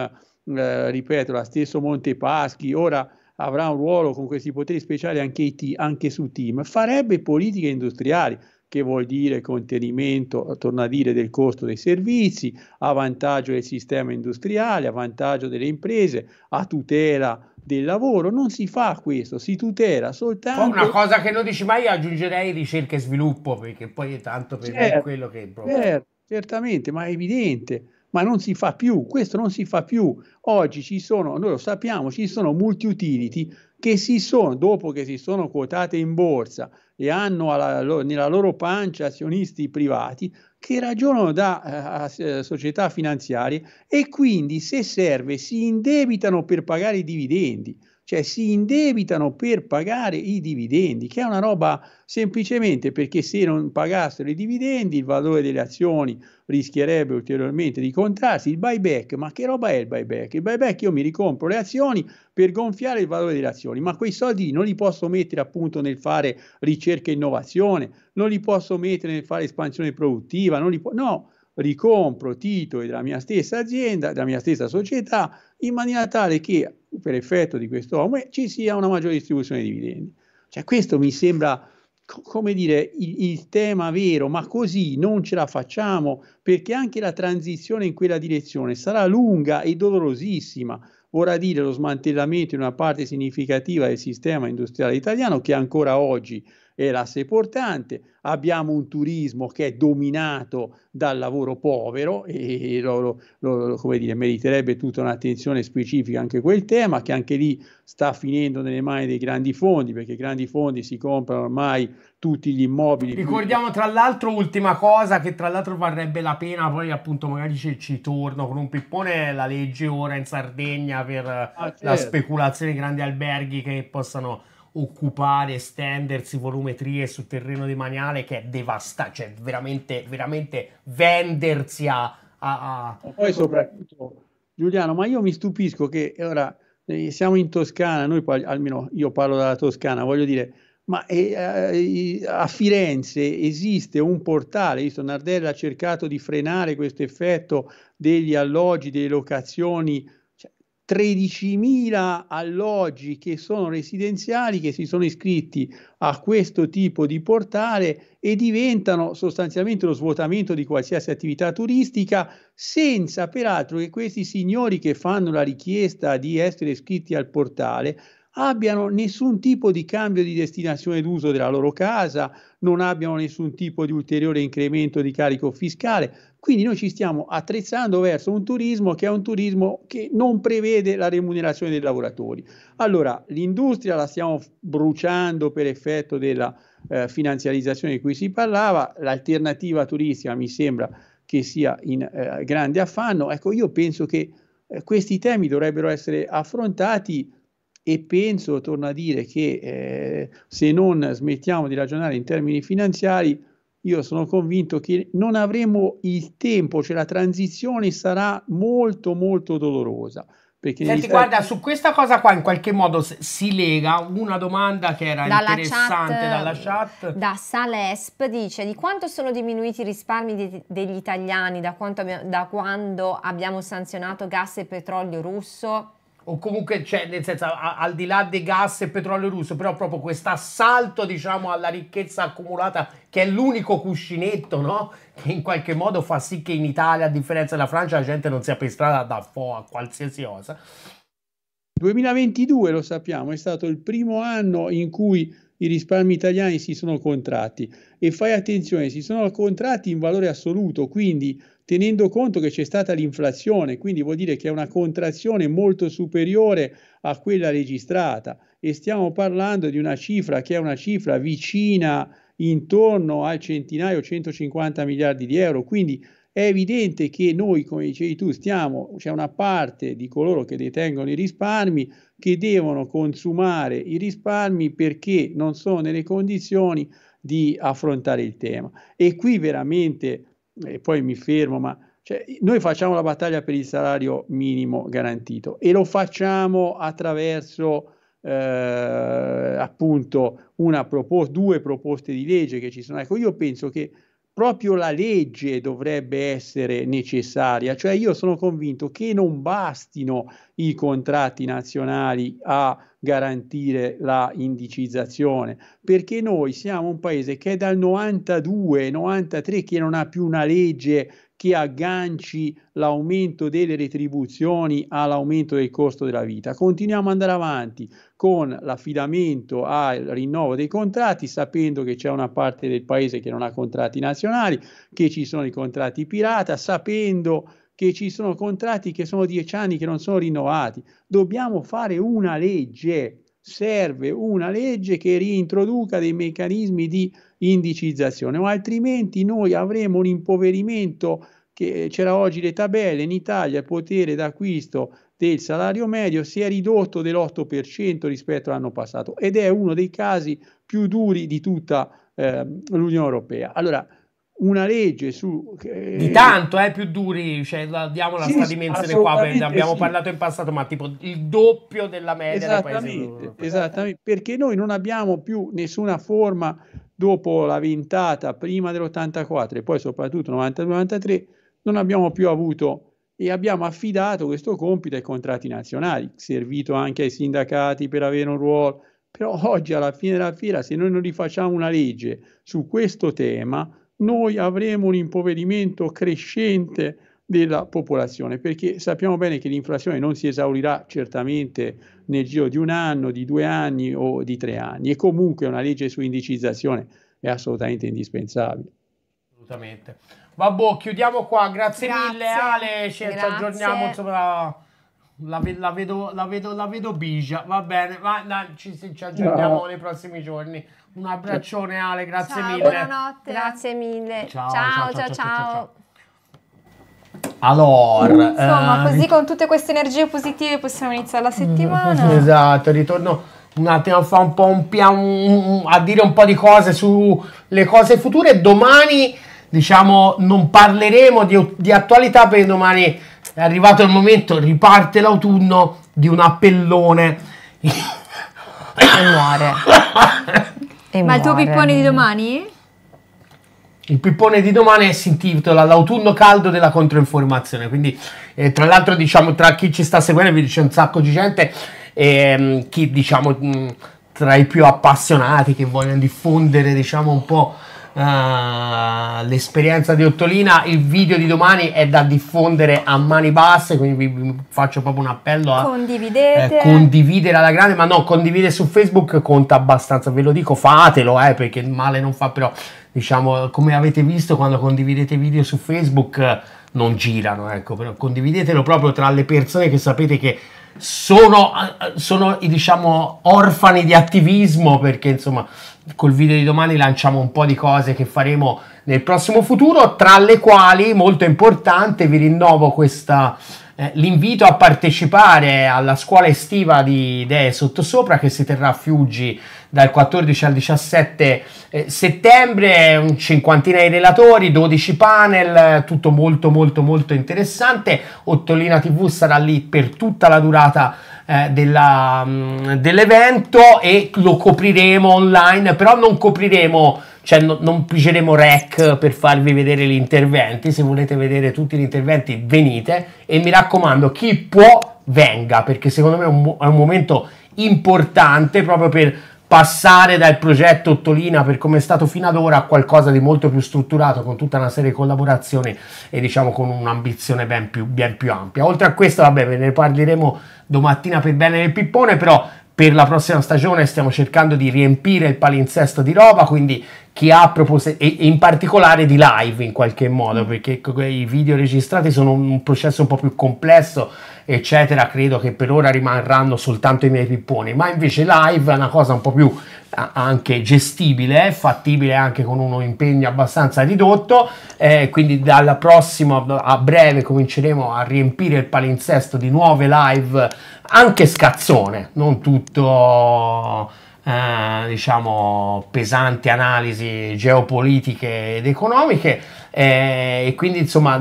eh, ripeto, la stessa Monte Paschi, ora avrà un ruolo con questi poteri speciali anche, IT, anche su team, farebbe politiche industriali, che vuol dire contenimento, torna a dire, del costo dei servizi, a vantaggio del sistema industriale, a vantaggio delle imprese, a tutela del lavoro. Non si fa questo, si tutela soltanto... una cosa che non dici mai, aggiungerei ricerca e sviluppo, perché poi è tanto per certo, me è quello che... Certo certamente, ma è evidente, ma non si fa più, questo non si fa più. Oggi ci sono, noi lo sappiamo, ci sono multi-utility che si sono, dopo che si sono quotate in borsa e hanno alla, nella loro pancia azionisti privati, che ragionano da eh, eh, società finanziarie e quindi se serve si indebitano per pagare i dividendi cioè si indebitano per pagare i dividendi, che è una roba semplicemente perché se non pagassero i dividendi il valore delle azioni rischierebbe ulteriormente di contrarsi, il buyback, ma che roba è il buyback? Il buyback io mi ricompro le azioni per gonfiare il valore delle azioni, ma quei soldi non li posso mettere appunto nel fare ricerca e innovazione, non li posso mettere nel fare espansione produttiva, non li po- no, ricompro titoli della mia stessa azienda, della mia stessa società, in maniera tale che per effetto di questo home ci sia una maggiore distribuzione di dividendi. Cioè, questo mi sembra come dire, il, il, tema vero, ma così non ce la facciamo perché anche la transizione in quella direzione sarà lunga e dolorosissima. Vorrà dire lo smantellamento di una parte significativa del sistema industriale italiano che ancora oggi è l'asse portante, abbiamo un turismo che è dominato dal lavoro povero e lo, lo, come dire, meriterebbe tutta un'attenzione specifica anche quel tema che anche lì sta finendo nelle mani dei grandi fondi perché i grandi fondi si comprano ormai tutti gli immobili. Ricordiamo tra l'altro ultima cosa che tra l'altro varrebbe la pena poi appunto magari ci, ci torno con un pippone la legge ora in Sardegna per ah, certo. la speculazione dei grandi alberghi che possano occupare, estendersi, volumetrie sul terreno demaniale che è devastante, cioè veramente, veramente vendersi a, a, a... Poi soprattutto, Giuliano, ma io mi stupisco che ora eh, siamo in Toscana, noi almeno io parlo dalla Toscana, voglio dire, ma eh, eh, a Firenze esiste un portale, visto Nardella ha cercato di frenare questo effetto degli alloggi, delle locazioni 13.000 alloggi che sono residenziali, che si sono iscritti a questo tipo di portale e diventano sostanzialmente lo svuotamento di qualsiasi attività turistica, senza peraltro che questi signori che fanno la richiesta di essere iscritti al portale abbiano nessun tipo di cambio di destinazione d'uso della loro casa, non abbiano nessun tipo di ulteriore incremento di carico fiscale, quindi noi ci stiamo attrezzando verso un turismo che è un turismo che non prevede la remunerazione dei lavoratori. Allora, l'industria la stiamo bruciando per effetto della eh, finanziarizzazione di cui si parlava, l'alternativa turistica mi sembra che sia in eh, grande affanno. Ecco, io penso che eh, questi temi dovrebbero essere affrontati e penso, torno a dire, che eh, se non smettiamo di ragionare in termini finanziari, io sono convinto che non avremo il tempo, cioè la transizione sarà molto molto dolorosa. Perché Senti, guarda, su questa cosa qua in qualche modo si lega una domanda che era dalla interessante chat, dalla chat. Da Salesp dice di quanto sono diminuiti i risparmi di, degli italiani da, abbiamo, da quando abbiamo sanzionato gas e petrolio russo? o comunque cioè, nel senso a, al di là dei gas e petrolio russo, però proprio questo assalto diciamo alla ricchezza accumulata che è l'unico cuscinetto, no? Che in qualche modo fa sì che in Italia, a differenza della Francia, la gente non sia per strada da fo a qualsiasi cosa. 2022 lo sappiamo, è stato il primo anno in cui i risparmi italiani si sono contratti e fai attenzione, si sono contratti in valore assoluto, quindi tenendo conto che c'è stata l'inflazione, quindi vuol dire che è una contrazione molto superiore a quella registrata e stiamo parlando di una cifra che è una cifra vicina intorno al centinaio 150 miliardi di euro, quindi è evidente che noi, come dicevi tu, stiamo, c'è una parte di coloro che detengono i risparmi, che devono consumare i risparmi perché non sono nelle condizioni di affrontare il tema. E qui veramente, e poi mi fermo, ma cioè, noi facciamo la battaglia per il salario minimo garantito e lo facciamo attraverso eh, appunto proposta, due proposte di legge che ci sono. Ecco, io penso che proprio la legge dovrebbe essere necessaria, cioè io sono convinto che non bastino i contratti nazionali a garantire la indicizzazione, perché noi siamo un paese che è dal 92-93 che non ha più una legge che agganci l'aumento delle retribuzioni all'aumento del costo della vita. Continuiamo ad andare avanti con l'affidamento al rinnovo dei contratti, sapendo che c'è una parte del paese che non ha contratti nazionali, che ci sono i contratti pirata, sapendo che ci sono contratti che sono dieci anni che non sono rinnovati. Dobbiamo fare una legge, serve una legge che reintroduca dei meccanismi di indicizzazione, o altrimenti noi avremo un impoverimento che c'era oggi le tabelle in Italia il potere d'acquisto del salario medio si è ridotto dell'8% rispetto all'anno passato ed è uno dei casi più duri di tutta eh, l'Unione Europea. Allora, una legge su... Eh, di tanto, eh, più duri, cioè, diamo la sì, dimensione qua, abbiamo sì. parlato in passato, ma tipo il doppio della media esattamente, dei paesi Esattamente, perché noi non abbiamo più nessuna forma dopo la ventata prima dell'84 e poi soprattutto 92-93 non abbiamo più avuto e abbiamo affidato questo compito ai contratti nazionali, servito anche ai sindacati per avere un ruolo, però oggi alla fine della fiera se noi non rifacciamo una legge su questo tema, noi avremo un impoverimento crescente della popolazione, perché sappiamo bene che l'inflazione non si esaurirà certamente nel giro di un anno, di due anni o di tre anni e comunque una legge su indicizzazione è assolutamente indispensabile. Assolutamente. Vabbè, chiudiamo qua, grazie, grazie. mille Ale, ci grazie. aggiorniamo insomma. La, la, vedo, la, vedo, la vedo bigia, va bene, ma la, ci, ci, aggiorniamo no. nei prossimi giorni. Un abbraccione Ale, grazie ciao, mille. Buonanotte, grazie mille. ciao, ciao. ciao, ciao. ciao, ciao allora, insomma, ehm... così con tutte queste energie positive possiamo iniziare la settimana. Mm, esatto, ritorno un attimo fa un po' un piano a dire un po' di cose sulle cose future. Domani, diciamo, non parleremo di, di attualità perché domani è arrivato il momento, riparte l'autunno di un appellone. e muore. e Ma il tuo pippone di domani? il pippone di domani si intitola L'autunno caldo della controinformazione. Quindi, eh, tra l'altro, diciamo, tra chi ci sta seguendo, vi c'è un sacco di gente, ehm, chi diciamo mh, tra i più appassionati che vogliono diffondere, diciamo, un po'. Uh, l'esperienza di Ottolina, il video di domani è da diffondere a mani basse, quindi vi, faccio proprio un appello a eh, condividere alla grande, ma no, condividere su Facebook conta abbastanza, ve lo dico, fatelo, eh, perché male non fa però diciamo, come avete visto quando condividete video su Facebook non girano, ecco, però condividetelo proprio tra le persone che sapete che sono, sono diciamo, orfani di attivismo perché insomma col video di domani lanciamo un po' di cose che faremo nel prossimo futuro, tra le quali molto importante vi rinnovo questa eh, l'invito a partecipare alla scuola estiva di Idee Sottosopra che si terrà a Fiuggi dal 14 al 17 eh, settembre, un cinquantina di relatori, 12 panel, tutto molto molto molto interessante. Ottolina TV sarà lì per tutta la durata eh, della, mm, dell'evento e lo copriremo online, però non copriremo cioè no, non pigeremo rec per farvi vedere gli interventi, se volete vedere tutti gli interventi venite e mi raccomando chi può venga perché secondo me è un, è un momento importante proprio per passare dal progetto Ottolina per come è stato fino ad ora a qualcosa di molto più strutturato con tutta una serie di collaborazioni e diciamo con un'ambizione ben più, ben più ampia. Oltre a questo, vabbè, ve ne parleremo domattina per bene nel pippone, però per la prossima stagione stiamo cercando di riempire il palinsesto di roba, quindi chi ha proposte, e in particolare di live in qualche modo, perché i video registrati sono un processo un po' più complesso eccetera, credo che per ora rimarranno soltanto i miei pipponi, ma invece live è una cosa un po' più anche gestibile, fattibile anche con uno impegno abbastanza ridotto, eh, quindi dal prossimo a breve cominceremo a riempire il palinsesto di nuove live anche scazzone, non tutto eh, diciamo pesanti analisi geopolitiche ed economiche eh, e quindi insomma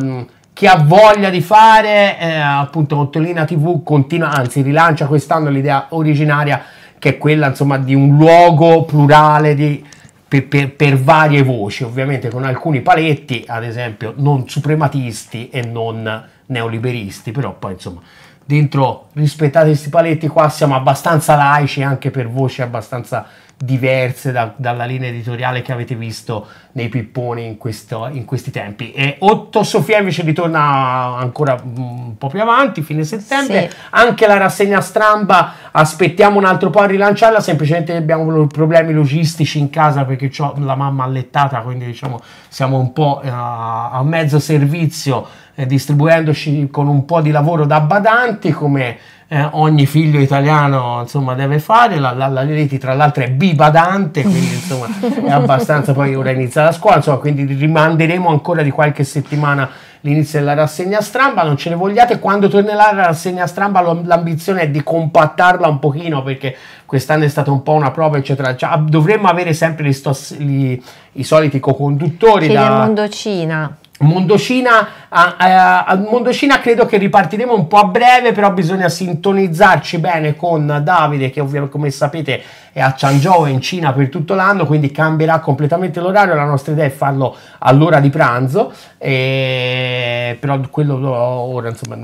chi ha voglia di fare, eh, appunto Rottolina TV continua, anzi rilancia quest'anno l'idea originaria che è quella insomma di un luogo plurale di, per, per, per, varie voci, ovviamente con alcuni paletti, ad esempio non suprematisti e non neoliberisti, però poi insomma dentro rispettate questi paletti qua siamo abbastanza laici anche per voci abbastanza diverse da, dalla linea editoriale che avete visto nei pipponi in, questo, in, questi tempi. E Otto Sofia invece ritorna ancora mm, un po' più avanti, fine settembre. Sì. Anche la rassegna Stramba aspettiamo un altro po' a rilanciarla, semplicemente abbiamo problemi logistici in casa perché ho la mamma allettata, quindi diciamo siamo un po' eh, a, a mezzo servizio eh, distribuendoci con un po' di lavoro da badanti come eh, ogni figlio italiano insomma, deve fare, la, la, la Liliti tra l'altro è bibadante, quindi insomma è abbastanza, poi ora inizia la scuola, insomma quindi rimanderemo ancora di qualche settimana l'inizio della rassegna stramba, non ce ne vogliate, quando tornerà la rassegna stramba l'ambizione è di compattarla un pochino perché quest'anno è stata un po' una prova eccetera, cioè, dovremmo avere sempre gli, gli, i soliti co-conduttori. Chiedi da... il mondo Cina. Mondocina, a, a, Mondocina credo che ripartiremo un po' a breve, però bisogna sintonizzarci bene con Davide che ovviamente come sapete è a Changzhou in Cina per tutto l'anno, quindi cambierà completamente l'orario, la nostra idea è farlo all'ora di pranzo, e, però quello ora insomma,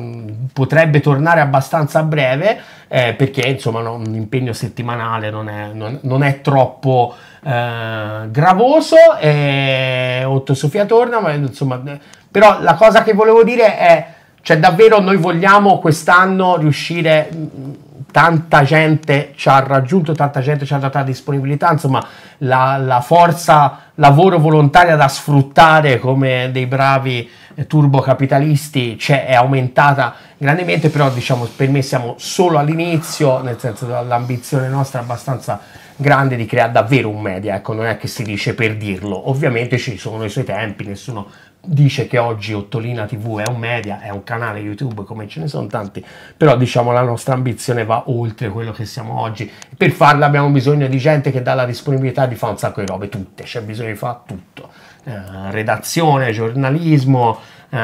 potrebbe tornare abbastanza a breve eh, perché insomma no, un impegno settimanale non è, non, non è troppo eh, gravoso e Otto Sofia torna, ma insomma, eh, però la cosa che volevo dire è, cioè davvero noi vogliamo quest'anno riuscire, mm, tanta gente ci ha raggiunto, tanta gente ci ha dato la disponibilità, insomma la, la forza lavoro volontaria da sfruttare come dei bravi eh, turbocapitalisti cioè, è aumentata grandemente, però diciamo per me siamo solo all'inizio, nel senso l'ambizione nostra è abbastanza grande di creare davvero un media, ecco, non è che si dice per dirlo, ovviamente ci sono i suoi tempi, nessuno dice che oggi Ottolina TV è un media, è un canale YouTube come ce ne sono tanti, però diciamo la nostra ambizione va oltre quello che siamo oggi. Per farla abbiamo bisogno di gente che dà la disponibilità di fare un sacco di robe, tutte, c'è bisogno di fare tutto. Eh, redazione, giornalismo, eh,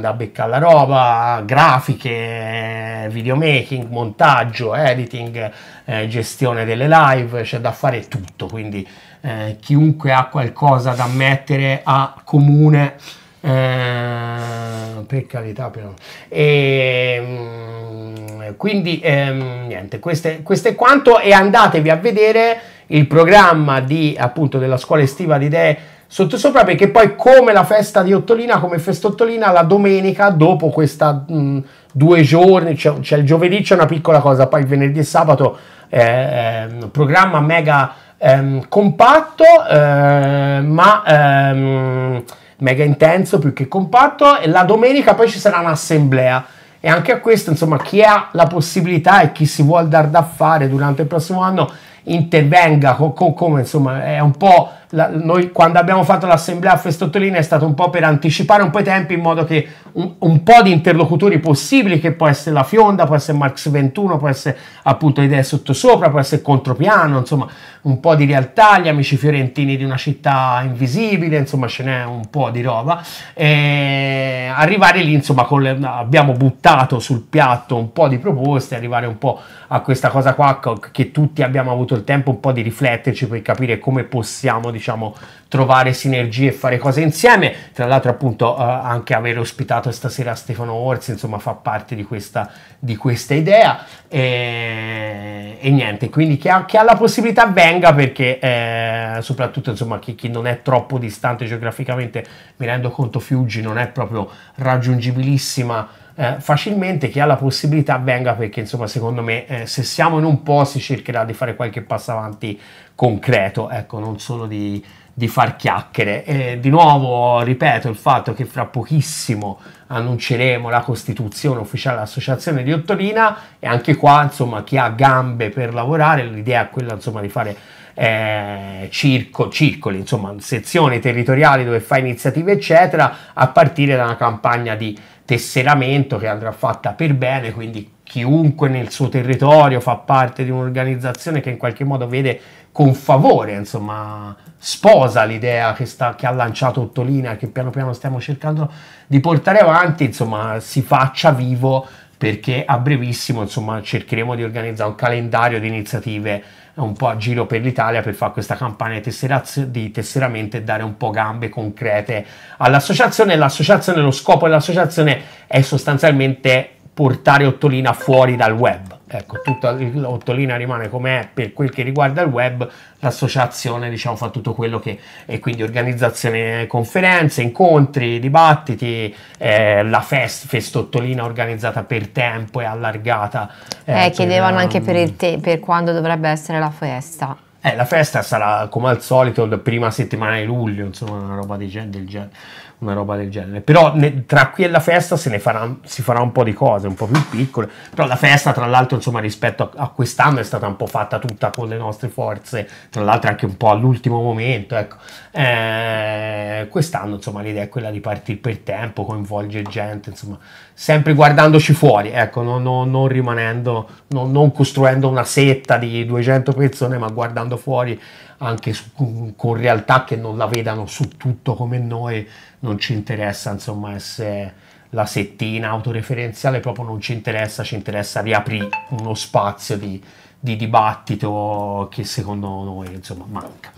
da beccare la roba, grafiche, videomaking, montaggio, editing, eh, gestione delle live, c'è da fare tutto, quindi eh, chiunque ha qualcosa da mettere a comune eh, per carità però e, ehm, quindi ehm, niente questo è quanto e andatevi a vedere il programma di appunto della scuola estiva di idee sottosopra perché poi come la festa di Ottolina, come festa la domenica dopo questi mm, due giorni, cioè, cioè, il giovedì c'è una piccola cosa, poi il venerdì e sabato eh, ehm, programma mega ehm, compatto, eh, ma ehm, mega intenso più che compatto e la domenica poi ci sarà un'assemblea. E anche a questo, insomma, chi ha la possibilità e chi si vuole dar da fare durante il prossimo anno intervenga con, con come insomma è un po' la, noi quando abbiamo fatto l'assemblea a Festottolina è stato un po' per anticipare un po' i tempi in modo che un, un, po' di interlocutori possibili che può essere la Fionda, può essere Marx 21, può essere appunto Idee Sottosopra, può essere Contropiano, insomma un po' di realtà, gli amici fiorentini di una città invisibile, insomma ce n'è un po' di roba. E arrivare lì insomma le, abbiamo buttato sul piatto un po' di proposte, arrivare un po' a questa cosa qua che tutti abbiamo avuto avuto il tempo un po' di rifletterci per capire come possiamo, diciamo, trovare sinergie e fare cose insieme. Tra l'altro, appunto, eh, anche aver ospitato stasera Stefano Orsi, insomma, fa parte di questa, di questa idea. E, e, niente, quindi chi ha, chi ha, la possibilità venga perché, eh, soprattutto, insomma, chi, chi, non è troppo distante geograficamente, mi rendo conto, Fiuggi non è proprio raggiungibilissima eh, facilmente, chi ha la possibilità venga perché insomma secondo me eh, se siamo in un po' si cercherà di fare qualche passo avanti concreto, ecco non solo di, di far chiacchiere. E di nuovo ripeto il fatto che fra pochissimo annunceremo la costituzione ufficiale dell'associazione di Ottolina e anche qua insomma chi ha gambe per lavorare l'idea è quella insomma di fare eh, circo, circoli, insomma sezioni territoriali dove fa iniziative eccetera a partire da una campagna di tesseramento che andrà fatta per bene, quindi chiunque nel suo territorio fa parte di un'organizzazione che in qualche modo vede con favore, insomma, sposa l'idea che, sta, che ha lanciato Ottolina, che piano piano stiamo cercando di portare avanti, insomma, si faccia vivo perché a brevissimo, insomma, cercheremo di organizzare un calendario di iniziative un po' a giro per l'Italia per fare questa campagna di tesseramento e dare un po' gambe concrete all'associazione. L'associazione, lo scopo dell'associazione è sostanzialmente portare Ottolina fuori dal web Ecco, tutta l'ottolina rimane come è per quel che riguarda il web, l'associazione diciamo, fa tutto quello che è quindi organizzazione conferenze, incontri, dibattiti, eh, la fest, festottolina organizzata per tempo e allargata. Eh, eh chiedevano per, anche per, il ehm, te- per quando dovrebbe essere la festa. Eh, la festa sarà come al solito la prima settimana di luglio, insomma, una roba di, del genere una roba del genere. Però ne, tra qui e la festa se ne farà, si farà un po' di cose, un po' più piccole. Però la festa, tra l'altro, insomma, rispetto a, a quest'anno è stata un po' fatta tutta con le nostre forze, tra l'altro anche un po' all'ultimo momento. Ecco. Eh, quest'anno, insomma, l'idea è quella di partire per tempo, coinvolgere gente, insomma, sempre guardandoci fuori, ecco, non, non, non rimanendo, non, non costruendo una setta di 200 persone, ma guardando fuori anche su, con realtà che non la vedano su tutto come noi non ci interessa insomma essere la settina autoreferenziale, proprio non ci interessa, ci interessa riaprire uno spazio di, di dibattito che secondo noi insomma manca.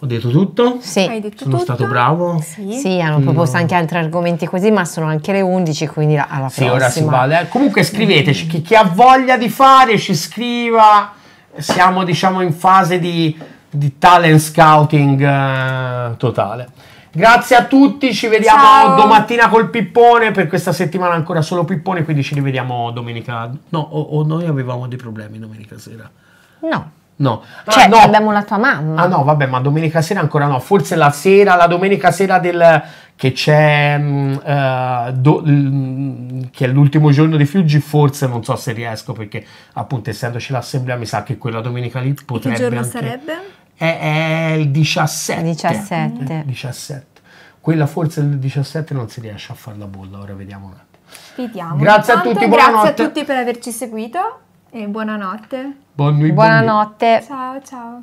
Ho detto tutto? Sì. Hai detto sono tutto? stato bravo? Sì. sì hanno proposto mm. anche altri argomenti così, ma sono anche le 11, quindi alla prossima. Sì, ora si vale. Eh, comunque scriveteci, chi, chi ha voglia di fare ci scriva. Siamo diciamo in fase di, di talent scouting eh, totale. Grazie a tutti, ci vediamo Ciao. domattina col Pippone. Per questa settimana ancora solo Pippone, quindi ci rivediamo domenica. No, o, o noi avevamo dei problemi domenica sera. No. No. Cioè, ah, no. abbiamo la tua mamma. Ah no, vabbè, ma domenica sera ancora no. Forse la sera, la domenica sera del che c'è uh, do, mm, che è l'ultimo giorno di Fiuggi, forse non so se riesco perché appunto essendoci l'assemblea mi sa che quella domenica lì potrebbe e che giorno anche... sarebbe? è, è il 17. 17. 17. Quella forse il 17 non si riesce a fare la bolla, ora vediamo un attimo. Vediamo. Grazie Intanto, a tutti, buonanotte. Grazie a tutti per averci seguito e buonanotte. Buon buonanotte. Buonanotte. Ciao ciao.